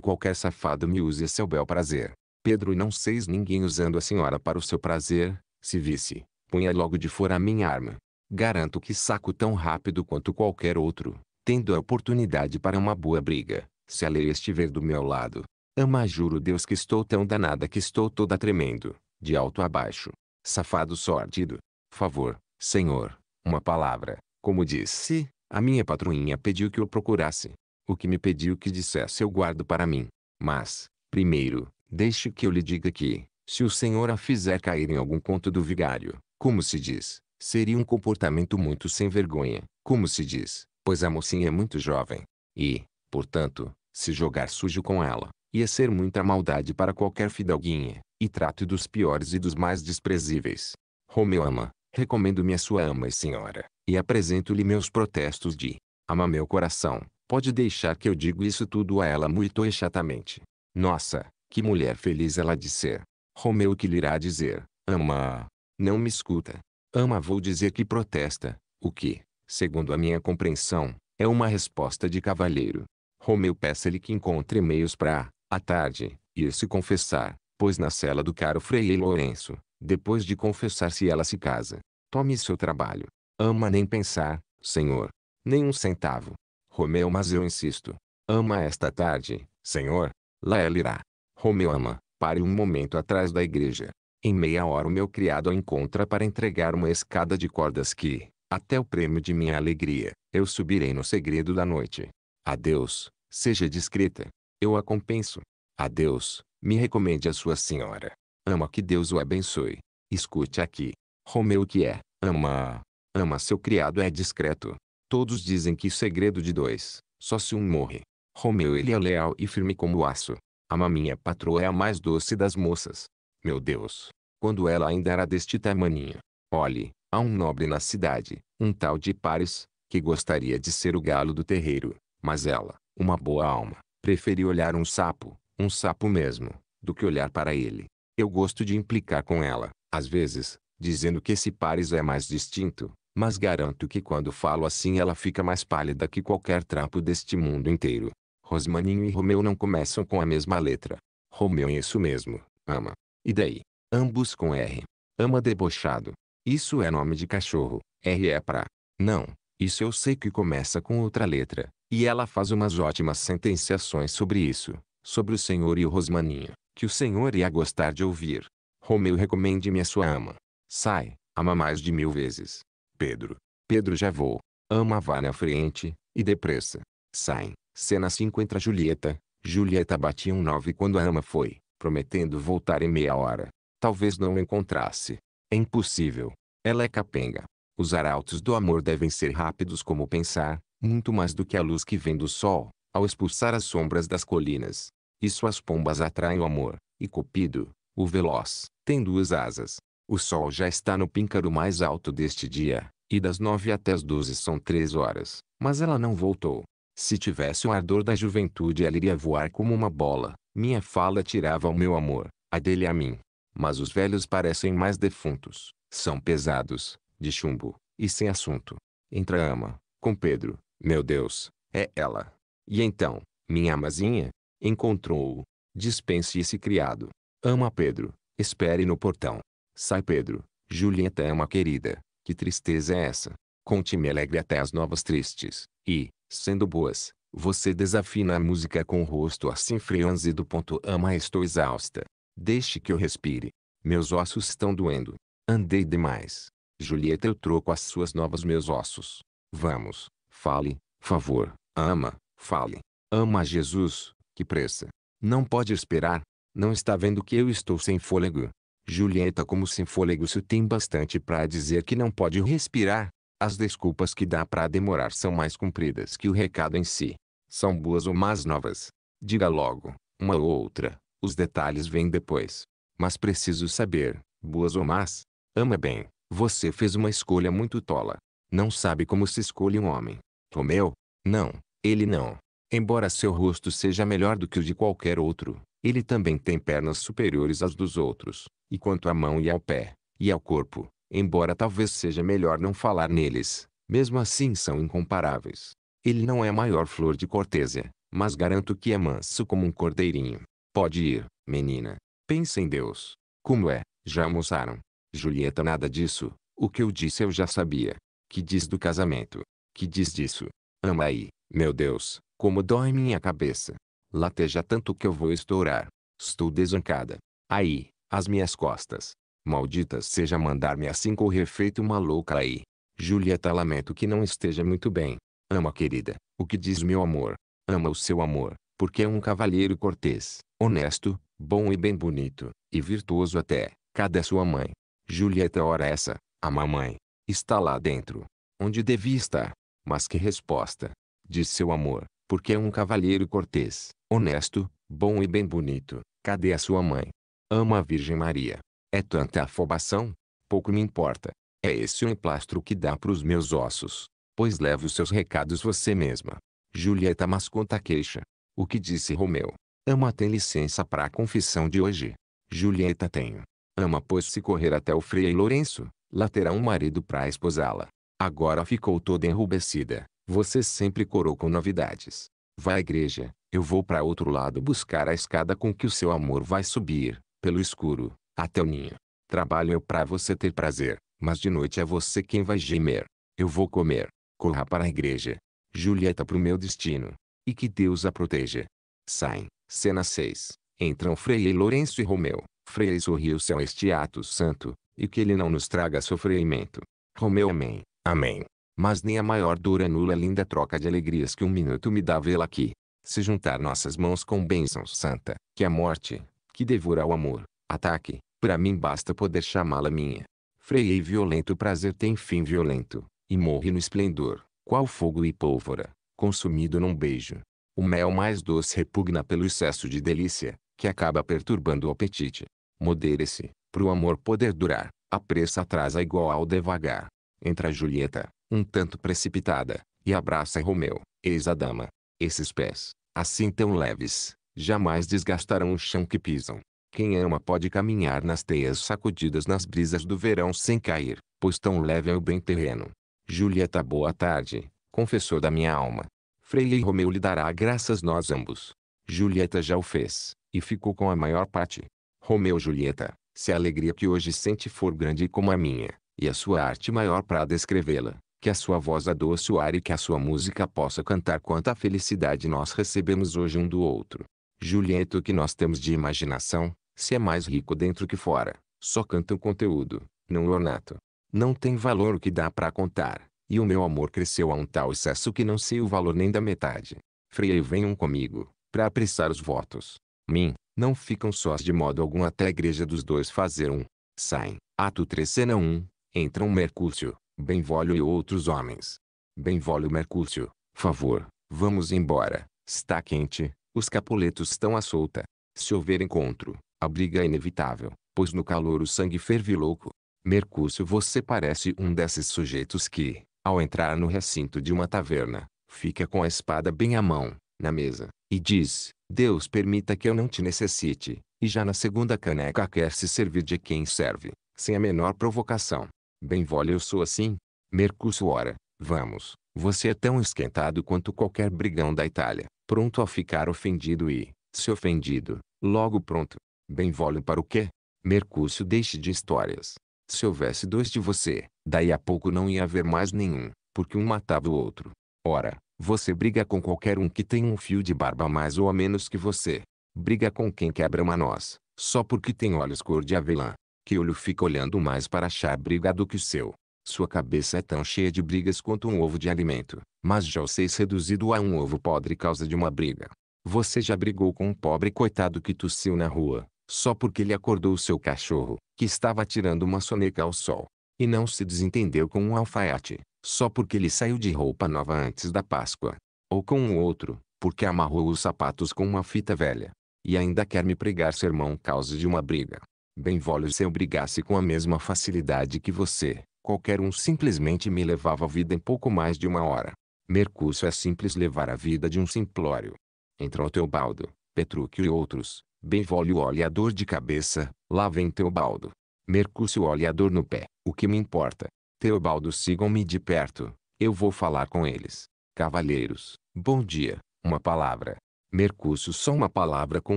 qualquer safado me use a seu bel prazer. Pedro não seis ninguém usando a senhora para o seu prazer, se visse, punha logo de fora a minha arma. Garanto que saco tão rápido quanto qualquer outro, tendo a oportunidade para uma boa briga, se a lei estiver do meu lado. Ama juro Deus que estou tão danada que estou toda tremendo, de alto a baixo. Safado sordido. Favor, senhor, uma palavra. Como disse, a minha patroinha pediu que o procurasse. O que me pediu que dissesse eu guardo para mim. Mas, primeiro, deixe que eu lhe diga que, se o senhor a fizer cair em algum conto do vigário, como se diz, seria um comportamento muito sem vergonha, como se diz, pois a mocinha é muito jovem. E, portanto, se jogar sujo com ela, ia ser muita maldade para qualquer fidalguinha, e trato dos piores e dos mais desprezíveis. Romeu ama, recomendo-me a sua ama e senhora, e apresento-lhe meus protestos de ama meu coração, Pode deixar que eu digo isso tudo a ela muito exatamente. Nossa, que mulher feliz ela de ser. Romeu que lhe irá dizer, ama. Não me escuta. Ama vou dizer que protesta, o que, segundo a minha compreensão, é uma resposta de cavalheiro. Romeu peça-lhe que encontre meios para, à tarde, ir se confessar, pois na cela do caro Frei Lourenço, depois de confessar se ela se casa, tome seu trabalho. Ama nem pensar, senhor. Nem um centavo. Romeu mas eu insisto. Ama esta tarde, senhor. Lá ela irá. Romeu ama, pare um momento atrás da igreja. Em meia hora o meu criado a encontra para entregar uma escada de cordas que, até o prêmio de minha alegria, eu subirei no segredo da noite. Adeus, seja discreta. Eu a compenso. Adeus, me recomende a sua senhora. Ama que Deus o abençoe. Escute aqui. Romeu que é, ama. Ama seu criado é discreto. Todos dizem que segredo de dois, só se um morre. Romeu ele é leal e firme como o aço. A maminha patroa é a mais doce das moças. Meu Deus! Quando ela ainda era deste tamaninho. Olhe, há um nobre na cidade, um tal de Paris, que gostaria de ser o galo do terreiro. Mas ela, uma boa alma, preferiu olhar um sapo, um sapo mesmo, do que olhar para ele. Eu gosto de implicar com ela, às vezes, dizendo que esse Paris é mais distinto, mas garanto que quando falo assim ela fica mais pálida que qualquer trapo deste mundo inteiro. Rosmaninho e Romeu não começam com a mesma letra. Romeu é isso mesmo, ama. E daí? Ambos com R. Ama debochado. Isso é nome de cachorro, R é pra. Não, isso eu sei que começa com outra letra, e ela faz umas ótimas sentenciações sobre isso, sobre o senhor e o Rosmaninho, que o senhor ia gostar de ouvir. Romeu recomende-me a sua ama. Sai, ama mais de mil vezes. Pedro. Pedro já vou. Ama vá na frente, e depressa. Saem. Cena 5 entra Julieta. Julieta batia um nove quando a ama foi, prometendo voltar em meia hora. Talvez não o encontrasse. É impossível. Ela é capenga. Os arautos do amor devem ser rápidos como pensar, muito mais do que a luz que vem do sol, ao expulsar as sombras das colinas. Isso as pombas atraem o amor, e Cupido, o veloz, tem duas asas. O sol já está no píncaro mais alto deste dia, e das nove até as doze são três horas, mas ela não voltou. Se tivesse o ardor da juventude ela iria voar como uma bola, minha fala tirava o meu amor, a dele a mim. Mas os velhos parecem mais defuntos, são pesados, de chumbo, e sem assunto. Entra a ama, com Pedro, meu Deus, é ela. E então, minha amazinha, encontrou-o. Dispense esse criado. Ama Pedro, espere no portão. Sai Pedro, Julieta é uma querida, que tristeza é essa? Conte-me alegre até as novas tristes, e, sendo boas, você desafina a música com o rosto assim franzido. Ama estou exausta. Deixe que eu respire. Meus ossos estão doendo. Andei demais. Julieta eu troco as suas novas meus ossos. Vamos, fale, favor, ama, fale. Ama a Jesus, que pressa. Não pode esperar. Não está vendo que eu estou sem fôlego. Julieta como sem fôlego se tem bastante para dizer que não pode respirar. As desculpas que dá para demorar são mais compridas que o recado em si. São boas ou más novas. Diga logo, uma ou outra. Os detalhes vêm depois. Mas preciso saber, boas ou más. Ama bem, você fez uma escolha muito tola. Não sabe como se escolhe um homem. Romeu? Não, ele não. Embora seu rosto seja melhor do que o de qualquer outro, ele também tem pernas superiores às dos outros, e quanto à mão e ao pé, e ao corpo, embora talvez seja melhor não falar neles, mesmo assim são incomparáveis. Ele não é a maior flor de cortesia, mas garanto que é manso como um cordeirinho. Pode ir, menina. Pense em Deus. Como é, já almoçaram? Julieta nada disso, o que eu disse eu já sabia. Que diz do casamento? Que diz disso? Ama aí, meu Deus, como dói minha cabeça. Lateja tanto que eu vou estourar. Estou desancada. Aí, as minhas costas. Malditas seja mandar-me assim correr feito uma louca aí. Julieta lamento que não esteja muito bem. Ama querida, o que diz meu amor? Ama o seu amor, porque é um cavalheiro cortês, honesto, bom e bem bonito, e virtuoso até. Cadê sua mãe? Julieta ora essa, a mamãe. Está lá dentro. Onde devia estar. Mas que resposta. Diz seu amor, porque é um cavalheiro cortês, honesto, bom e bem bonito. Cadê a sua mãe? Ama a Virgem Maria. É tanta afobação? Pouco me importa. É esse o emplastro que dá para os meus ossos. Pois leve os seus recados você mesma. Julieta mas conta queixa. O que disse Romeu? Ama tem licença para a confissão de hoje. Julieta tenho. Ama pois se correr até o Frei Lourenço, lá terá um marido para esposá-la. Agora ficou toda enrubescida. Você sempre corou com novidades. Vá à igreja, eu vou para outro lado buscar a escada com que o seu amor vai subir, pelo escuro, até o ninho. Trabalho eu é para você ter prazer, mas de noite é você quem vai gemer. Eu vou comer. Corra para a igreja. Julieta para o meu destino. E que Deus a proteja. Saem. Cena 6. Entram Frei e Lourenço e Romeu. Frei sorriu-se a este ato santo, e que ele não nos traga sofrimento. Romeu amém. Amém. Mas nem a maior dor anula a linda troca de alegrias que um minuto me dá vê-la aqui se juntar nossas mãos com bênção santa, que é a morte, que devora o amor, ataque, para mim basta poder chamá-la minha. Freiei violento prazer tem fim violento, e morre no esplendor, qual fogo e pólvora, consumido num beijo. O mel mais doce repugna pelo excesso de delícia, que acaba perturbando o apetite. Modere-se, para o amor poder durar, a pressa atrasa igual ao devagar. Entra Julieta, um tanto precipitada, e abraça Romeu, eis a dama, esses pés, assim tão leves, jamais desgastarão o chão que pisam. Quem ama pode caminhar nas teias sacudidas nas brisas do verão sem cair, pois tão leve é o bem terreno. Julieta boa tarde, confessor da minha alma. Freire Romeu lhe dará graças nós ambos. Julieta já o fez, e ficou com a maior parte. Romeu Julieta, se a alegria que hoje sente for grande como a minha, e a sua arte maior para descrevê-la, que a sua voz adoce o ar e que a sua música possa cantar quanta felicidade nós recebemos hoje um do outro. Julieta, o que nós temos de imaginação, se é mais rico dentro que fora, só canta o conteúdo, não o ornato. Não tem valor o que dá para contar, e o meu amor cresceu a um tal excesso que não sei o valor nem da metade. Freia venham comigo, para apressar os votos. Mim, não ficam sós de modo algum até a igreja dos dois fazer um. Saem, ato 3 cena 1, entram Mercúcio, Benvolio e outros homens. Benvolio Mercúcio, favor, vamos embora, está quente, os capuletos estão à solta. Se houver encontro, a briga é inevitável, pois no calor o sangue ferve louco. Mercúcio você parece um desses sujeitos que, ao entrar no recinto de uma taverna, fica com a espada bem à mão, na mesa, e diz, Deus permita que eu não te necessite, e já na segunda caneca quer se servir de quem serve, sem a menor provocação bem Benvolho eu sou assim. Mercúcio ora, vamos, você é tão esquentado quanto qualquer brigão da Itália, pronto a ficar ofendido e, se ofendido, logo pronto. bem Benvolho para o quê? Mercúcio deixe de histórias. Se houvesse dois de você, daí a pouco não ia haver mais nenhum, porque um matava o outro. Ora, você briga com qualquer um que tem um fio de barba mais ou a menos que você. Briga com quem quebra uma noz, só porque tem olhos cor de avelã que olho fica olhando mais para achar briga do que o seu. Sua cabeça é tão cheia de brigas quanto um ovo de alimento, mas já o seis reduzido a um ovo podre causa de uma briga. Você já brigou com um pobre coitado que tossiu na rua, só porque ele acordou seu cachorro, que estava tirando uma soneca ao sol, e não se desentendeu com um alfaiate, só porque ele saiu de roupa nova antes da Páscoa, ou com um outro, porque amarrou os sapatos com uma fita velha, e ainda quer me pregar sermão causa de uma briga. Benvolio se eu brigasse com a mesma facilidade que você, qualquer um simplesmente me levava a vida em pouco mais de uma hora. Mercúcio é simples levar a vida de um simplório. Entrou o Teobaldo, Petrúquio e outros. Benvolio olha a dor de cabeça, lá vem Teobaldo. Mercúcio olha a dor no pé, o que me importa? Teobaldo sigam-me de perto, eu vou falar com eles. Cavalheiros, bom dia, uma palavra. Mercúcio só uma palavra com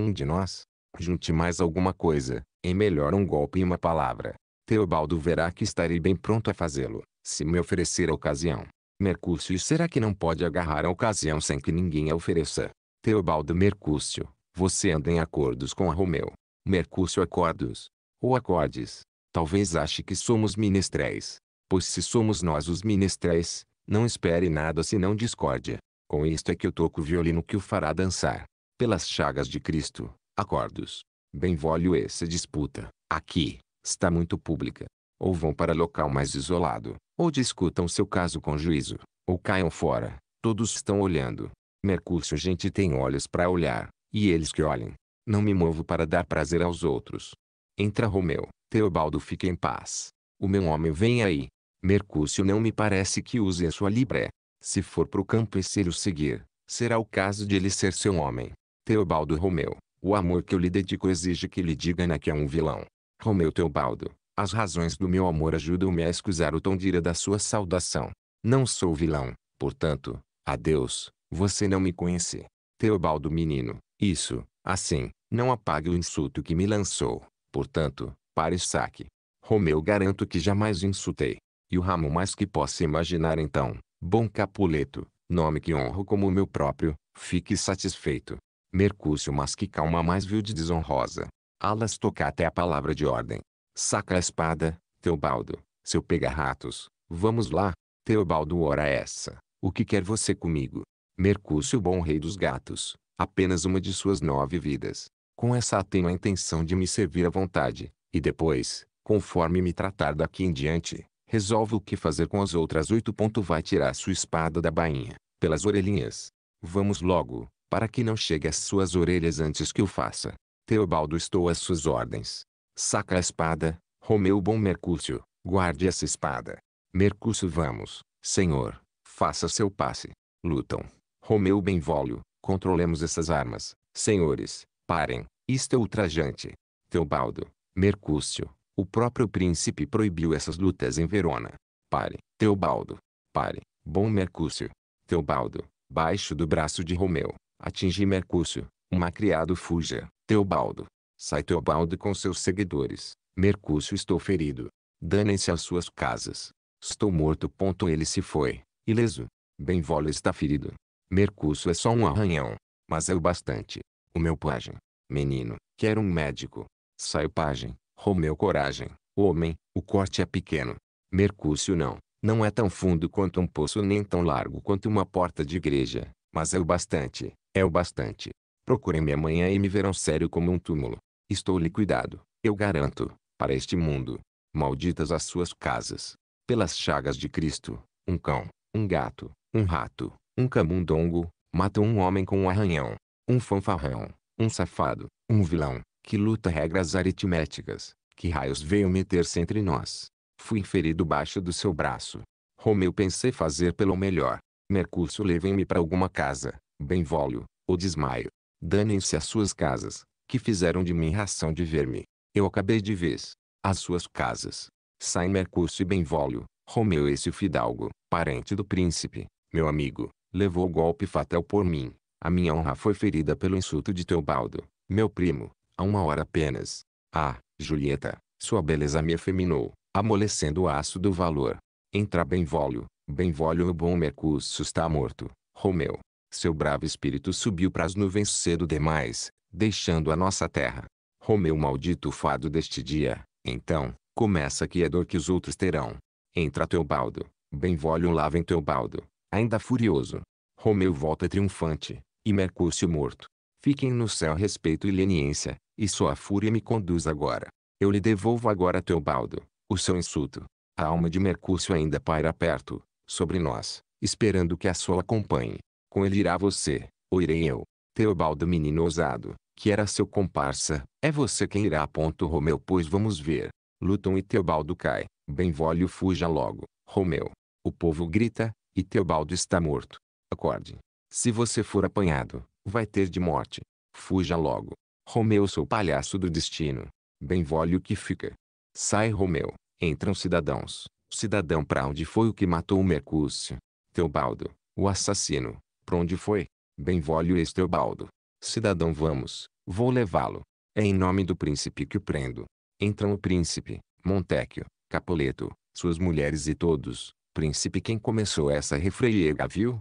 um de nós? Junte mais alguma coisa, em melhor um golpe e uma palavra. Teobaldo verá que estarei bem pronto a fazê-lo, se me oferecer a ocasião. Mercúcio será que não pode agarrar a ocasião sem que ninguém a ofereça? Teobaldo Mercúcio, você anda em acordos com a Romeu. Mercúcio acordos. Ou acordes. Talvez ache que somos ministréis. Pois se somos nós os ministréis, não espere nada senão discórdia. Com isto é que eu toco o violino que o fará dançar. Pelas chagas de Cristo, acordos. Bem Benvolho essa disputa, aqui, está muito pública. Ou vão para local mais isolado, ou discutam seu caso com juízo, ou caiam fora. Todos estão olhando. Mercúcio, gente tem olhos para olhar, e eles que olhem. Não me movo para dar prazer aos outros. Entra Romeu, Teobaldo fica em paz. O meu homem vem aí. Mercúcio não me parece que use a sua libré. Se for o campo e se o seguir, será o caso de ele ser seu homem. Teobaldo Romeu, o amor que eu lhe dedico exige que lhe diga na que é um vilão. Romeu Teobaldo, as razões do meu amor ajudam-me a escusar o tom de ira da sua saudação. Não sou vilão, portanto, adeus, você não me conhece. Teobaldo menino, isso, assim, não apague o insulto que me lançou. Portanto, pare saque. Romeu garanto que jamais insultei. E o ramo mais que possa imaginar então, bom Capuleto, nome que honro como o meu próprio, fique satisfeito. Mercúcio mas que calma mais viu de desonrosa. Alas toca até a palavra de ordem. Saca a espada, Teobaldo, seu pega-ratos, vamos lá. Teobaldo ora essa, o que quer você comigo? Mercúcio bom rei dos gatos, apenas uma de suas nove vidas. Com essa tenho a intenção de me servir à vontade, e depois, conforme me tratar daqui em diante, resolvo o que fazer com as outras oito. Vai tirar sua espada da bainha, pelas orelhinhas. Vamos logo, para que não chegue às suas orelhas antes que o faça. Teobaldo estou às suas ordens. Saca a espada, Romeu bom Mercúcio, guarde essa espada. Mercúcio vamos, senhor, faça seu passe. Lutam. Romeu Benvolio, controlemos essas armas, senhores, parem, isto é ultrajante. Teobaldo, Mercúcio, o próprio príncipe proibiu essas lutas em Verona. Pare, Teobaldo, pare, bom Mercúcio. Teobaldo, baixo do braço de Romeu atingi Mercúcio, um macriado fuja, Teobaldo. Sai Teobaldo com seus seguidores, Mercúcio estou ferido. Danem-se às suas casas. Estou morto. Ponto ele se foi, ileso. Benvolo está ferido. Mercúcio é só um arranhão, mas é o bastante. O meu pajem, menino, quer um médico. Sai o pajem, Romeu coragem, homem, o corte é pequeno. Mercúcio não, não é tão fundo quanto um poço nem tão largo quanto uma porta de igreja. Mas é o bastante, é o bastante. Procurem-me amanhã e me verão sério como um túmulo. Estou liquidado, eu garanto, para este mundo. Malditas as suas casas. Pelas chagas de Cristo, um cão, um gato, um rato, um camundongo, matam um homem com um arranhão, um fanfarrão, um safado, um vilão, que luta regras aritméticas, que raios veio meter-se entre nós. Fui ferido baixo do seu braço. Romeu pensei fazer pelo melhor, Mercúrio levem-me para alguma casa, benvolio, ou desmaio. Danem-se as suas casas, que fizeram de mim ração de ver-me. Eu acabei de ver As suas casas. Sai Mercúcio e Benvolio, Romeu esse fidalgo, parente do príncipe, meu amigo, levou o golpe fatal por mim. A minha honra foi ferida pelo insulto de Teobaldo, meu primo, há uma hora apenas. Ah, Julieta, sua beleza me afeminou, amolecendo o aço do valor. Entra Benvolio, Bem-volho, o bom Mercúcio está morto, Romeu. Seu bravo espírito subiu para as nuvens cedo demais, deixando a nossa terra. Romeu maldito fado deste dia, então, começa que é dor que os outros terão. Entra Teobaldo, Bem-volho, lava em Teobaldo, ainda furioso. Romeu volta triunfante, e Mercúcio morto. Fiquem no céu respeito e leniência, e sua fúria me conduz agora. Eu lhe devolvo agora Teobaldo, o seu insulto. A alma de Mercúcio ainda paira perto, sobre nós, esperando que a sua acompanhe. Com ele irá você, ou irei eu. Teobaldo menino ousado, que era seu comparsa, é você quem irá. Ponto Romeu pois vamos ver. Lutam e Teobaldo cai, Benvolio fuja logo, Romeu. O povo grita, e Teobaldo está morto. Acorde. Se você for apanhado, vai ter de morte. Fuja logo. Romeu sou palhaço do destino. Benvolio que fica. Sai Romeu, entram cidadãos. Cidadão para onde foi o que matou o Mercúcio? Teobaldo, o assassino. para onde foi? Bem-volho este Teobaldo, Cidadão vamos, vou levá-lo. É em nome do príncipe que o prendo. Entram o príncipe, Montecchio, Capoleto, suas mulheres e todos. Príncipe quem começou essa refreiega viu?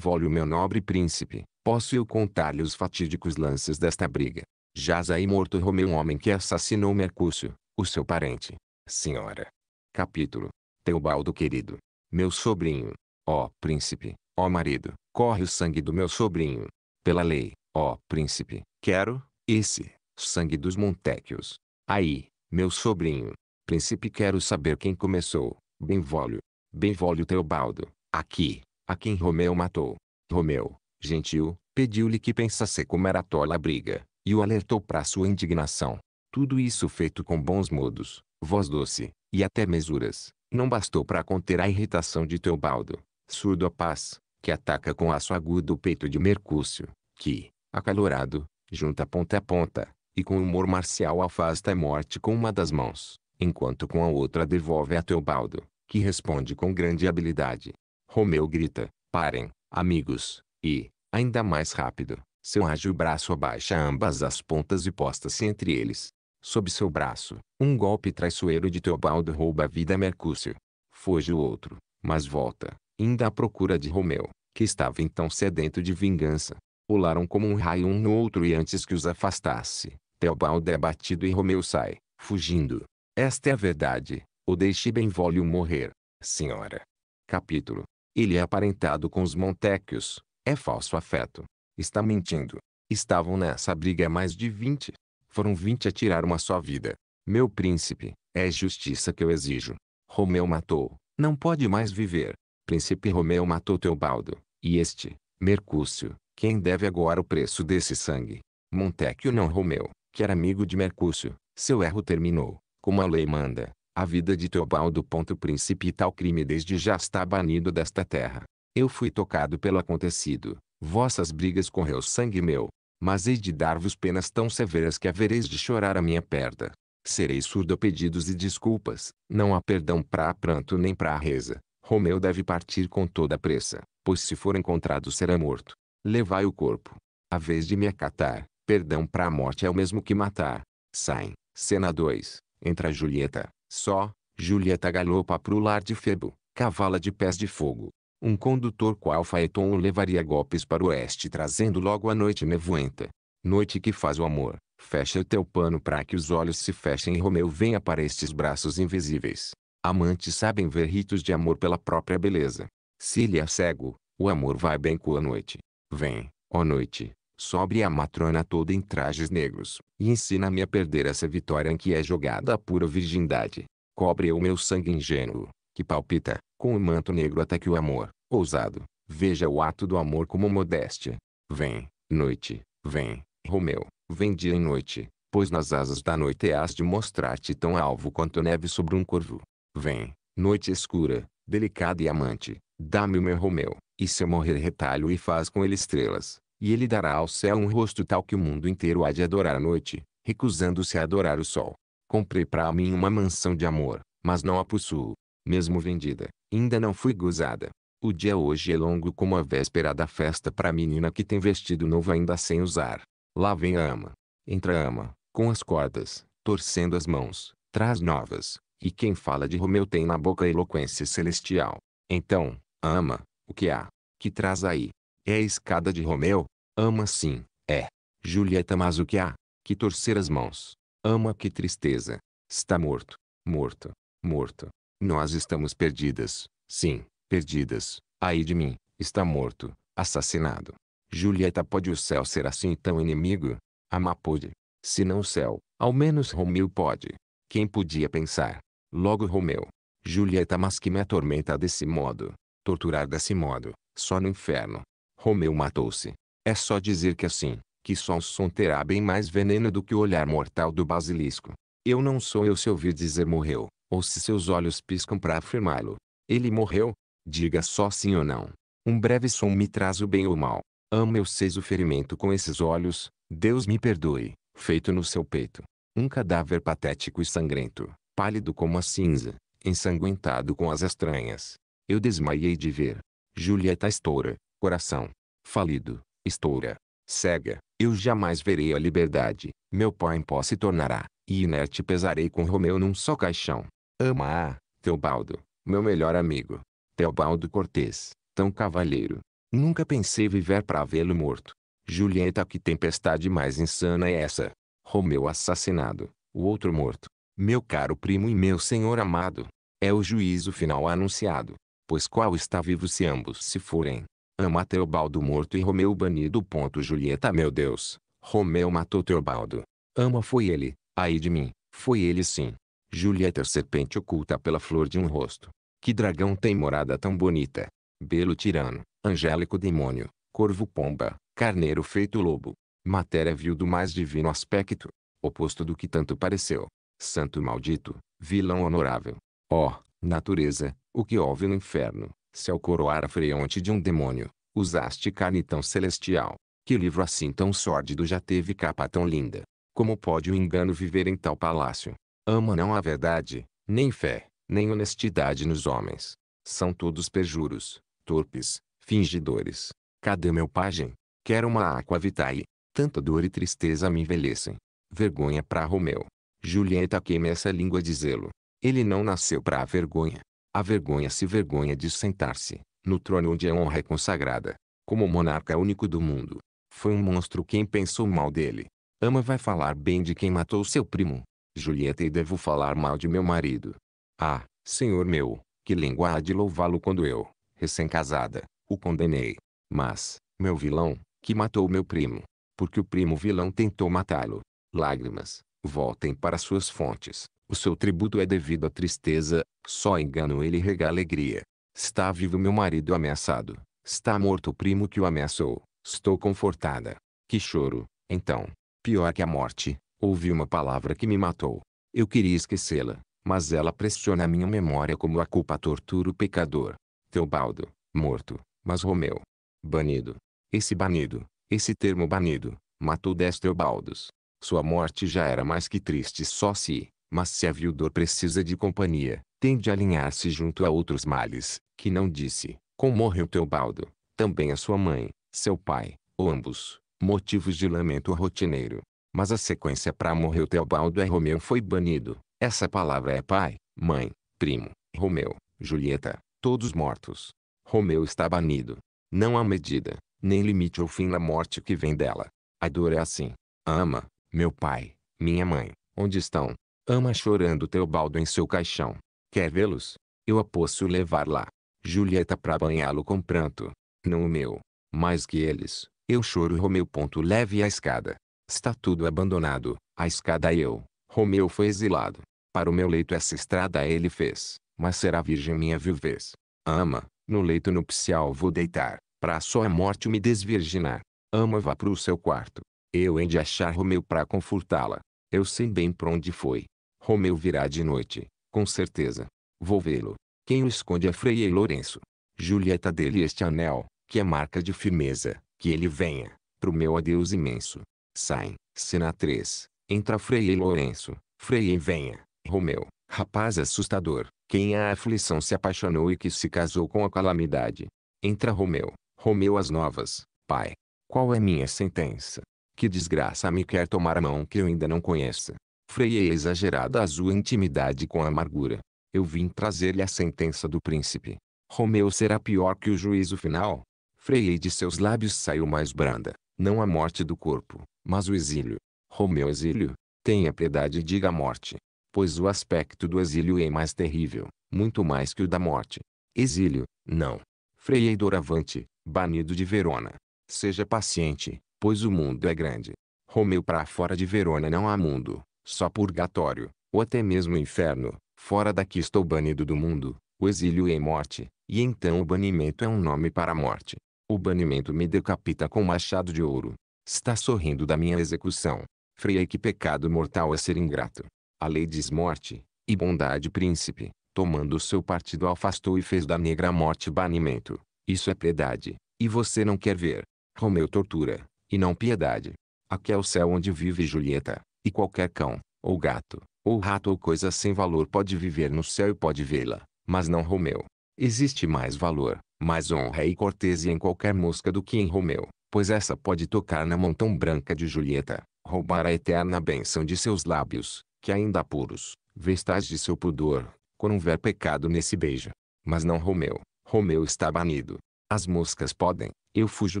volho meu nobre príncipe, posso eu contar-lhe os fatídicos lances desta briga? Jaz aí morto Romeu um homem que assassinou Mercúcio, o seu parente. Senhora. Capítulo Teobaldo querido. Meu sobrinho. Ó príncipe, ó marido, corre o sangue do meu sobrinho. Pela lei, ó príncipe, quero, esse, sangue dos Montequios. Aí, meu sobrinho. Príncipe quero saber quem começou. Benvolio. Benvolio Teobaldo. Aqui, a quem Romeu matou. Romeu, gentil, pediu-lhe que pensasse como era tola a briga, e o alertou para sua indignação. Tudo isso feito com bons modos, voz doce, e até mesuras, não bastou para conter a irritação de Teobaldo, surdo à paz, que ataca com aço agudo o peito de Mercúcio, que, acalorado, junta ponta a ponta, e com humor marcial afasta a morte com uma das mãos, enquanto com a outra devolve a Teobaldo, que responde com grande habilidade. Romeu grita, parem, amigos, e, ainda mais rápido, seu ágil braço abaixa ambas as pontas e posta-se entre eles, Sob seu braço, um golpe traiçoeiro de Teobaldo rouba a vida a Mercúcio. Foge o outro, mas volta, ainda à procura de Romeu, que estava então sedento de vingança. Pularam como um raio um no outro e antes que os afastasse, Teobaldo é batido e Romeu sai, fugindo. Esta é a verdade, o deixe bem Benvolio morrer, senhora. Capítulo. Ele é aparentado com os Montequios, é falso afeto. Está mentindo. Estavam nessa briga mais de vinte, foram vinte a tirar uma só vida. Meu príncipe, é justiça que eu exijo. Romeu matou, não pode mais viver. Príncipe Romeu matou Teobaldo, e este, Mercúcio, quem deve agora o preço desse sangue? Montecchio não Romeu, que era amigo de Mercúcio, seu erro terminou, como a lei manda, a vida de Teobaldo. Príncipe e tal crime desde já está banido desta terra. Eu fui tocado pelo acontecido, vossas brigas correu sangue meu, mas hei de dar-vos penas tão severas que havereis de chorar a minha perda. Serei surdo a pedidos e desculpas, não há perdão para a pranto nem para a reza. Romeu deve partir com toda a pressa, pois se for encontrado será morto. Levai o corpo. A vez de me acatar, perdão para a morte é o mesmo que matar. Saem, cena 2, entra Julieta, só, Julieta galopa o lar de Febo, cavala de pés de fogo, um condutor qual Faeton o levaria golpes para o oeste trazendo logo a noite nevoenta. Noite que faz o amor, fecha o teu pano para que os olhos se fechem e Romeu venha para estes braços invisíveis. Amantes sabem ver ritos de amor pela própria beleza. Se ele é cego, o amor vai bem com a noite. Vem, ó noite, sobre a matrona toda em trajes negros, e ensina-me a perder essa vitória em que é jogada a pura virgindade. Cobre o meu sangue ingênuo, que palpita, com o manto negro até que o amor, ousado, veja o ato do amor como modéstia. Vem, noite, vem, Romeu, vem dia e noite, pois nas asas da noite hás de mostrar-te tão alvo quanto neve sobre um corvo. Vem, noite escura, delicada e amante, dá-me o meu Romeu, e se eu morrer retalho e faz com ele estrelas, e ele dará ao céu um rosto tal que o mundo inteiro há de adorar a noite, recusando-se a adorar o sol. Comprei para mim uma mansão de amor, mas não a possuo mesmo vendida, ainda não fui gozada. O dia hoje é longo como a véspera da festa para a menina que tem vestido novo ainda sem usar. Lá vem a ama. Entra a ama, com as cordas, torcendo as mãos, traz novas. E quem fala de Romeu tem na boca a eloquência celestial. Então, ama, o que há? Que traz aí? É a escada de Romeu? Ama sim, é. Julieta mas o que há? Que torcer as mãos. Ama que tristeza. Está morto, morto, morto. Nós estamos perdidas. Sim, perdidas. Aí de mim, está morto, assassinado. Julieta pode o céu ser assim tão inimigo? Amá pode. Se não o céu, ao menos Romeu pode. Quem podia pensar? Logo Romeu. Julieta mas que me atormenta desse modo. Torturar desse modo, só no inferno. Romeu matou-se. É só dizer que assim, que só o som terá bem mais veneno do que o olhar mortal do basilisco. Eu não sou eu se ouvir dizer morreu ou se seus olhos piscam para afirmá-lo. Ele morreu? Diga só sim ou não. Um breve som me traz o bem ou o mal. Amo eu seis o ferimento com esses olhos, Deus me perdoe, feito no seu peito. Um cadáver patético e sangrento, pálido como a cinza, ensanguentado com as estranhas. Eu desmaiei de ver. Julieta estoura, coração. Falido, estoura. Cega, eu jamais verei a liberdade, meu pó em pó se tornará, e inerte pesarei com Romeu num só caixão. Ama-a, Teobaldo, meu melhor amigo. Teobaldo Cortês, tão cavalheiro. Nunca pensei viver para vê-lo morto. Julieta, que tempestade mais insana é essa? Romeu assassinado, o outro morto. Meu caro primo e meu senhor amado. É o juízo final anunciado. Pois qual está vivo se ambos se forem? Ama Teobaldo morto e Romeu banido. Ponto Julieta, meu Deus. Romeu matou Teobaldo. Ama foi ele, aí de mim, foi ele sim. Julieta serpente oculta pela flor de um rosto. Que dragão tem morada tão bonita? Belo tirano, angélico demônio, corvo pomba, carneiro feito lobo. Matéria viu do mais divino aspecto, oposto do que tanto pareceu. Santo maldito, vilão honorável. Ó, oh, natureza, o que houve no inferno, se ao coroar a freonte de um demônio, usaste carne tão celestial. Que livro assim tão sórdido já teve capa tão linda? Como pode o engano viver em tal palácio? Ama não a verdade, nem fé, nem honestidade nos homens. São todos pejuros, torpes, fingidores. Cadê meu pajem? Quero uma aqua vitae. Tanta dor e tristeza me envelhecem. Vergonha para Romeu. Julieta queima essa língua dizê-lo. Ele não nasceu para a vergonha. A vergonha se vergonha de sentar-se, no trono onde a honra é consagrada, como monarca único do mundo. Foi um monstro quem pensou mal dele. Ama vai falar bem de quem matou seu primo. Julieta e devo falar mal de meu marido. Ah, senhor meu, que língua há de louvá-lo quando eu, recém-casada, o condenei. Mas, meu vilão, que matou meu primo, porque o primo vilão tentou matá-lo. Lágrimas, voltem para suas fontes. O seu tributo é devido à tristeza, só engano ele rega alegria. Está vivo meu marido ameaçado, está morto o primo que o ameaçou. Estou confortada. Que choro, então, pior que a morte, Houve uma palavra que me matou. Eu queria esquecê-la, mas ela pressiona a minha memória como a culpa tortura o pecador. Teobaldo, morto, mas Romeu. Banido. Esse banido, esse termo banido, matou dez Teobaldos. Sua morte já era mais que triste só se, mas se a viudor precisa de companhia, tende a alinhar-se junto a outros males, que não disse, como morreu Teobaldo, também a sua mãe, seu pai, ou ambos, motivos de lamento rotineiro. Mas a sequência para morreu Teobaldo é Romeu foi banido. Essa palavra é pai, mãe, primo, Romeu, Julieta, todos mortos. Romeu está banido. Não há medida, nem limite ou fim na morte que vem dela. A dor é assim. Ama, meu pai, minha mãe, onde estão? Ama chorando Teobaldo em seu caixão. Quer vê-los? Eu a posso levar lá. Julieta para banhá-lo com pranto. Não o meu. Mais que eles, eu choro Romeu. Ponto leve a escada. Está tudo abandonado, a escada eu, Romeu foi exilado. Para o meu leito essa estrada ele fez, mas será virgem minha viuvez. Ama, no leito nupcial vou deitar, pra só a morte me desvirginar. Ama vá para o seu quarto. Eu hei de achar Romeu pra confortá-la. Eu sei bem pra onde foi. Romeu virá de noite, com certeza. Vou vê-lo. Quem o esconde é e Lourenço. Julieta dele este anel, que é marca de firmeza, que ele venha, pro meu adeus imenso saem, cena 3, entra Frei Lourenço, Frei venha, Romeu, rapaz assustador, quem a aflição se apaixonou e que se casou com a calamidade. Entra Romeu, Romeu as novas, pai, qual é minha sentença? Que desgraça me quer tomar a mão que eu ainda não conheça. Frei é exagerada a sua intimidade com a amargura. Eu vim trazer-lhe a sentença do príncipe. Romeu será pior que o juízo final? Freiei de seus lábios saiu mais branda, não a morte do corpo, mas o exílio, Romeu exílio, tenha piedade e diga a morte, pois o aspecto do exílio é mais terrível, muito mais que o da morte. Exílio, não. Freiei doravante, banido de Verona. Seja paciente, pois o mundo é grande. Romeu para fora de Verona não há mundo, só purgatório, ou até mesmo inferno, fora daqui estou banido do mundo, o exílio é morte, e então o banimento é um nome para a morte. O banimento me decapita com machado de ouro, Está sorrindo da minha execução. freia que pecado mortal é ser ingrato. A lei diz morte, e bondade príncipe, tomando o seu partido afastou e fez da negra morte banimento. Isso é piedade, e você não quer ver. Romeu tortura, e não piedade. Aqui é o céu onde vive Julieta, e qualquer cão, ou gato, ou rato ou coisa sem valor pode viver no céu e pode vê-la, mas não Romeu. Existe mais valor, mais honra e cortesia em qualquer mosca do que em Romeu pois essa pode tocar na mão tão branca de Julieta, roubar a eterna benção de seus lábios, que ainda puros, vestais de seu pudor, quando houver pecado nesse beijo. Mas não Romeu, Romeu está banido. As moscas podem, eu fujo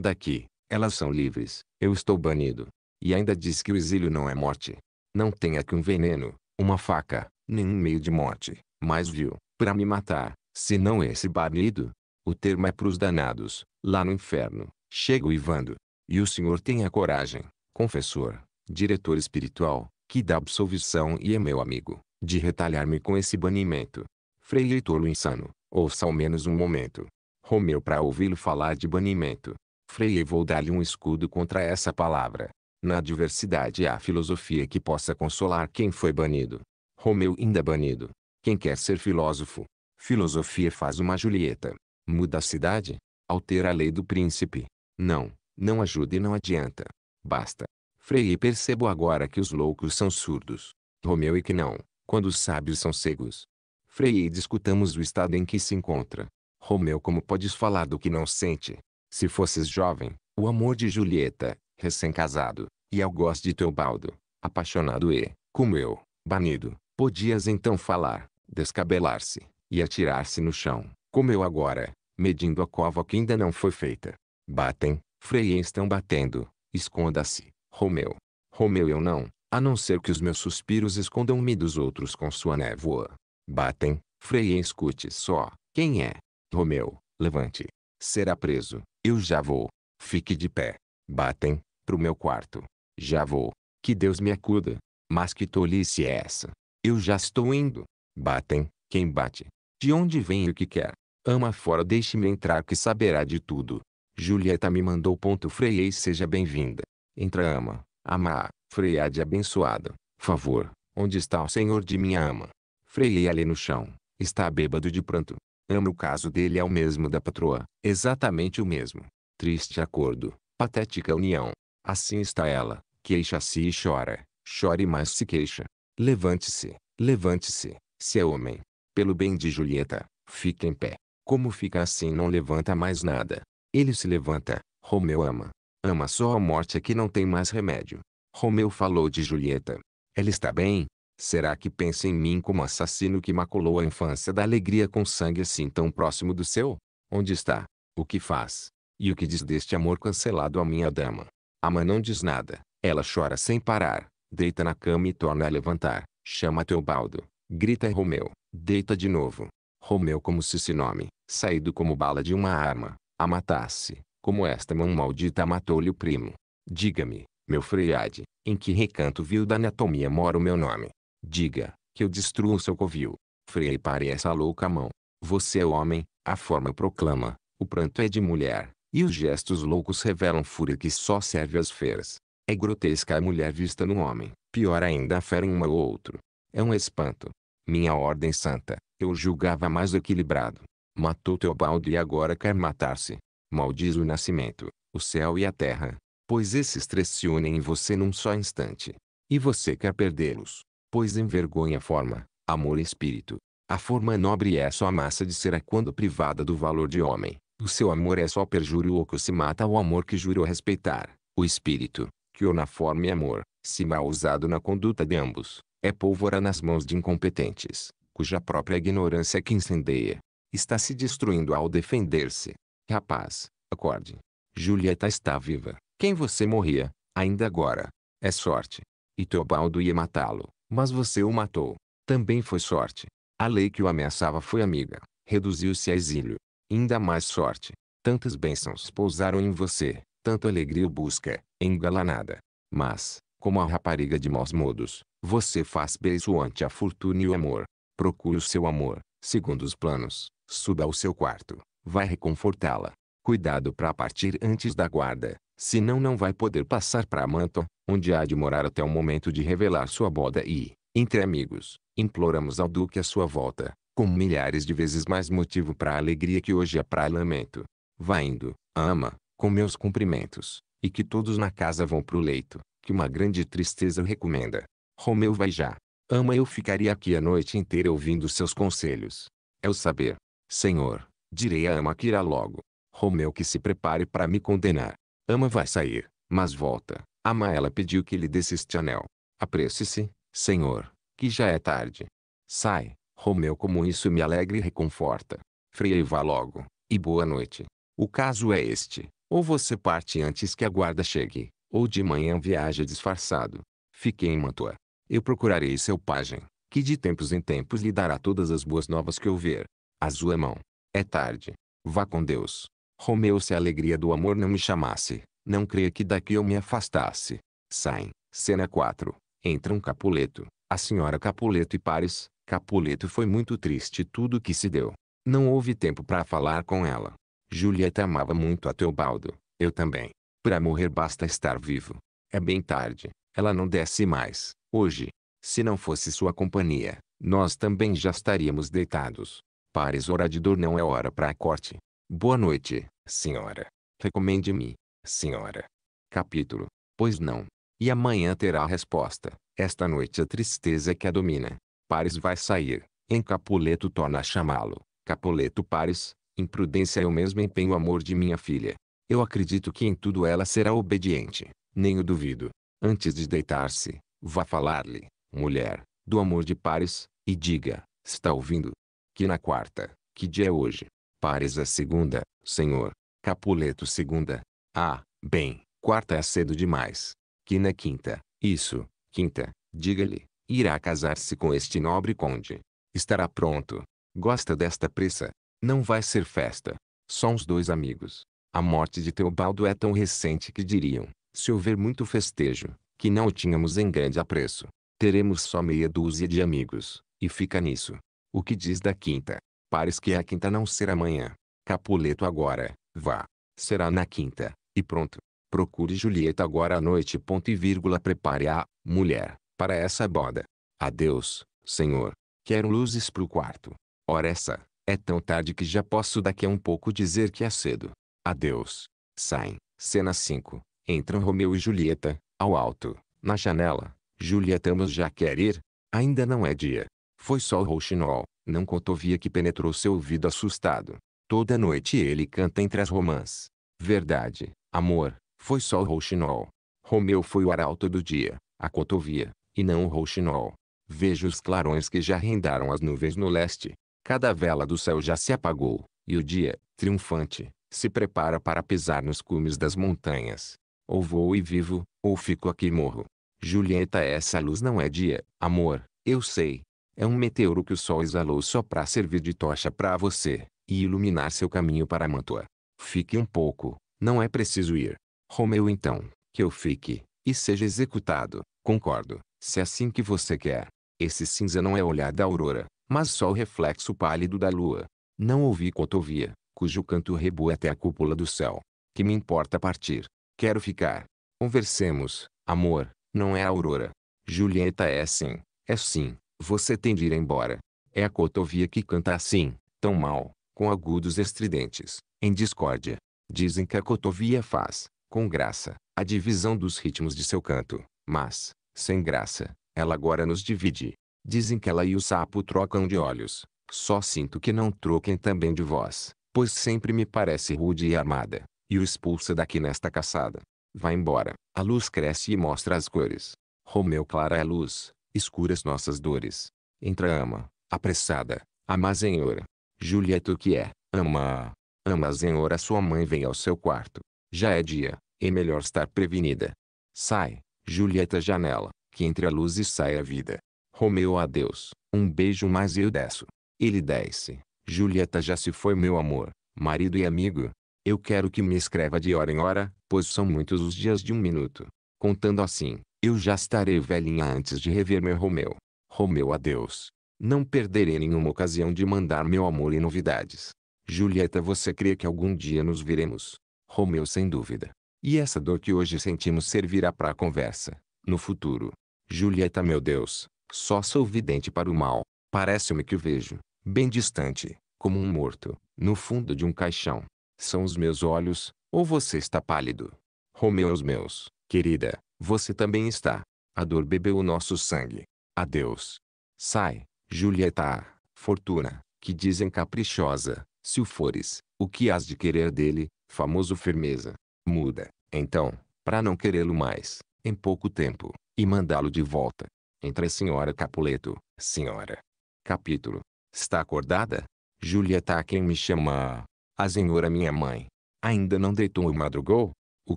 daqui, elas são livres, eu estou banido. E ainda diz que o exílio não é morte. Não tenha aqui um veneno, uma faca, nenhum meio de morte, mas viu, para me matar, senão esse banido. O termo é para os danados, lá no inferno, Chego e Ivando. E o senhor tem a coragem, confessor, diretor espiritual, que dá absolvição e é meu amigo, de retalhar-me com esse banimento. Frei Heitor Insano, ouça ao menos um momento. Romeu para ouvi-lo falar de banimento. Frei vou dar-lhe um escudo contra essa palavra. Na adversidade há filosofia que possa consolar quem foi banido. Romeu ainda banido. Quem quer ser filósofo? Filosofia faz uma Julieta. Muda a cidade, altera a lei do príncipe, não, não ajuda e não adianta. Basta. Frei percebo agora que os loucos são surdos. Romeu e que não, quando os sábios são cegos. Frei discutamos o estado em que se encontra. Romeu como podes falar do que não sente? Se fosses jovem, o amor de Julieta, recém-casado, e algoz de Teobaldo, apaixonado e, como eu, banido, podias então falar, descabelar-se, e atirar-se no chão, como eu agora, medindo a cova que ainda não foi feita. Batem, freiem estão batendo. Esconda-se, Romeu. Romeu eu não, a não ser que os meus suspiros escondam-me dos outros com sua névoa. Batem, freiem escute só, quem é? Romeu, levante. Será preso, eu já vou. Fique de pé. Batem, pro meu quarto. Já vou. Que Deus me acuda. Mas que tolice é essa? Eu já estou indo. Batem, quem bate? De onde vem e o que quer? Ama fora deixe-me entrar que saberá de tudo. Julieta me mandou ponto freiei seja bem-vinda. Entra ama, ama, freiade abençoada, favor, onde está o senhor de minha ama? Freiei ali no chão, está bêbado de pranto. Ama o caso dele é o mesmo da patroa, exatamente o mesmo. Triste acordo, patética união. Assim está ela, queixa-se e chora, chore mais se queixa. Levante-se, levante-se, se é homem. Pelo bem de Julieta, fica em pé. Como fica assim não levanta mais nada. Ele se levanta. Romeu ama. Ama só a morte que não tem mais remédio. Romeu falou de Julieta. Ela está bem? Será que pensa em mim como assassino que maculou a infância da alegria com sangue assim tão próximo do seu? Onde está? O que faz? E o que diz deste amor cancelado à minha dama? Ama não diz nada. Ela chora sem parar. Deita na cama e torna a levantar. Chama Teobaldo. Grita Romeu. Deita de novo. Romeu como se se nome, saído como bala de uma arma, a matasse, como esta mão maldita matou-lhe o primo. Diga-me, meu Freiade, em que recanto vil da anatomia mora o meu nome? Diga, que eu destruo seu covil. Freiei pare essa louca mão. Você é homem, a forma proclama, o pranto é de mulher, e os gestos loucos revelam fúria que só serve às feras. É grotesca a mulher vista no homem, pior ainda a fera em um ou outro. É um espanto. Minha ordem santa, eu julgava mais equilibrado, Matou Teobaldo e agora quer matar-se. Maldiz o nascimento, o céu e a terra. Pois esses três se unem em você num só instante. E você quer perdê-los. Pois envergonha a forma, amor e espírito. A forma nobre é só a massa de a quando privada do valor de homem. O seu amor é só perjúrio ou que se mata o amor que jurou respeitar. O espírito, que ou na forma e amor, se mal usado na conduta de ambos, é pólvora nas mãos de incompetentes, cuja própria ignorância é que incendeia. Está se destruindo ao defender-se. Rapaz, acorde. Julieta está viva. Quem você morria, ainda agora. É sorte. E Teobaldo ia matá-lo, mas você o matou. Também foi sorte. A lei que o ameaçava foi amiga. Reduziu-se a exílio. Ainda mais sorte. Tantas bênçãos pousaram em você, tanta alegria o busca, engalanada. Mas, como a rapariga de maus modos, você faz ante a fortuna e o amor. Procure o seu amor, segundo os planos, Suba ao seu quarto. Vai reconfortá-la. Cuidado para partir antes da guarda, senão não vai poder passar para Manto, onde há de morar até o momento de revelar sua boda e, entre amigos, imploramos ao Duque a sua volta, com milhares de vezes mais motivo para a alegria que hoje é para lamento. Vá indo, ama, com meus cumprimentos, e que todos na casa vão para o leito, que uma grande tristeza recomenda. Romeu vai já. Ama eu ficaria aqui a noite inteira ouvindo seus conselhos. É o saber, Senhor, direi a Ama que irá logo. Romeu que se prepare para me condenar. Ama vai sair, mas volta. Ama ela pediu que lhe desse este anel. Apresse-se, Senhor, que já é tarde. Sai, Romeu como isso me alegra e reconforta. Freia e vá logo, e boa noite. O caso é este. Ou você parte antes que a guarda chegue, ou de manhã viaja disfarçado. Fiquei em Mantua. Eu procurarei seu pajem, que de tempos em tempos lhe dará todas as boas novas que houver. Azul é mão. É tarde. Vá com Deus. Romeu se a alegria do amor não me chamasse, não creia que daqui eu me afastasse. Saem. Cena 4. Entram um Capuleto, a senhora Capuleto e Pares. Capuleto foi muito triste tudo que se deu. Não houve tempo para falar com ela. Julieta amava muito a Teobaldo, eu também. Para morrer basta estar vivo. É bem tarde, ela não desce mais, hoje. Se não fosse sua companhia, nós também já estaríamos deitados pares de dor não é hora para corte. Boa noite, senhora. Recomende-me, senhora. Capítulo. Pois não. E amanhã terá a resposta. Esta noite a tristeza é que a domina. Pares vai sair. Em Capuleto torna a chamá-lo. Capuleto Pares, imprudência eu é mesmo empenho o amor de minha filha. Eu acredito que em tudo ela será obediente. Nem o duvido. Antes de deitar-se, vá falar-lhe, mulher, do amor de Pares, e diga, está ouvindo, que na quarta, que dia é hoje? Pares a segunda, senhor. Capuleto segunda. Ah, bem, quarta é cedo demais. Que na quinta, isso, quinta, diga-lhe, irá casar-se com este nobre conde. Estará pronto. Gosta desta pressa? Não vai ser festa. Só uns dois amigos. A morte de Teobaldo é tão recente que diriam, se houver muito festejo, que não o tínhamos em grande apreço. Teremos só meia dúzia de amigos, e fica nisso. O que diz da quinta? Pares que a quinta não será amanhã. Capuleto agora, vá. Será na quinta, e pronto. Procure Julieta agora à noite. Ponto e vírgula prepare-a, mulher, para essa boda. Adeus, senhor. Quero luzes para o quarto. Ora essa, é tão tarde que já posso daqui a um pouco dizer que é cedo. Adeus. Saem. Cena 5. Entram Romeu e Julieta, ao alto, na janela. Julieta ambos já quer ir. Ainda não é dia. Foi só o rouxinol, não cotovia que penetrou seu ouvido assustado. Toda noite ele canta entre as romãs. Verdade, amor, foi só o rouxinol. Romeu foi o arauto do dia, a cotovia, e não o rouxinol. Vejo os clarões que já rendaram as nuvens no leste. Cada vela do céu já se apagou, e o dia, triunfante, se prepara para pisar nos cumes das montanhas. Ou vou e vivo, ou fico aqui e morro. Julieta, essa luz não é dia, amor, eu sei, é um meteoro que o Sol exalou só para servir de tocha para você, e iluminar seu caminho para Mantua. Fique um pouco, não é preciso ir. Romeu então, que eu fique, e seja executado, concordo, se é assim que você quer. Esse cinza não é olhar da aurora, mas só o reflexo pálido da lua. Não ouvi cotovia, cujo canto rebua até a cúpula do céu. Que me importa partir. Quero ficar. Conversemos, amor, não é a aurora. Julieta é sim, é sim, você tem de ir embora. É a cotovia que canta assim, tão mal, com agudos estridentes, em discórdia. Dizem que a cotovia faz, com graça, a divisão dos ritmos de seu canto, mas, sem graça, ela agora nos divide. Dizem que ela e o sapo trocam de olhos. Só sinto que não troquem também de voz, pois sempre me parece rude e armada, e o expulsa daqui nesta caçada. Vai embora. A luz cresce e mostra as cores. Romeu clara é luz, escuras nossas dores. Entra ama, apressada, amazenhora. Julieta o que é, ama. Ama senhora sua mãe vem ao seu quarto. Já é dia, é melhor estar prevenida. Sai, Julieta janela, que entre a luz e sai a vida. Romeu adeus, um beijo mais eu desço. Ele desce. Julieta já se foi meu amor, marido e amigo. Eu quero que me escreva de hora em hora, pois são muitos os dias de um minuto. Contando assim, eu já estarei velhinha antes de rever meu Romeu. Romeu adeus. Não perderei nenhuma ocasião de mandar meu amor e novidades. Julieta você crê que algum dia nos viremos? Romeu sem dúvida. E essa dor que hoje sentimos servirá para a conversa, no futuro. Julieta meu Deus, só sou vidente para o mal. Parece-me que o vejo, bem distante, como um morto, no fundo de um caixão. São os meus olhos, ou você está pálido? Romeu os meus, querida, você também está. A dor bebeu o nosso sangue. Adeus. Sai, Julieta. Fortuna, que dizem caprichosa, se o fores, o que has de querer dele, famoso firmeza. Muda, então, para não querê-lo mais, em pouco tempo, e mandá-lo de volta. Entre senhora Capuleto, senhora. Capítulo. Está acordada? Julieta quem me chama? A senhora minha mãe. Ainda não deitou ou madrugou? O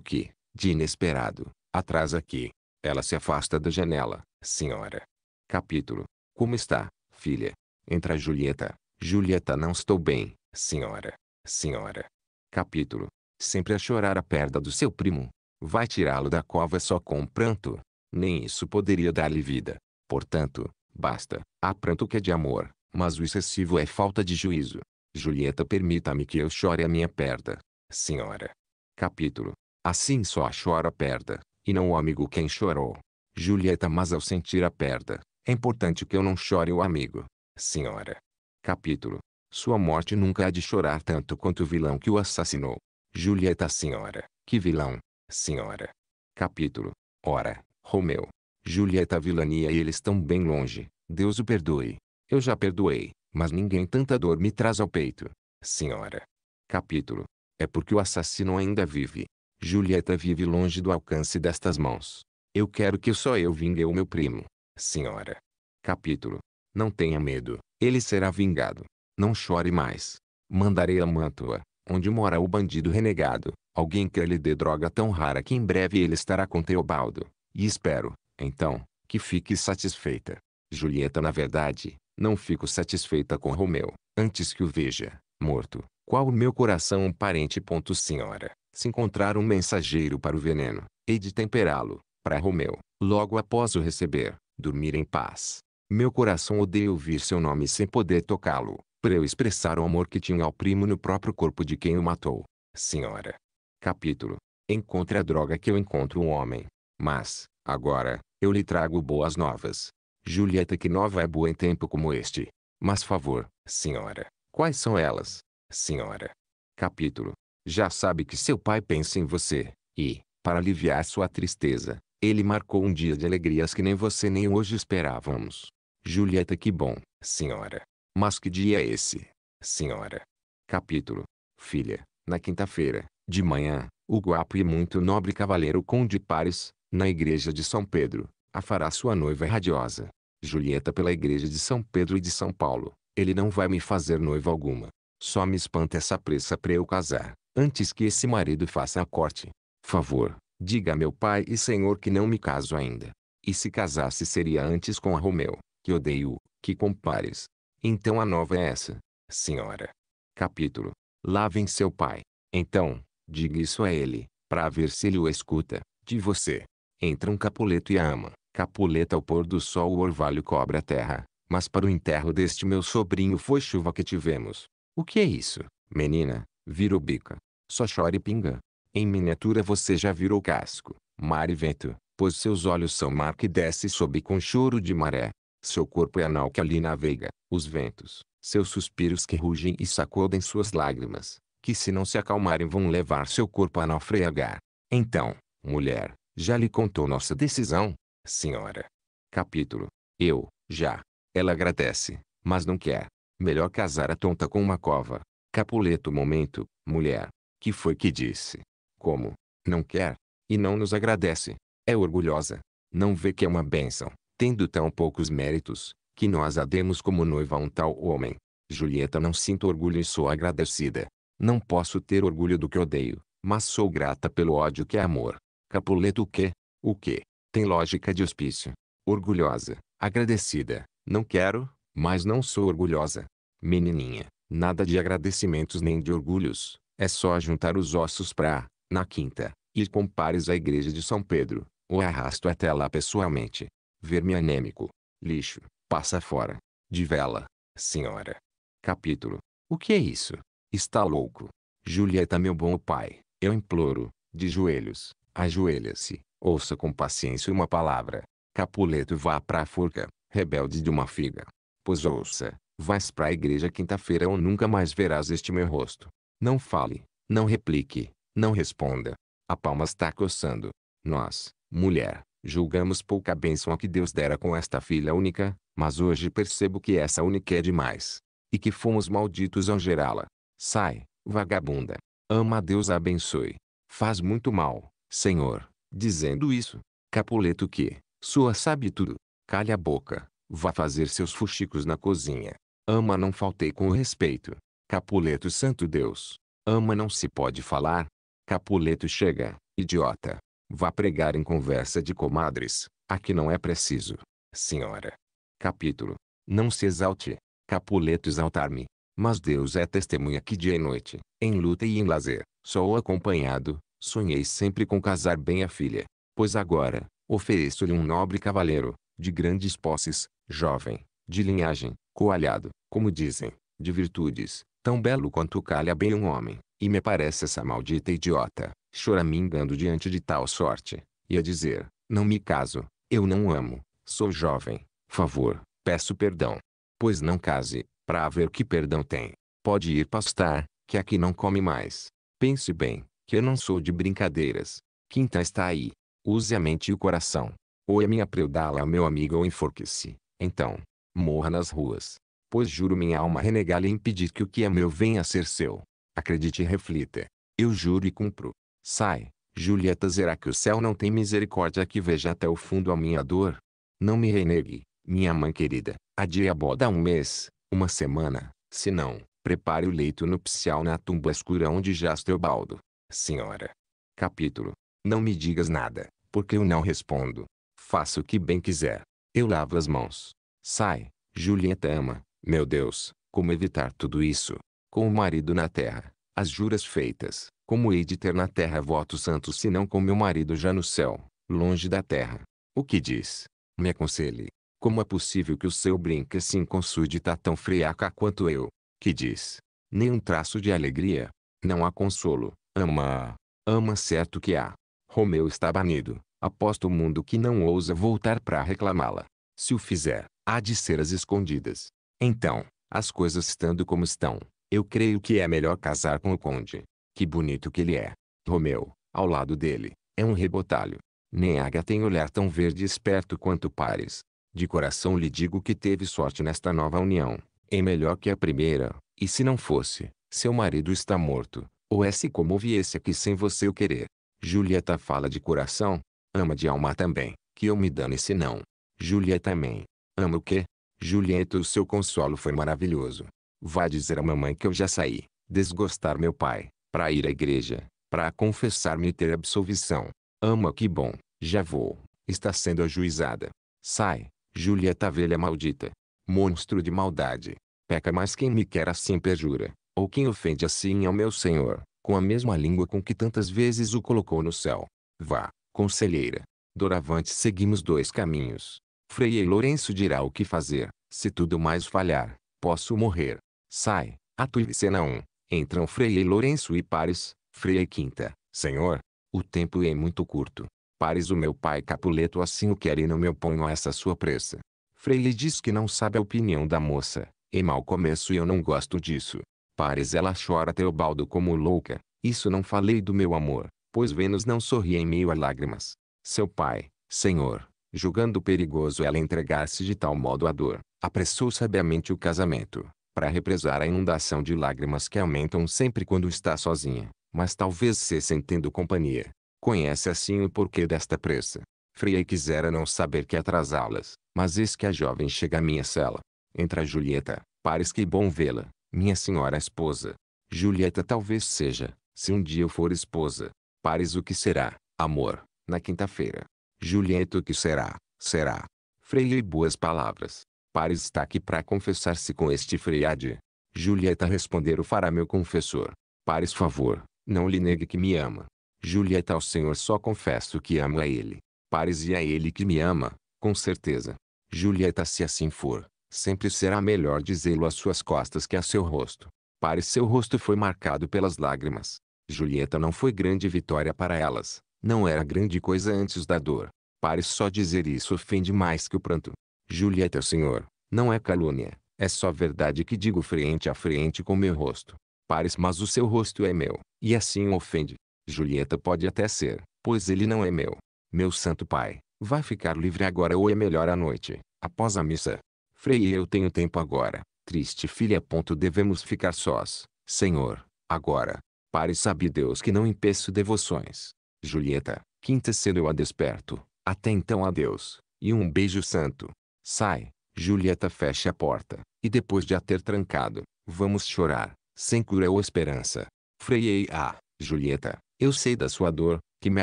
que, de inesperado, Atrás aqui. Ela se afasta da janela. Senhora. Capítulo. Como está, filha? Entra Julieta. Julieta, não estou bem, senhora. Senhora. Capítulo. Sempre a chorar a perda do seu primo. Vai tirá-lo da cova só com um pranto. Nem isso poderia dar-lhe vida. Portanto, basta. Há pranto que é de amor, mas o excessivo é falta de juízo. Julieta, permita-me que eu chore a minha perda. Senhora. Capítulo. Assim só chora a perda. E não o amigo quem chorou. Julieta mas ao sentir a perda, é importante que eu não chore o amigo. Senhora. Capítulo. Sua morte nunca há de chorar tanto quanto o vilão que o assassinou. Julieta senhora. Que vilão. Senhora. Capítulo. Ora, Romeu. Julieta vilania e eles estão bem longe. Deus o perdoe. Eu já perdoei, mas ninguém tanta dor me traz ao peito. Senhora. Capítulo. É porque o assassino ainda vive. Julieta vive longe do alcance destas mãos. Eu quero que só eu vingue o meu primo. Senhora. Capítulo. Não tenha medo, ele será vingado. Não chore mais. Mandarei a Mantua, onde mora o bandido renegado, alguém que lhe dê droga tão rara que em breve ele estará com Teobaldo. E espero, então, que fique satisfeita. Julieta, na verdade, não fico satisfeita com Romeu, antes que o veja, morto. Qual o meu coração um parente. Ponto, senhora se encontrar um mensageiro para o veneno, hei de temperá-lo, para Romeu, logo após o receber, dormir em paz. Meu coração odeia ouvir seu nome sem poder tocá-lo, para eu expressar o amor que tinha ao primo no próprio corpo de quem o matou. Senhora. Capítulo. Encontre a droga que eu encontro um homem. Mas, agora, eu lhe trago boas novas. Julieta que nova é boa em tempo como este. Mas favor, senhora, quais são elas? Senhora. Capítulo já sabe que seu pai pensa em você, e, para aliviar sua tristeza, ele marcou um dia de alegrias que nem você nem hoje esperávamos. Julieta que bom, senhora. Mas que dia é esse, senhora? Capítulo. Filha, na quinta-feira, de manhã, o guapo e muito nobre cavaleiro Conde Pares, na igreja de São Pedro, a fará sua noiva radiosa. Julieta pela igreja de São Pedro e de São Paulo, ele não vai me fazer noiva alguma. Só me espanta essa pressa para eu casar antes que esse marido faça a corte. Favor, diga a meu pai e senhor que não me caso ainda. E se casasse seria antes com a Romeu, que odeio, que compares. Então a nova é essa, senhora. Capítulo. Lá vem seu pai. Então, diga isso a ele, para ver se ele o escuta, de você. Entra um Capuleto e a ama. Capuleta ao pôr do sol o orvalho cobre a terra, mas para o enterro deste meu sobrinho foi chuva que tivemos. O que é isso, menina? Virou bica. Só chore e pinga. Em miniatura você já virou casco, mar e vento, pois seus olhos são mar que desce e sobe com choro de maré. Seu corpo é anal que ali navega, os ventos, seus suspiros que rugem e sacodem suas lágrimas, que se não se acalmarem vão levar seu corpo a naufragar. Então, mulher, já lhe contou nossa decisão, senhora. Capítulo. Eu, já. Ela agradece, mas não quer. Melhor casar a tonta com uma cova, Capuleto momento, mulher, que foi que disse? Como? Não quer, e não nos agradece. É orgulhosa. Não vê que é uma bênção, tendo tão poucos méritos, que nós a demos como noiva a um tal homem. Julieta não sinto orgulho e sou agradecida. Não posso ter orgulho do que odeio, mas sou grata pelo ódio que é amor. Capuleto o quê? O quê? Tem lógica de hospício. Orgulhosa, agradecida, não quero, mas não sou orgulhosa. Menininha, Nada de agradecimentos nem de orgulhos, é só juntar os ossos pra, na quinta, ir com pares à igreja de São Pedro, ou arrasto até lá pessoalmente. Ver-me anêmico. Lixo, passa fora. De vela, senhora. Capítulo. O que é isso? Está louco. Julieta meu bom pai, eu imploro, de joelhos, ajoelha-se, ouça com paciência uma palavra. Capuleto vá pra forca, rebelde de uma figa. Pois ouça, Vais para a igreja quinta-feira ou nunca mais verás este meu rosto. Não fale, não replique, não responda. A palma está coçando. Nós, mulher, julgamos pouca bênção a que Deus dera com esta filha única, mas hoje percebo que essa única é demais. E que fomos malditos ao gerá-la. Sai, vagabunda. Ama a Deus a abençoe. Faz muito mal, Senhor, dizendo isso. Capuleto que, sua sabe tudo. Calha a boca, vá fazer seus fuxicos na cozinha. Ama não faltei com respeito. Capuleto santo Deus. Ama não se pode falar. Capuleto chega, idiota. Vá pregar em conversa de comadres, a que não é preciso. Senhora. Capítulo. Não se exalte. Capuleto exaltar-me. Mas Deus é testemunha que dia e noite, em luta e em lazer, sou acompanhado, sonhei sempre com casar bem a filha. Pois agora, ofereço-lhe um nobre cavaleiro, de grandes posses, jovem, de linhagem, coalhado, como dizem, de virtudes, tão belo quanto calha bem um homem, e me parece essa maldita idiota, choramingando diante de tal sorte, e a dizer, não me caso, eu não amo, sou jovem, favor, peço perdão. Pois não case, para ver que perdão tem. Pode ir pastar, que aqui não come mais. Pense bem, que eu não sou de brincadeiras. Quinta então está aí. Use a mente e o coração. Ou é minha preudala, meu amigo, ou enforque-se. Então, morra nas ruas. Pois juro minha alma renegar-lhe e impedir que o que é meu venha a ser seu. Acredite e reflita. Eu juro e cumpro. Sai, Julieta será que o céu não tem misericórdia que veja até o fundo a minha dor? Não me renegue, minha mãe querida. Adie a boda um mês, uma semana, se não, prepare o leito nupcial na tumba escura onde jaz teu baldo. Senhora. Capítulo. Não me digas nada, porque eu não respondo. Faça o que bem quiser. Eu lavo as mãos. Sai, Julieta ama, meu Deus, como evitar tudo isso? Com o marido na terra, as juras feitas, como hei de ter na terra voto santo se não com meu marido já no céu, longe da terra? O que diz? Me aconselhe. Como é possível que o seu brinca se inconsúdita tão friaca quanto eu? Que diz? Nenhum traço de alegria. Não há consolo. Ama. Ama certo que há. Romeu está banido. Aposto o mundo que não ousa voltar para reclamá-la. Se o fizer, há de ser as escondidas. Então, as coisas estando como estão, eu creio que é melhor casar com o conde. Que bonito que ele é. Romeu, ao lado dele, é um rebotalho. Nem Águia tem olhar tão verde e esperto quanto Pares. De coração lhe digo que teve sorte nesta nova união. É melhor que a primeira, e se não fosse, seu marido está morto, ou é se como viesse aqui sem você o querer. Julieta fala de coração, ama de alma também, que eu me dane se não. Julieta também, Amo o quê? Julieta o seu consolo foi maravilhoso. Vá dizer à mamãe que eu já saí, desgostar meu pai, para ir à igreja, para confessar-me e ter absolvição. Ama que bom, já vou, está sendo ajuizada. Sai, Julieta velha maldita. Monstro de maldade. Peca mais quem me quer assim perjura, ou quem ofende assim ao meu Senhor, com a mesma língua com que tantas vezes o colocou no céu. Vá, conselheira. Doravante seguimos dois caminhos, Frei Lourenço dirá o que fazer, se tudo mais falhar, posso morrer. Sai, atue e cena 1. Entram Frei Lourenço e Pares, Frei Quinta, Senhor, o tempo é muito curto. Pares o meu pai Capuleto assim o quer e não me oponho a essa sua pressa. Frei lhe diz que não sabe a opinião da moça, é mau começo e eu não gosto disso. Pares ela chora Teobaldo como louca, isso não falei do meu amor, pois Vênus não sorri em meio a lágrimas. Seu pai, Senhor, julgando perigoso ela entregar-se de tal modo à dor, apressou sabiamente o casamento, para represar a inundação de lágrimas que aumentam sempre quando está sozinha, mas talvez se sentindo companhia. Conhece assim o porquê desta pressa. Frei quisera não saber que atrasá-las, mas eis que a jovem chega à minha cela. Entra Julieta, pares que bom vê-la, minha senhora esposa. Julieta talvez seja, se um dia eu for esposa. Pares o que será, amor, na quinta-feira. Julieto que será, será. Freio e boas palavras. Pare está aqui para confessar-se com este freade. Julieta respondeu fará meu confessor. Pares favor, não lhe negue que me ama. Julieta ao Senhor só confesso que amo a Ele. Pares e a Ele que me ama, com certeza. Julieta se assim for, sempre será melhor dizê-lo às suas costas que a seu rosto. Pares seu rosto foi marcado pelas lágrimas. Julieta não foi grande vitória para elas, não era grande coisa antes da dor. Pare só dizer isso ofende mais que o pranto. Julieta senhor, não é calúnia, é só verdade que digo frente a frente com meu rosto. Pares mas o seu rosto é meu, e assim o ofende. Julieta pode até ser, pois ele não é meu. Meu santo pai, vai ficar livre agora ou é melhor à noite, após a missa. Frei eu tenho tempo agora, triste filha ponto devemos ficar sós, senhor, agora. Pare sabe Deus que não impeço devoções, Julieta, quinta cedo eu a desperto. Até então adeus, e um beijo santo. Sai, Julieta fecha a porta, e depois de a ter trancado, vamos chorar, sem cura ou esperança. Freiei a, Julieta, eu sei da sua dor, que me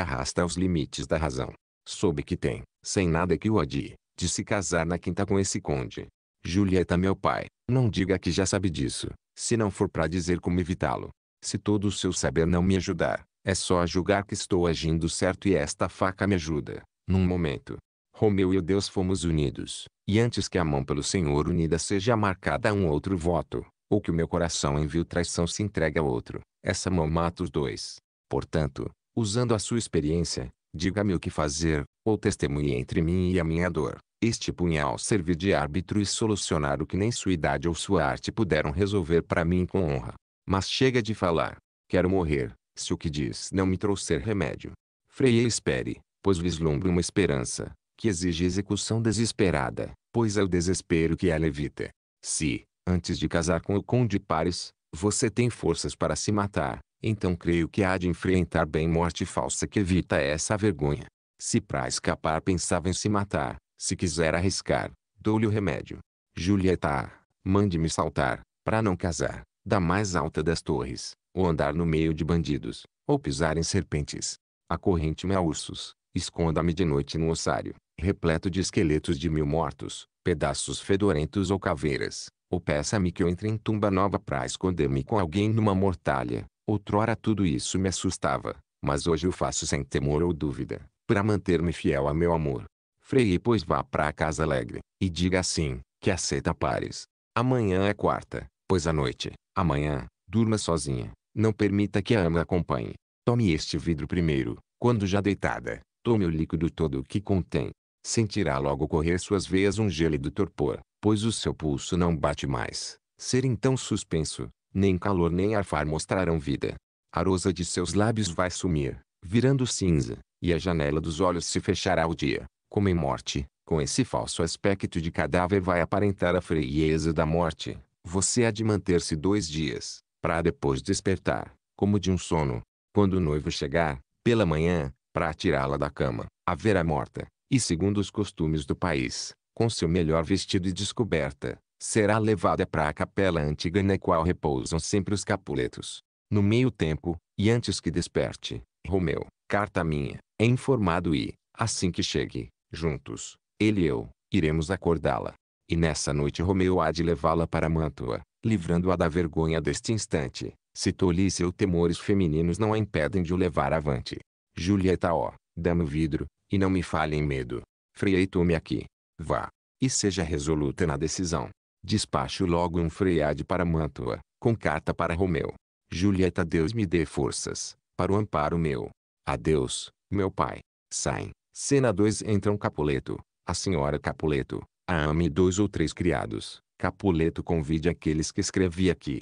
arrasta aos limites da razão. Soube que tem, sem nada que o adie, de se casar na quinta com esse conde. Julieta, meu pai, não diga que já sabe disso, se não for para dizer como evitá-lo. Se todo o seu saber não me ajudar, é só julgar que estou agindo certo e esta faca me ajuda. Num momento, Romeu e Deus fomos unidos, e antes que a mão pelo Senhor unida seja marcada a um outro voto, ou que o meu coração em vil traição se entregue a outro, essa mão mata os dois. Portanto, usando a sua experiência, diga-me o que fazer, ou testemunhe entre mim e a minha dor. Este punhal servir de árbitro e solucionar o que nem sua idade ou sua arte puderam resolver para mim com honra. Mas chega de falar. Quero morrer. Se o que diz não me trouxer remédio, freie e espere, pois vislumbre uma esperança, que exige execução desesperada, pois é o desespero que ela evita. Se, antes de casar com o conde Paris, você tem forças para se matar, então creio que há de enfrentar bem morte falsa que evita essa vergonha. Se para escapar pensava em se matar, se quiser arriscar, dou-lhe o remédio. Julieta, mande-me saltar, para não casar da mais alta das torres, ou andar no meio de bandidos, ou pisar em serpentes. A corrente me a ursos, esconda-me de noite no ossário, repleto de esqueletos de mil mortos, pedaços fedorentos ou caveiras, ou peça-me que eu entre em tumba nova para esconder-me com alguém numa mortalha. Outrora tudo isso me assustava, mas hoje o faço sem temor ou dúvida, para manter-me fiel a meu amor. Frei pois vá para a casa alegre, e diga assim, que aceita pares. Amanhã é quarta, pois à noite, amanhã, durma sozinha. Não permita que a ama acompanhe. Tome este vidro primeiro, quando já deitada, tome o líquido todo o que contém. Sentirá logo correr suas veias um gélido torpor, pois o seu pulso não bate mais. Ser então suspenso, nem calor nem arfar mostrarão vida. A rosa de seus lábios vai sumir, virando cinza, e a janela dos olhos se fechará ao dia, como em morte. Com esse falso aspecto de cadáver vai aparentar a frieza da morte, você há de manter-se dois dias, para depois despertar, como de um sono. Quando o noivo chegar, pela manhã, para tirá-la da cama, a morta, e segundo os costumes do país, com seu melhor vestido e descoberta, será levada para a capela antiga na qual repousam sempre os capuletos. No meio tempo, e antes que desperte, Romeu, carta minha, é informado e, assim que chegue, juntos, ele e eu, iremos acordá-la. E nessa noite Romeu há de levá-la para Mantua, livrando-a da vergonha deste instante, se tolice ou temores femininos não a impedem de o levar avante. Julieta ó, dá-me o vidro, e não me fale em medo. Freieito-me aqui. Vá. E seja resoluta na decisão. Despacho logo um freiade para Mantua, com carta para Romeu. Julieta Deus me dê forças, para o amparo meu. Adeus, meu pai. Saem. Cena 2 entram Capuleto, a senhora Capuleto, a ame dois ou três criados. Capuleto convide aqueles que escrevi aqui.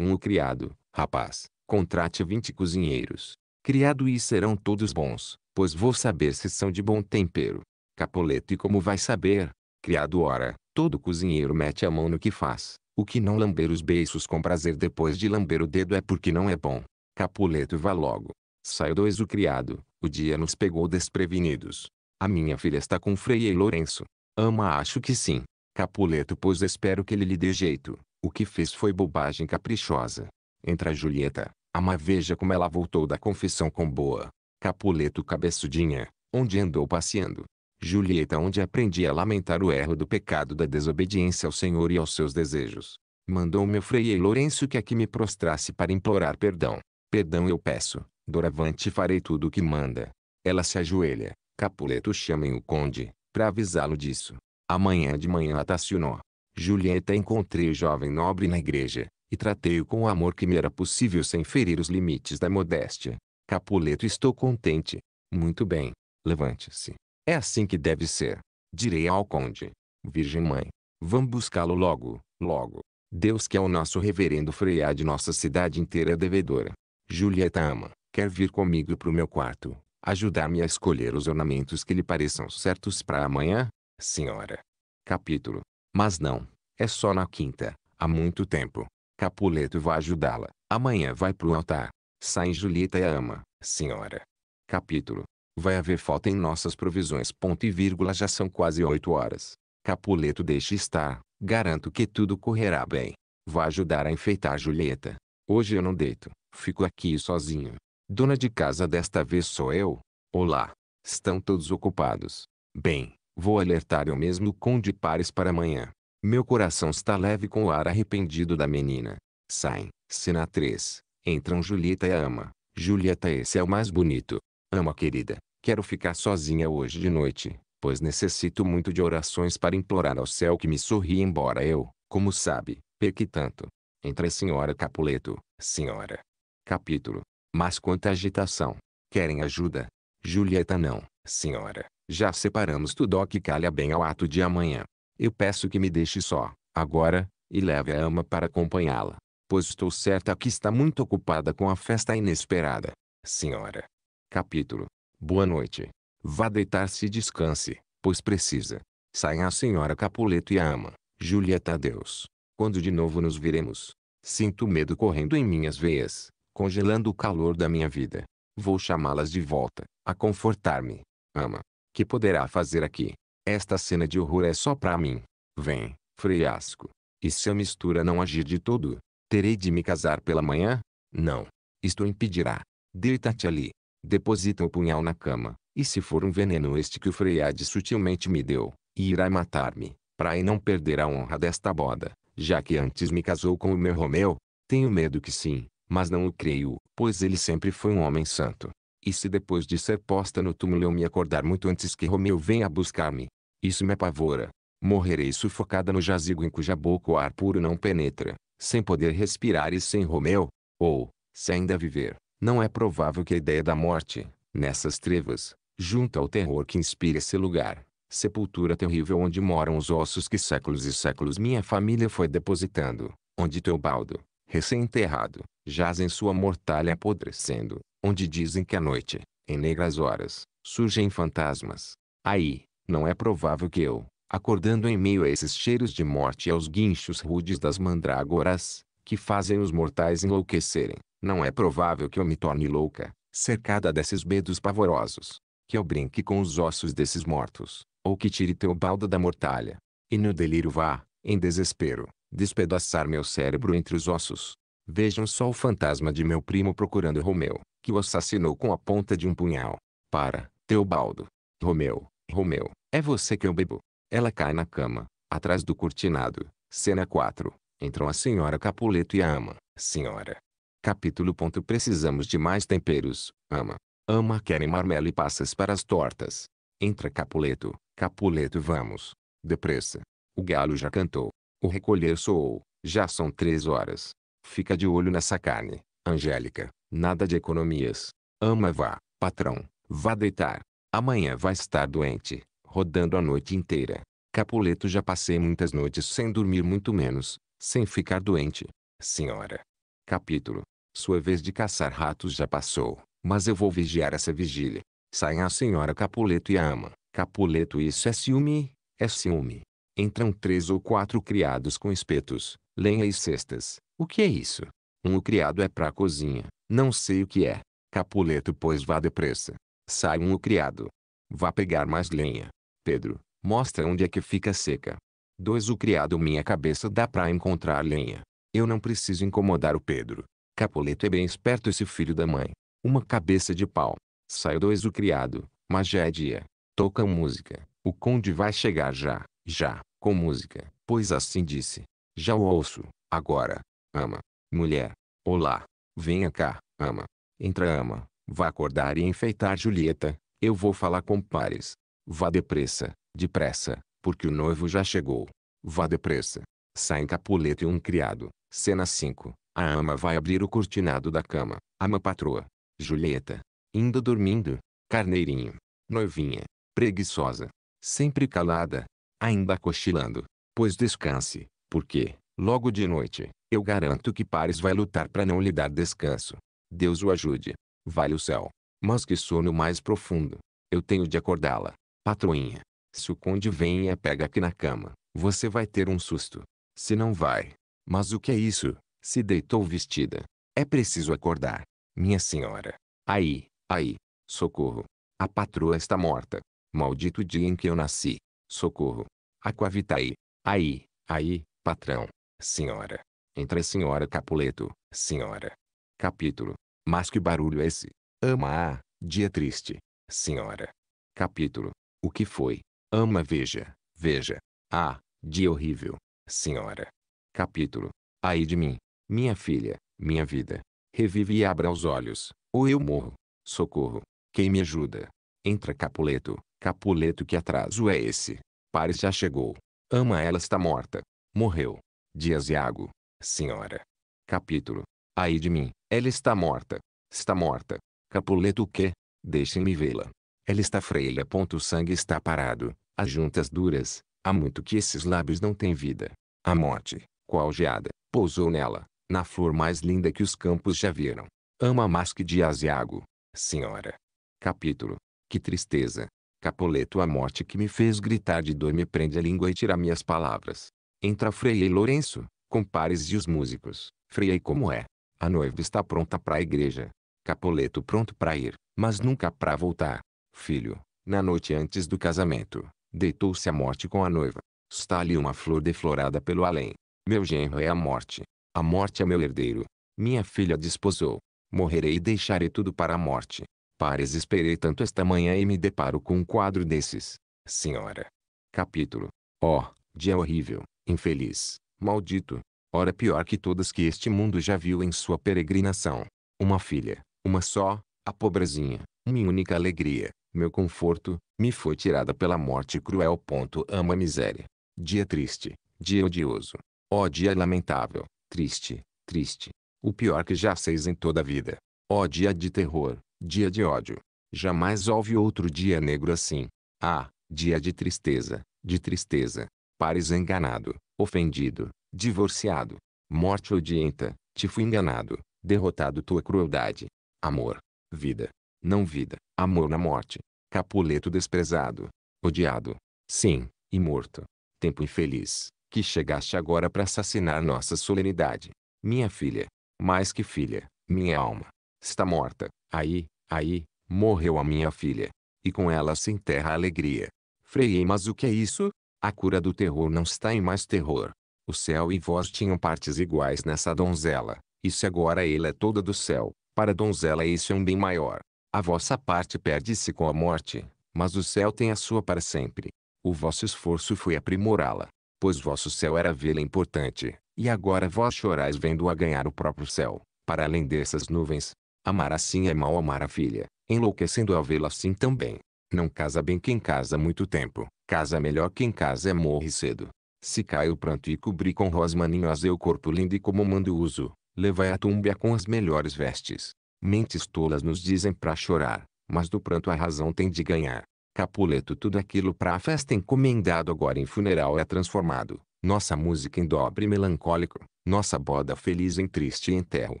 um o criado, rapaz, contrate vinte cozinheiros. Criado e serão todos bons, pois vou saber se são de bom tempero. Capuleto e como vai saber? Criado ora, todo cozinheiro mete a mão no que faz. O que não lamber os beiços com prazer depois de lamber o dedo é porque não é bom. Capuleto vá logo. Sai dois o criado, o dia nos pegou desprevenidos. A minha filha está com Frei e Lourenço. Ama acho que sim. Capuleto pois espero que ele lhe dê jeito. O que fez foi bobagem caprichosa. Entra Julieta. Ama veja como ela voltou da confissão com boa. Capuleto cabeçudinha. Onde andou passeando? Julieta onde aprendi a lamentar o erro do pecado da desobediência ao Senhor e aos seus desejos. Mandou meu freio Lourenço que aqui me prostrasse para implorar perdão. Perdão eu peço. Doravante farei tudo o que manda. Ela se ajoelha. Capuleto chama o conde para avisá-lo disso. Amanhã de manhã a Julieta encontrei o jovem nobre na igreja, e tratei-o com o amor que me era possível sem ferir os limites da modéstia. Capuleto estou contente. Muito bem. Levante-se. É assim que deve ser. Direi ao conde. Virgem mãe. Vamos buscá-lo logo, logo. Deus que é o nosso reverendo frear de nossa cidade inteira devedora. Julieta ama. Quer vir comigo para o meu quarto? Ajudar-me a escolher os ornamentos que lhe pareçam certos para amanhã, senhora. Capítulo. Mas não, é só na quinta, há muito tempo. Capuleto vai ajudá-la. Amanhã vai pro altar. Sai Julieta e a ama, senhora. Capítulo. Vai haver falta em nossas provisões. Ponto e vírgula já são quase oito horas. Capuleto deixe estar. Garanto que tudo correrá bem. Vai ajudar a enfeitar Julieta. Hoje eu não deito. Fico aqui sozinho. Dona de casa desta vez sou eu. Olá. Estão todos ocupados. Bem, vou alertar eu mesmo o Conde Pares para amanhã. Meu coração está leve com o ar arrependido da menina. Saem, cena 3. Entram Julieta e a Ama. Julieta esse é o mais bonito. Ama querida, quero ficar sozinha hoje de noite, pois necessito muito de orações para implorar ao céu que me sorria embora eu, como sabe, peque tanto. Entra a senhora Capuleto, senhora. Capítulo mas quanta agitação! Querem ajuda? Julieta não, senhora. Já separamos tudo o que calha bem ao ato de amanhã. Eu peço que me deixe só, agora, e leve a ama para acompanhá-la. Pois estou certa que está muito ocupada com a festa inesperada. Senhora. Capítulo. Boa noite. Vá deitar-se e descanse, pois precisa. Saem a senhora Capuleto e a ama. Julieta adeus. Quando de novo nos viremos? Sinto medo correndo em minhas veias congelando o calor da minha vida. Vou chamá-las de volta, a confortar-me. Ama. Que poderá fazer aqui? Esta cena de horror é só para mim. Vem, freiasco. E se a mistura não agir de todo? Terei de me casar pela manhã? Não. Isto impedirá. Deita-te ali. Deposita o punhal na cama. E se for um veneno este que o Freiade sutilmente me deu, e irá matar-me, para e não perder a honra desta boda, já que antes me casou com o meu Romeu, tenho medo que sim mas não o creio, pois ele sempre foi um homem santo. E se depois de ser posta no túmulo eu me acordar muito antes que Romeu venha buscar-me? Isso me apavora. Morrerei sufocada no jazigo em cuja boca o ar puro não penetra, sem poder respirar e sem Romeu. Ou, se ainda viver, não é provável que a ideia da morte, nessas trevas, junto ao terror que inspira esse lugar, sepultura terrível onde moram os ossos que séculos e séculos minha família foi depositando, onde Teobaldo, recém-enterrado, Jazem sua mortalha apodrecendo, onde dizem que à noite, em negras horas, surgem fantasmas. Aí, não é provável que eu, acordando em meio a esses cheiros de morte e aos guinchos rudes das mandrágoras, que fazem os mortais enlouquecerem, não é provável que eu me torne louca, cercada desses medos pavorosos, que eu brinque com os ossos desses mortos, ou que tire teu balda da mortalha, e no delírio vá, em desespero, despedaçar meu cérebro entre os ossos, Vejam só o fantasma de meu primo procurando Romeu, que o assassinou com a ponta de um punhal. Para, Teobaldo. Romeu, Romeu, é você que eu bebo. Ela cai na cama, atrás do cortinado. Cena 4. Entram a senhora Capuleto e a ama. Senhora. Capítulo. Ponto. Precisamos de mais temperos. Ama. Ama querem marmelo e passas para as tortas. Entra Capuleto. Capuleto vamos. Depressa. O galo já cantou. O recolher soou. Já são três horas. Fica de olho nessa carne, Angélica. Nada de economias. Ama vá, patrão. Vá deitar. Amanhã vai estar doente, rodando a noite inteira. Capuleto já passei muitas noites sem dormir muito menos, sem ficar doente. Senhora. Capítulo. Sua vez de caçar ratos já passou, mas eu vou vigiar essa vigília. Saem a senhora Capuleto e a ama. Capuleto isso é ciúme, é ciúme. Entram três ou quatro criados com espetos, lenha e cestas. O que é isso? Um criado é pra cozinha. Não sei o que é. Capuleto pois vá depressa. Sai um criado. Vá pegar mais lenha. Pedro, mostra onde é que fica seca. Dois O criado minha cabeça dá para encontrar lenha. Eu não preciso incomodar o Pedro. Capuleto é bem esperto esse filho da mãe. Uma cabeça de pau. Sai dois o criado, mas já é dia. Toca música. O conde vai chegar já, já, com música, pois assim disse. Já o ouço, agora, ama. Mulher, olá, venha cá, ama. Entra ama, vá acordar e enfeitar Julieta, eu vou falar com pares. Vá depressa, depressa, porque o noivo já chegou. Vá depressa. Sai em Capuleto e um criado. Cena 5. A ama vai abrir o cortinado da cama. Ama patroa. Julieta. Indo dormindo. Carneirinho. Noivinha. Preguiçosa. Sempre calada. Ainda cochilando. Pois descanse, porque, Logo de noite, eu garanto que Paris vai lutar para não lhe dar descanso. Deus o ajude. Vale o céu. Mas que sono mais profundo. Eu tenho de acordá-la. Patroinha. Se o conde vem e a pega aqui na cama, você vai ter um susto. Se não vai. Mas o que é isso? Se deitou vestida. É preciso acordar. Minha senhora. Aí, aí. Socorro. A patroa está morta. Maldito dia em que eu nasci. Socorro. Aquavitaí. Aí, aí, patrão senhora. Entre senhora Capuleto, senhora. Capítulo. Mas que barulho é esse? Ama, ah, dia triste, senhora. Capítulo. O que foi? Ama veja, veja. Ah, dia horrível, senhora. Capítulo. Aí de mim, minha filha, minha vida. Revive e abra os olhos, ou eu morro. Socorro, quem me ajuda? Entra Capuleto, Capuleto que atraso é esse? Paris já chegou. Ama ela está morta. Morreu. Dias Iago. Senhora. Capítulo. Ai de mim, ela está morta. Está morta. Capuleto o quê? Deixem-me vê-la. Ela está freila. O sangue está parado, as juntas duras, há muito que esses lábios não têm vida. A morte, qual geada, pousou nela, na flor mais linda que os campos já viram. Ama que de Asiago. Senhora. Capítulo. Que tristeza. Capuleto a morte que me fez gritar de dor me prende a língua e tira minhas palavras. Entra Frei e Lourenço, compares e os músicos. Frei como é. A noiva está pronta para a igreja. Capoleto pronto para ir, mas nunca para voltar. Filho, na noite antes do casamento, deitou-se a morte com a noiva. Está ali uma flor deflorada pelo além. Meu genro é a morte. A morte é meu herdeiro. Minha filha desposou. Morrerei e deixarei tudo para a morte. Pares esperei tanto esta manhã e me deparo com um quadro desses. Senhora. Capítulo. Oh, dia horrível infeliz, maldito, ora pior que todas que este mundo já viu em sua peregrinação. Uma filha, uma só, a pobrezinha, minha única alegria, meu conforto, me foi tirada pela morte cruel. Amo a miséria. Dia triste, dia odioso. Ó oh, dia lamentável, triste, triste. O pior que já seis em toda a vida. Ó oh, dia de terror, dia de ódio. Jamais houve outro dia negro assim. Ah, dia de tristeza, de tristeza, pares enganado, ofendido, divorciado. Morte odienta, te fui enganado, derrotado tua crueldade. Amor. Vida. Não vida, amor na morte. Capuleto desprezado. Odiado. Sim, e morto. Tempo infeliz, que chegaste agora para assassinar nossa solenidade. Minha filha. Mais que filha, minha alma. Está morta. Aí, aí, morreu a minha filha. E com ela se enterra a alegria. Freiei mas o que é isso? A cura do terror não está em mais terror. O céu e vós tinham partes iguais nessa donzela, e se agora ele é toda do céu, para a donzela esse é um bem maior. A vossa parte perde-se com a morte, mas o céu tem a sua para sempre. O vosso esforço foi aprimorá-la, pois vosso céu era vê-la importante, e agora vós chorais vendo-a ganhar o próprio céu, para além dessas nuvens. Amar assim é mal amar a filha, enlouquecendo a vê-la assim também. Não casa bem quem casa muito tempo, Casa melhor que em casa é morre cedo. Se cai o pranto e cobrir com rosmaninhas eu corpo lindo e como mando uso, levai a túmbia com as melhores vestes. Mentes tolas nos dizem pra chorar, mas do pranto a razão tem de ganhar. Capuleto tudo aquilo pra festa encomendado agora em funeral é transformado. Nossa música em dobre melancólico, nossa boda feliz em triste enterro.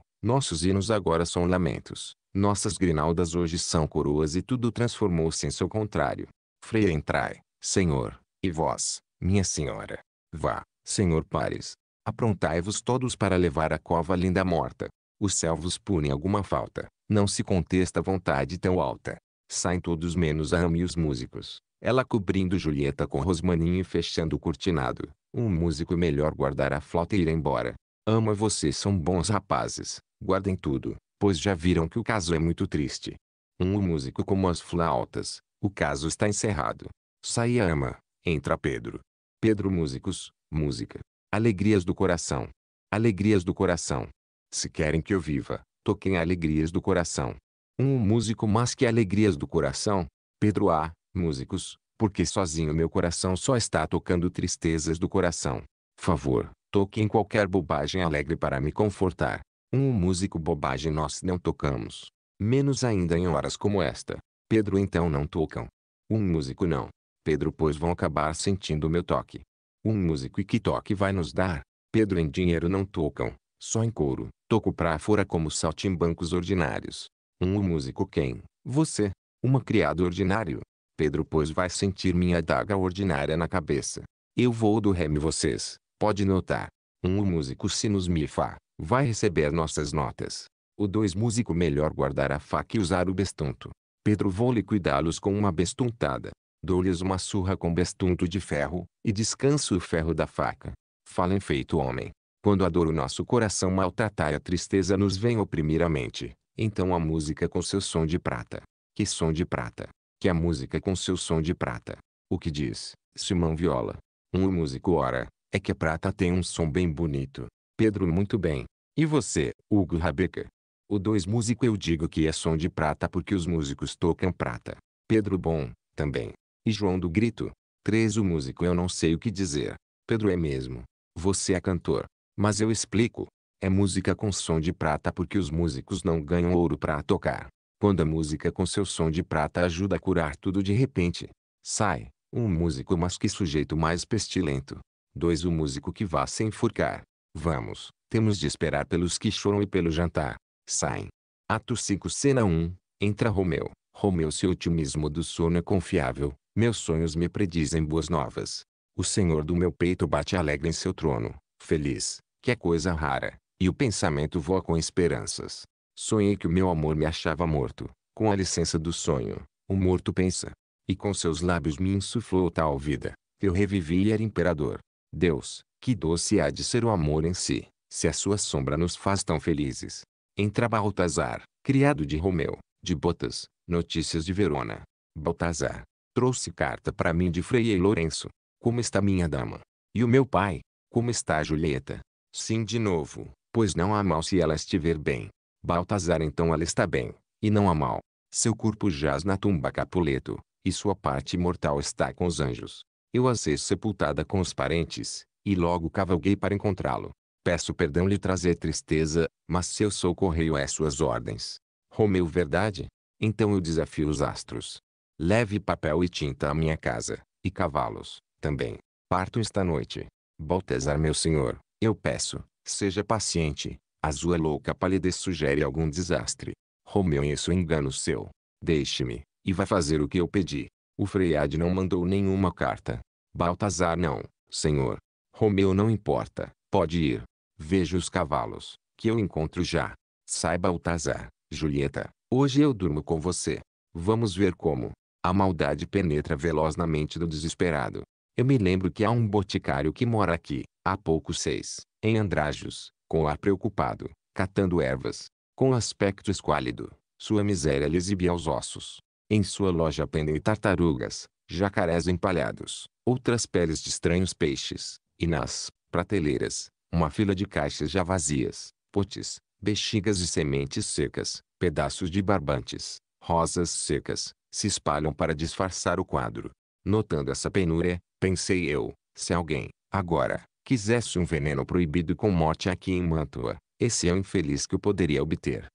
Nossos hinos agora são lamentos, nossas grinaldas hoje são coroas e tudo transformou-se em seu contrário. Freia entrai, Senhor, e vós, minha senhora. Vá, senhor Pares, aprontai-vos todos para levar a cova linda morta. O céu vos pune alguma falta, não se contesta vontade tão alta. Saem todos menos a Amy e os músicos, ela cobrindo Julieta com rosmaninho e fechando o cortinado. Um músico melhor guardar a flauta e ir embora. Ama vocês são bons rapazes, guardem tudo, pois já viram que o caso é muito triste. Um músico como as flautas, o caso está encerrado. Saia ama. Entra Pedro. Pedro Músicos, música. Alegrias do coração. Alegrias do coração. Se querem que eu viva, toquem alegrias do coração. Um músico mais que alegrias do coração. Pedro A. Músicos, porque sozinho meu coração só está tocando tristezas do coração. Favor, toquem qualquer bobagem alegre para me confortar. Um músico bobagem nós não tocamos. Menos ainda em horas como esta. Pedro então não tocam. Um músico não. Pedro pois vão acabar sentindo o meu toque. Um músico e que toque vai nos dar? Pedro em dinheiro não tocam, só em couro, toco pra fora como saltimbancos ordinários. Um músico quem? Você. Uma criada ordinário. Pedro pois vai sentir minha adaga ordinária na cabeça. Eu vou do reme vocês, pode notar. Um músico sinos mi fa, vai receber nossas notas. O dois músico melhor guardar a faca e usar o bestunto. Pedro vou liquidá-los com uma bestuntada. Dou-lhes uma surra com bestunto de ferro, e descanso o ferro da faca. Falem feito homem. Quando a dor o nosso coração maltratar e a tristeza nos vem oprimir a mente, então a música com seu som de prata. Que som de prata? Que a música com seu som de prata. O que diz, Simão Viola? Um músico ora, é que a prata tem um som bem bonito. Pedro muito bem. E você, Hugo Rabeca? O dois músico eu digo que é som de prata porque os músicos tocam prata. Pedro bom, também. E João do Grito. 3. O músico eu não sei o que dizer. Pedro é mesmo. Você é cantor. Mas eu explico. É música com som de prata porque os músicos não ganham ouro para tocar. Quando a música com seu som de prata ajuda a curar tudo de repente, sai, um músico mas que sujeito mais pestilento. 2. O músico que vá sem enforcar. Vamos, temos de esperar pelos que choram e pelo jantar. Saem. Ato 5 Cena 1, entra Romeu. Romeu seu otimismo do sono é confiável, meus sonhos me predizem boas novas. O Senhor do meu peito bate alegre em seu trono, feliz, que é coisa rara, e o pensamento voa com esperanças. Sonhei que o meu amor me achava morto, com a licença do sonho, o morto pensa. E com seus lábios me insuflou tal vida, eu revivi e era imperador. Deus, que doce há de ser o amor em si, se a sua sombra nos faz tão felizes. Entra Baltazar, criado de Romeu, de Botas, notícias de Verona. Baltazar, Trouxe carta para mim de Frei Lourenço. Como está minha dama? E o meu pai? Como está Julieta? Sim, de novo, pois não há mal se ela estiver bem. Baltazar então ela está bem, e não há mal. Seu corpo jaz na tumba Capuleto, e sua parte mortal está com os anjos. Eu a sei sepultada com os parentes, e logo cavalguei para encontrá-lo. Peço perdão lhe trazer tristeza, mas seu socorreio é suas ordens. Romeu verdade? Então eu desafio os astros. Leve papel e tinta à minha casa, e cavalos, também. Parto esta noite. Baltazar meu senhor, eu peço, seja paciente. A sua louca palidez sugere algum desastre. Romeu isso é engano seu. Deixe-me, e vai fazer o que eu pedi. O Freiade não mandou nenhuma carta. Baltazar não, senhor. Romeu não importa, pode ir. Veja os cavalos, que eu encontro já. Sai Baltazar, Julieta, hoje eu durmo com você. Vamos ver como, a maldade penetra veloz na mente do desesperado. Eu me lembro que há um boticário que mora aqui, há pouco seis, em Andrajos, com ar preocupado, catando ervas, com aspecto esquálido. Sua miséria lhe exibia aos ossos. Em sua loja pendem tartarugas, jacarés empalhados, outras peles de estranhos peixes, e nas prateleiras, uma fila de caixas já vazias, potes, bexigas e sementes secas, pedaços de barbantes, rosas secas, se espalham para disfarçar o quadro. Notando essa penúria, pensei eu, se alguém, agora, quisesse um veneno proibido com morte aqui em Mantua, esse é o infeliz que o poderia obter.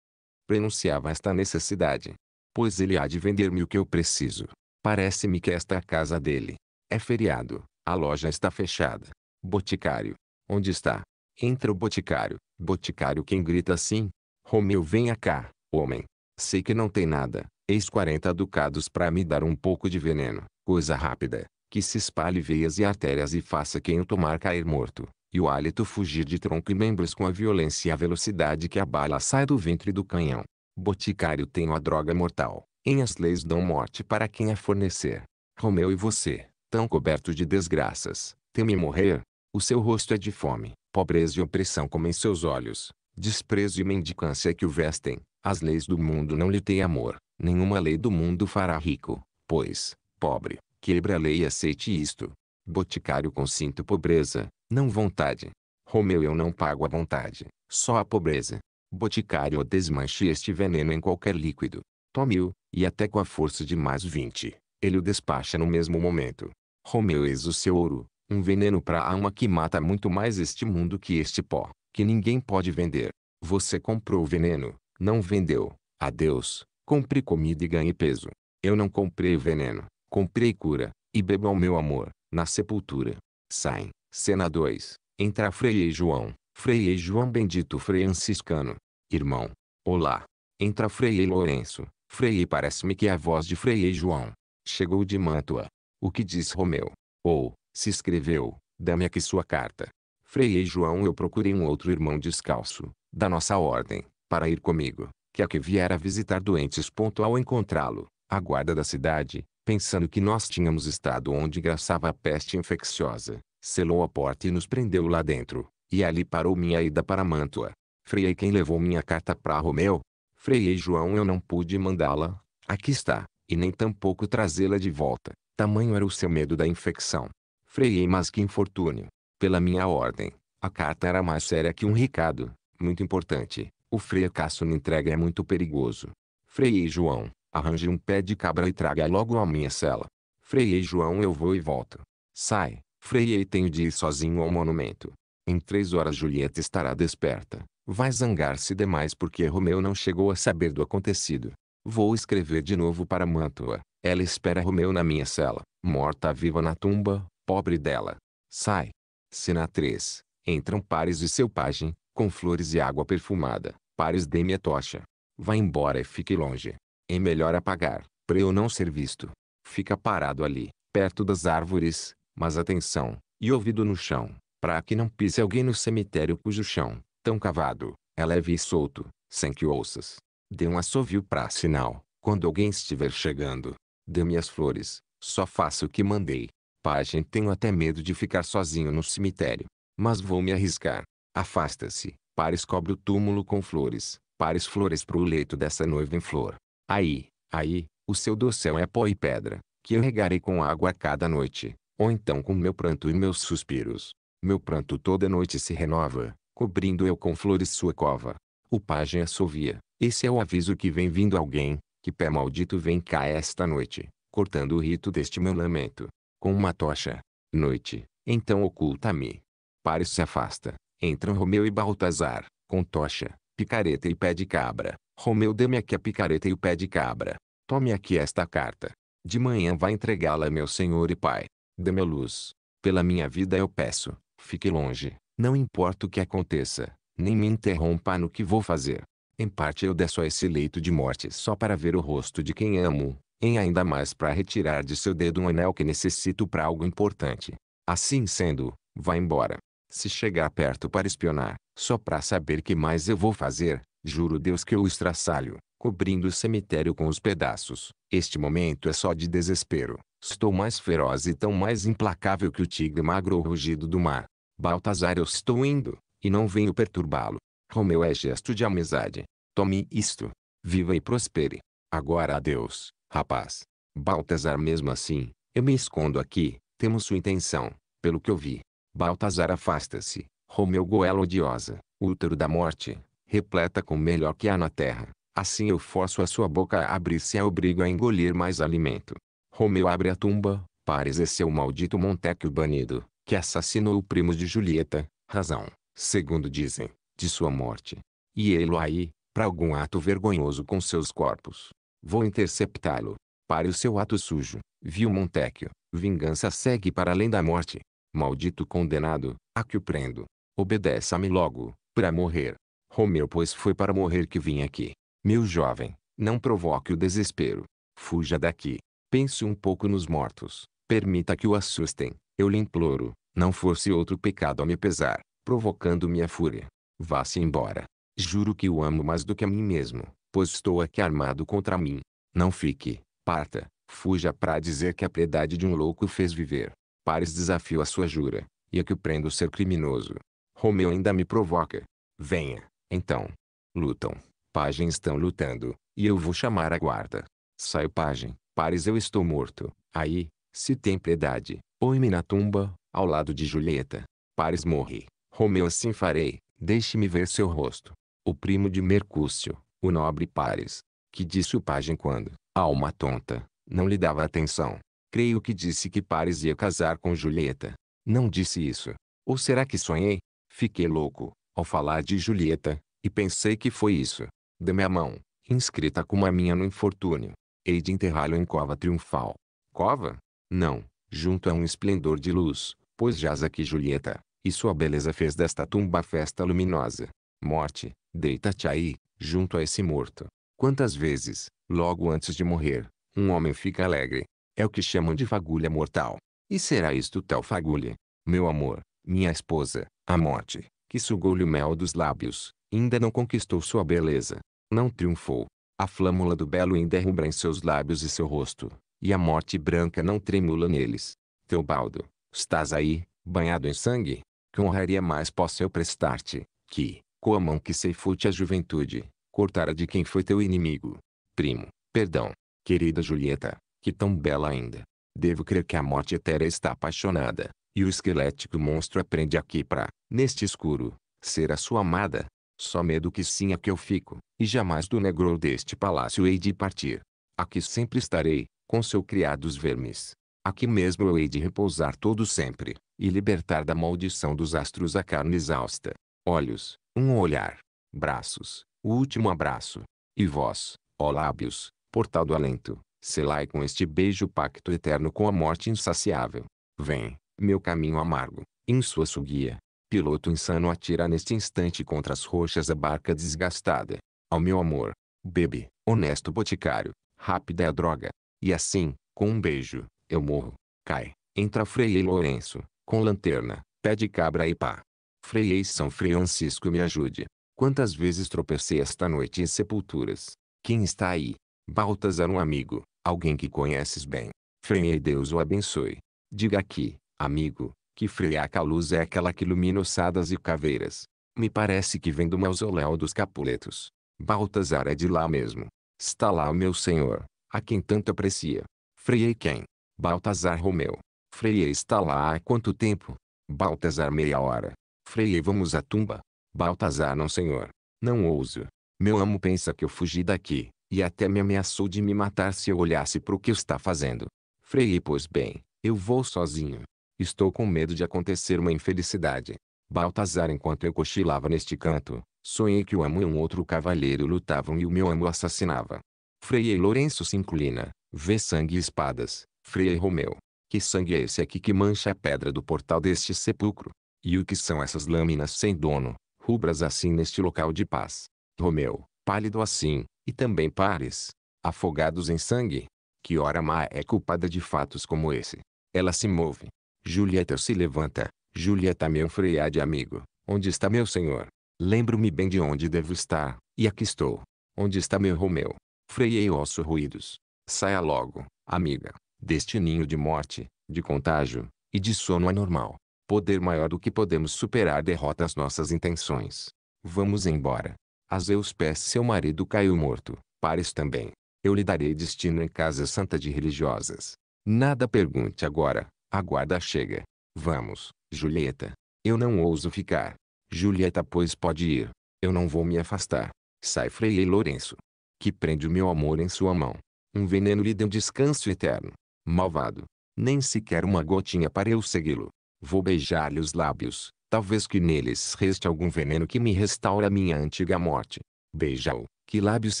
Prenunciava esta necessidade. Pois ele há de vender-me o que eu preciso. Parece-me que esta é a casa dele. É feriado, a loja está fechada. Boticário. Onde está? Entra o boticário. Boticário quem grita assim? Romeu venha cá, homem. Sei que não tem nada, Eis quarenta ducados para me dar um pouco de veneno, coisa rápida, que se espalhe veias e artérias e faça quem o tomar cair morto, e o hálito fugir de tronco e membros com a violência e a velocidade que a bala sai do ventre do canhão. Boticário tenho a droga mortal, em as leis dão morte para quem a fornecer. Romeu e você, tão coberto de desgraças, teme morrer? O seu rosto é de fome, pobreza e opressão comem seus olhos, desprezo e mendicância que o vestem, as leis do mundo não lhe têm amor. Nenhuma lei do mundo fará rico, pois, pobre, quebre a lei e aceite isto. Boticário consinto pobreza, não vontade. Romeu eu não pago a vontade, só a pobreza. Boticário desmanche este veneno em qualquer líquido. Tome-o, e até com a força de mais vinte, ele o despacha no mesmo momento. Romeu eis o seu ouro, um veneno para a alma que mata muito mais este mundo que este pó, que ninguém pode vender. Você comprou o veneno, não vendeu. Adeus, Compre comida e ganhe peso. Eu não comprei veneno, comprei cura, e bebo ao meu amor, na sepultura. Saem, cena 2, entra Frei e João, Frei e João bendito franciscano. Irmão, olá. Entra Frei e Lourenço, Frei parece-me que é a voz de Frei e João. Chegou de Mantua. O que diz Romeu? Ou, se escreveu, dá-me aqui sua carta. Frei e João eu procurei um outro irmão descalço, da nossa ordem, para ir comigo que a que viera visitar doentes. Ao encontrá-lo, a guarda da cidade, pensando que nós tínhamos estado onde graçava a peste infecciosa, selou a porta e nos prendeu lá dentro, e ali parou minha ida para Mantua. Freiei quem levou minha carta para Romeu. Freiei João eu não pude mandá-la, aqui está, e nem tampouco trazê-la de volta, tamanho era o seu medo da infecção. Freiei mas que infortúnio. Pela minha ordem, a carta era mais séria que um recado, muito importante, o fracasso na entrega é muito perigoso. Freiei João, arranje um pé de cabra e traga logo à minha cela. Freiei João eu vou e volto. Sai, freiei tenho de ir sozinho ao monumento. Em três horas Julieta estará desperta. Vai zangar-se demais porque Romeu não chegou a saber do acontecido. Vou escrever de novo para Mantua. Ela espera Romeu na minha cela, morta viva na tumba, pobre dela. Sai. Cena 3. Entram Pares e seu pajem, com flores e água perfumada. Pares de minha tocha. Vá embora e fique longe. É melhor apagar, para eu não ser visto. Fica parado ali, perto das árvores, mas atenção, e ouvido no chão, para que não pise alguém no cemitério cujo chão, tão cavado, é leve e solto, sem que ouças. Dê um assovio para sinal, quando alguém estiver chegando. Dê-me as flores, só faça o que mandei. Pagem, tenho até medo de ficar sozinho no cemitério. Mas vou me arriscar. Afasta-se, Pares cobre o túmulo com flores, pares flores para o leito dessa noiva em flor. Aí, aí, o seu dossel é pó e pedra, que eu regarei com água cada noite, ou então com meu pranto e meus suspiros. Meu pranto toda noite se renova, cobrindo eu com flores sua cova. O pajem assovia, esse é o aviso que vem vindo alguém, que pé maldito vem cá esta noite, cortando o rito deste meu lamento. Com uma tocha. Noite, então oculta-me. Pare se afasta, Entram Romeu e Baltazar, com tocha, picareta e pé de cabra. Romeu dê-me aqui a picareta e o pé de cabra. Tome aqui esta carta. De manhã vai entregá-la a meu senhor e pai. Dê-me a luz. Pela minha vida eu peço, fique longe. Não importa o que aconteça, nem me interrompa no que vou fazer. Em parte eu desço a esse leito de morte só para ver o rosto de quem amo, em ainda mais para retirar de seu dedo um anel que necessito para algo importante. Assim sendo, vá embora. Se chegar perto para espionar, só para saber que mais eu vou fazer, juro Deus que eu estraçalho, cobrindo o cemitério com os pedaços. Este momento é só de desespero. Estou mais feroz e tão mais implacável que o tigre magro rugido do mar. Baltazar eu estou indo, e não venho perturbá-lo. Romeu é gesto de amizade. Tome isto. Viva e prospere. Agora adeus, rapaz. Baltazar mesmo assim, eu me escondo aqui, temos sua intenção, pelo que eu vi. Baltazar afasta-se, Romeu goela odiosa, útero da morte, repleta com o melhor que há na terra. Assim eu forço a sua boca a abrir-se e a obrigo a engolir mais alimento. Romeu abre a tumba, Pares é o maldito Montecchio banido, que assassinou o primo de Julieta, razão, segundo dizem, de sua morte. E ele aí, para algum ato vergonhoso com seus corpos. Vou interceptá-lo. Pare o seu ato sujo, viu Montecchio. Vingança segue para além da morte. Maldito condenado, a que o prendo. Obedeça-me logo, para morrer. Romeu pois foi para morrer que vim aqui. Meu jovem, não provoque o desespero. Fuja daqui. Pense um pouco nos mortos. Permita que o assustem. Eu lhe imploro, não fosse outro pecado a me pesar, provocando minha fúria. Vá-se embora. Juro que o amo mais do que a mim mesmo, pois estou aqui armado contra mim. Não fique, parta, fuja para dizer que a piedade de um louco fez viver pares desafio a sua jura, e a que prenda o ser criminoso. Romeu ainda me provoca. Venha, então. Lutam. Pagem estão lutando, e eu vou chamar a guarda. Saio Pagem, pares eu estou morto. Aí, se tem piedade, põe-me na tumba, ao lado de Julieta. Pares morre. Romeu assim farei, deixe-me ver seu rosto. O primo de Mercúcio, o nobre Pares, que disse o pajem quando, alma tonta, não lhe dava atenção, creio que disse que Paris ia casar com Julieta. Não disse isso. Ou será que sonhei? Fiquei louco, ao falar de Julieta, e pensei que foi isso. Dê-me a mão, inscrita como a minha no infortúnio. Hei de enterrá-lo em cova triunfal. Cova? Não, junto a um esplendor de luz, pois jaz aqui Julieta, e sua beleza fez desta tumba festa luminosa. Morte, deita-te aí, junto a esse morto. Quantas vezes, logo antes de morrer, um homem fica alegre, é o que chamam de fagulha mortal. E será isto tal fagulha, meu amor, minha esposa, a morte, que sugou-lhe o mel dos lábios, ainda não conquistou sua beleza. Não triunfou. A flâmula do belo ainda rubra em seus lábios e seu rosto, e a morte branca não tremula neles. Teobaldo, estás aí, banhado em sangue? Que honraria mais posso eu prestar-te, que, com a mão que ceifou-te a juventude, cortara de quem foi teu inimigo? Primo, perdão, querida Julieta, que tão bela ainda. Devo crer que a morte etérea está apaixonada, e o esquelético monstro aprende aqui para, neste escuro, ser a sua amada. Só medo que sim a que eu fico, e jamais do negro deste palácio hei de partir. Aqui sempre estarei, com seu criados vermes. Aqui mesmo eu hei de repousar todo sempre, e libertar da maldição dos astros a carne exausta. Olhos, um olhar. Braços, o último abraço. E vós, ó lábios, portal do alento, selai com este beijo pacto eterno com a morte insaciável. Vem, meu caminho amargo, em sua suguia. Piloto insano atira neste instante contra as rochas a barca desgastada. Ao meu amor, bebe, honesto boticário, rápida é a droga. E assim, com um beijo, eu morro. Cai, entra Frei Lourenço, com lanterna, pé de cabra e pá. Frei São Francisco me ajude. Quantas vezes tropecei esta noite em sepulturas. Quem está aí? Baltazar um amigo, Alguém que conheces bem. Freire Deus o abençoe. Diga aqui, amigo, que freaca luz é aquela que ilumina ossadas e caveiras. Me parece que vem do mausoléu dos Capuletos. Baltazar é de lá mesmo. Está lá o meu senhor, a quem tanto aprecia. Freiei quem? Baltazar Romeu. Freiei está lá há quanto tempo? Baltazar meia hora. Freiei vamos à tumba? Baltazar não senhor. Não ouso. Meu amo pensa que eu fugi daqui. E até me ameaçou de me matar se eu olhasse para o que está fazendo. Freiei, pois bem, eu vou sozinho. Estou com medo de acontecer uma infelicidade. Baltazar, enquanto eu cochilava neste canto, sonhei que o amo e um outro cavalheiro lutavam e o meu amo assassinava. Freiei Lourenço se inclina, vê sangue e espadas. Freiei Romeu, que sangue é esse aqui que mancha a pedra do portal deste sepulcro? E o que são essas lâminas sem dono, rubras assim neste local de paz? Romeu, pálido assim, e também pares, afogados em sangue, que ora má é culpada de fatos como esse. Ela se move. Julieta se levanta. Julieta meu freade amigo, onde está meu senhor? Lembro-me bem de onde devo estar, e aqui estou. Onde está meu Romeu? Freiei osso ruídos. Saia logo, amiga, deste ninho de morte, de contágio, e de sono anormal. Poder maior do que podemos superar derrota as nossas intenções. Vamos embora. A Zeus pés seu marido caiu morto, Pares também. Eu lhe darei destino em casa santa de religiosas. Nada pergunte agora, a guarda chega. Vamos, Julieta. Eu não ouso ficar. Julieta pois pode ir. Eu não vou me afastar. Sai Frei Lourenço. Que prende o meu amor em sua mão. Um veneno lhe deu descanso eterno. Malvado. Nem sequer uma gotinha para eu segui-lo. Vou beijar-lhe os lábios, Talvez que neles reste algum veneno que me restaure a minha antiga morte. Beija-o, que lábios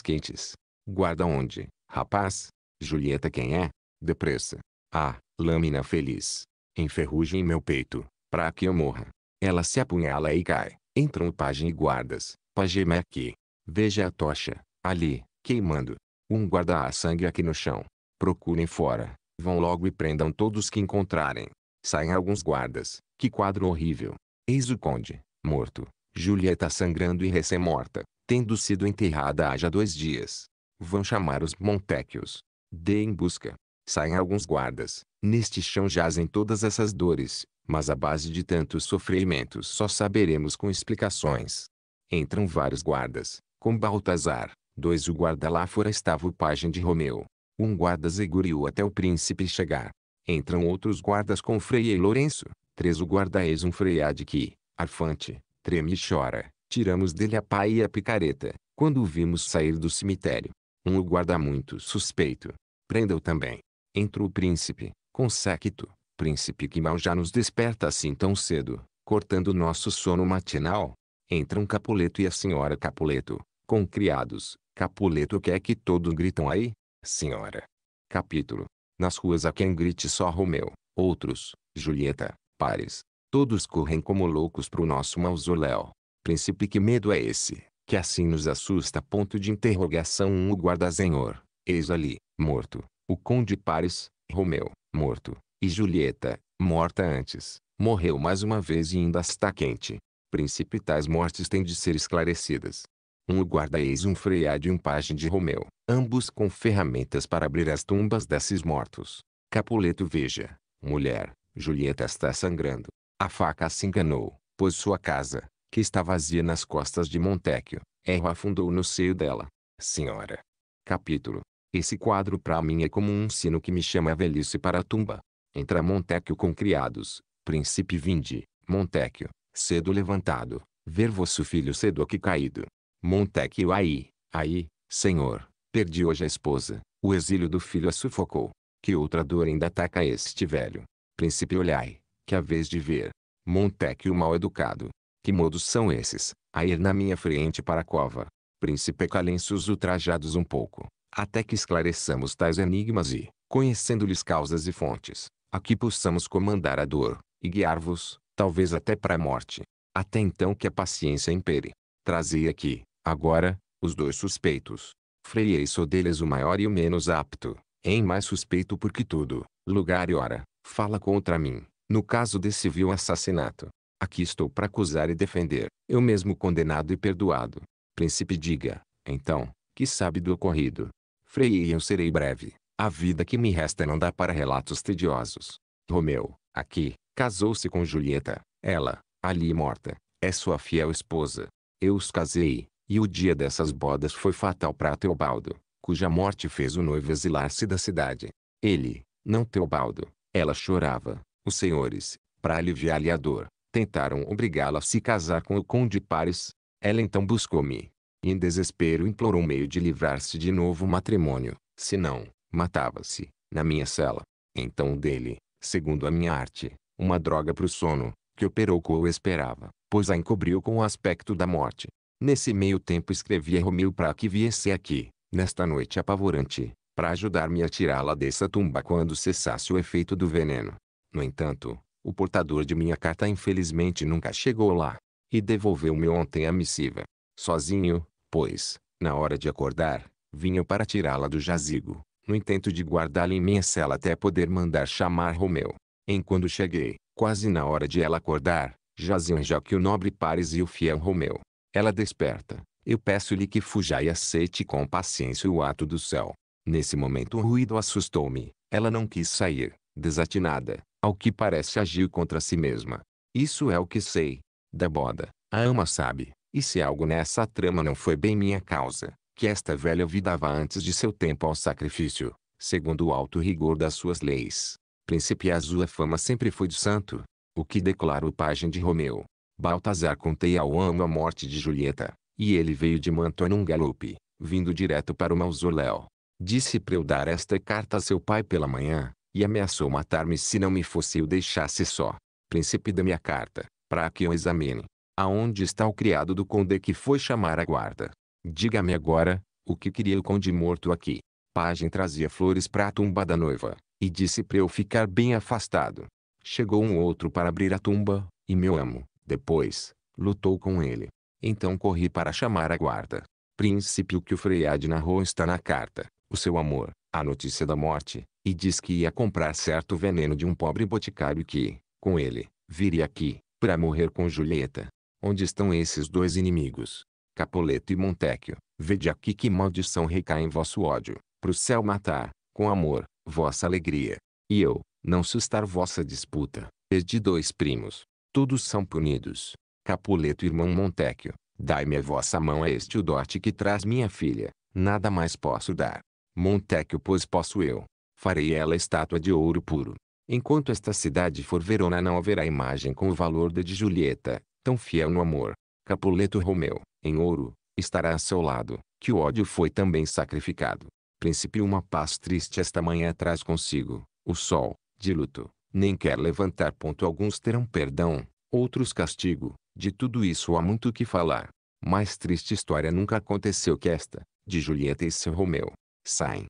quentes. Guarda onde, rapaz? Julieta quem é? Depressa. Ah, lâmina feliz. Enferruja em meu peito, para que eu morra. Ela se apunhala e cai. Entram pajem e guardas. pajem é aqui. Veja a tocha, ali, queimando. Um guarda a sangue aqui no chão. Procurem fora. Vão logo e prendam todos que encontrarem. Saem alguns guardas. Que quadro horrível. Eis o conde, morto. Julieta sangrando e recém-morta, tendo sido enterrada há já dois dias. Vão chamar os Montequios, deem busca. Saem alguns guardas. Neste chão jazem todas essas dores, mas à base de tantos sofrimentos só saberemos com explicações. Entram vários guardas, com Baltazar, dois o guarda lá fora estava o pajem de Romeu. Um guarda seguriu até o príncipe chegar. Entram outros guardas com Frei e Lourenço, 3. O guarda-eis um freiade que, arfante, treme e chora. Tiramos dele a pá e a picareta, quando o vimos sair do cemitério. Um o guarda muito suspeito. Prenda-o também. Entra o príncipe, séquito, príncipe que mal já nos desperta assim tão cedo, cortando nosso sono matinal. Entram um Capuleto e a senhora Capuleto, com criados. Capuleto quer que todos gritam aí, senhora. Capítulo. Nas ruas há quem grite só Romeu, outros, Julieta, pares, todos correm como loucos para o nosso mausoléu. Príncipe que medo é esse, que assim nos assusta? Ponto de interrogação um o guarda-senhor, eis ali, morto, o conde Paris, Romeu, morto, e Julieta, morta antes, morreu mais uma vez e ainda está quente. Príncipe tais mortes têm de ser esclarecidas. Um guarda eis um freado e um pajem de Romeu, ambos com ferramentas para abrir as tumbas desses mortos. Capuleto veja, mulher, Julieta está sangrando. A faca se enganou, pois sua casa, que está vazia nas costas de Montecchio, erro é afundou no seio dela. Senhora. Capítulo. Esse quadro para mim é como um sino que me chama a velhice para a tumba. Entra Montecchio com criados. Príncipe vinde, Montecchio, cedo levantado, ver vosso filho cedo aqui caído. Montecchio aí, aí, senhor, perdi hoje a esposa, o exílio do filho a sufocou. Que outra dor ainda ataca este velho? Príncipe olhai, que a vez de ver, Montecchio mal educado, que modos são esses, a ir na minha frente para a cova, príncipe os ultrajados um pouco, até que esclareçamos tais enigmas e, conhecendo-lhes causas e fontes, aqui possamos comandar a dor, e guiar-vos, talvez até para a morte, até então que a paciência impere. Trazei aqui, agora, os dois suspeitos, freiei sou deles o maior e o menos apto, em mais suspeito porque tudo, lugar e hora, fala contra mim, no caso desse vil assassinato. Aqui estou para acusar e defender, eu mesmo condenado e perdoado. Príncipe diga, então, que sabe do ocorrido. Freie e eu serei breve. A vida que me resta não dá para relatos tediosos. Romeu, aqui, casou-se com Julieta. Ela, ali morta, é sua fiel esposa. Eu os casei, e o dia dessas bodas foi fatal para Teobaldo, cuja morte fez o noivo exilar-se da cidade. Ele, não Teobaldo, ela chorava. Os senhores, para aliviar-lhe a dor, tentaram obrigá-la a se casar com o conde Paris. Ela então buscou-me. Em desespero implorou meio de livrar-se de novo matrimônio, senão, matava-se, na minha cela. Então dele, segundo a minha arte, uma droga para o sono, que operou como eu esperava, pois a encobriu com o aspecto da morte. Nesse meio tempo escrevi a Romil para que viesse aqui, nesta noite apavorante, para ajudar-me a tirá-la dessa tumba quando cessasse o efeito do veneno. No entanto, o portador de minha carta infelizmente nunca chegou lá. E devolveu-me ontem a missiva. Sozinho, pois, na hora de acordar, vinha para tirá-la do jazigo, no intento de guardá-la em minha cela até poder mandar chamar Romeu. Em quando cheguei, quase na hora de ela acordar, jaziam já que o nobre Paris e o fiel Romeu. Ela desperta. Eu peço-lhe que fuja e aceite com paciência o ato do céu. Nesse momento o ruído assustou-me. Ela não quis sair, desatinada, ao que parece agiu contra si mesma. Isso é o que sei. Da boda, a ama sabe, e se algo nessa trama não foi bem minha causa, que esta velha vidava antes de seu tempo ao sacrifício, segundo o alto rigor das suas leis. Príncipe azul a fama sempre foi de santo, o que declara o pajem de Romeu. Baltazar contei ao amo a morte de Julieta, e ele veio de Mantua num galope, vindo direto para o mausoléu. Disse para eu dar esta carta a seu pai pela manhã, e ameaçou matar-me se não me fosse o deixasse só. Príncipe da minha carta, para que eu examine. Aonde está o criado do conde que foi chamar a guarda? Diga-me agora, o que queria o conde morto aqui? Pajem trazia flores para a tumba da noiva, e disse para eu ficar bem afastado. Chegou um outro para abrir a tumba, e meu amo, depois, lutou com ele. Então corri para chamar a guarda. Príncipe o que o Freiade narrou está na carta o seu amor, a notícia da morte, e diz que ia comprar certo veneno de um pobre boticário que, com ele, viria aqui, para morrer com Julieta. Onde estão esses dois inimigos? Capoleto e Montecchio, vede aqui que maldição recai em vosso ódio, para o céu matar, com amor, vossa alegria. E eu, não sustar vossa disputa, perdi dois primos. Todos são punidos. Capuleto irmão Montecchio, dai-me a vossa mão a este o dote que traz minha filha, nada mais posso dar. Montecchio pois posso eu. Farei ela estátua de ouro puro. Enquanto esta cidade for Verona não haverá imagem com o valor da de Julieta, tão fiel no amor. Capuleto Romeu, em ouro, estará a seu lado, que o ódio foi também sacrificado. Principio uma paz triste esta manhã traz consigo, o sol, de luto, nem quer levantar ponto alguns terão perdão, outros castigo, de tudo isso há muito o que falar. Mais triste história nunca aconteceu que esta, de Julieta e seu Romeu. sign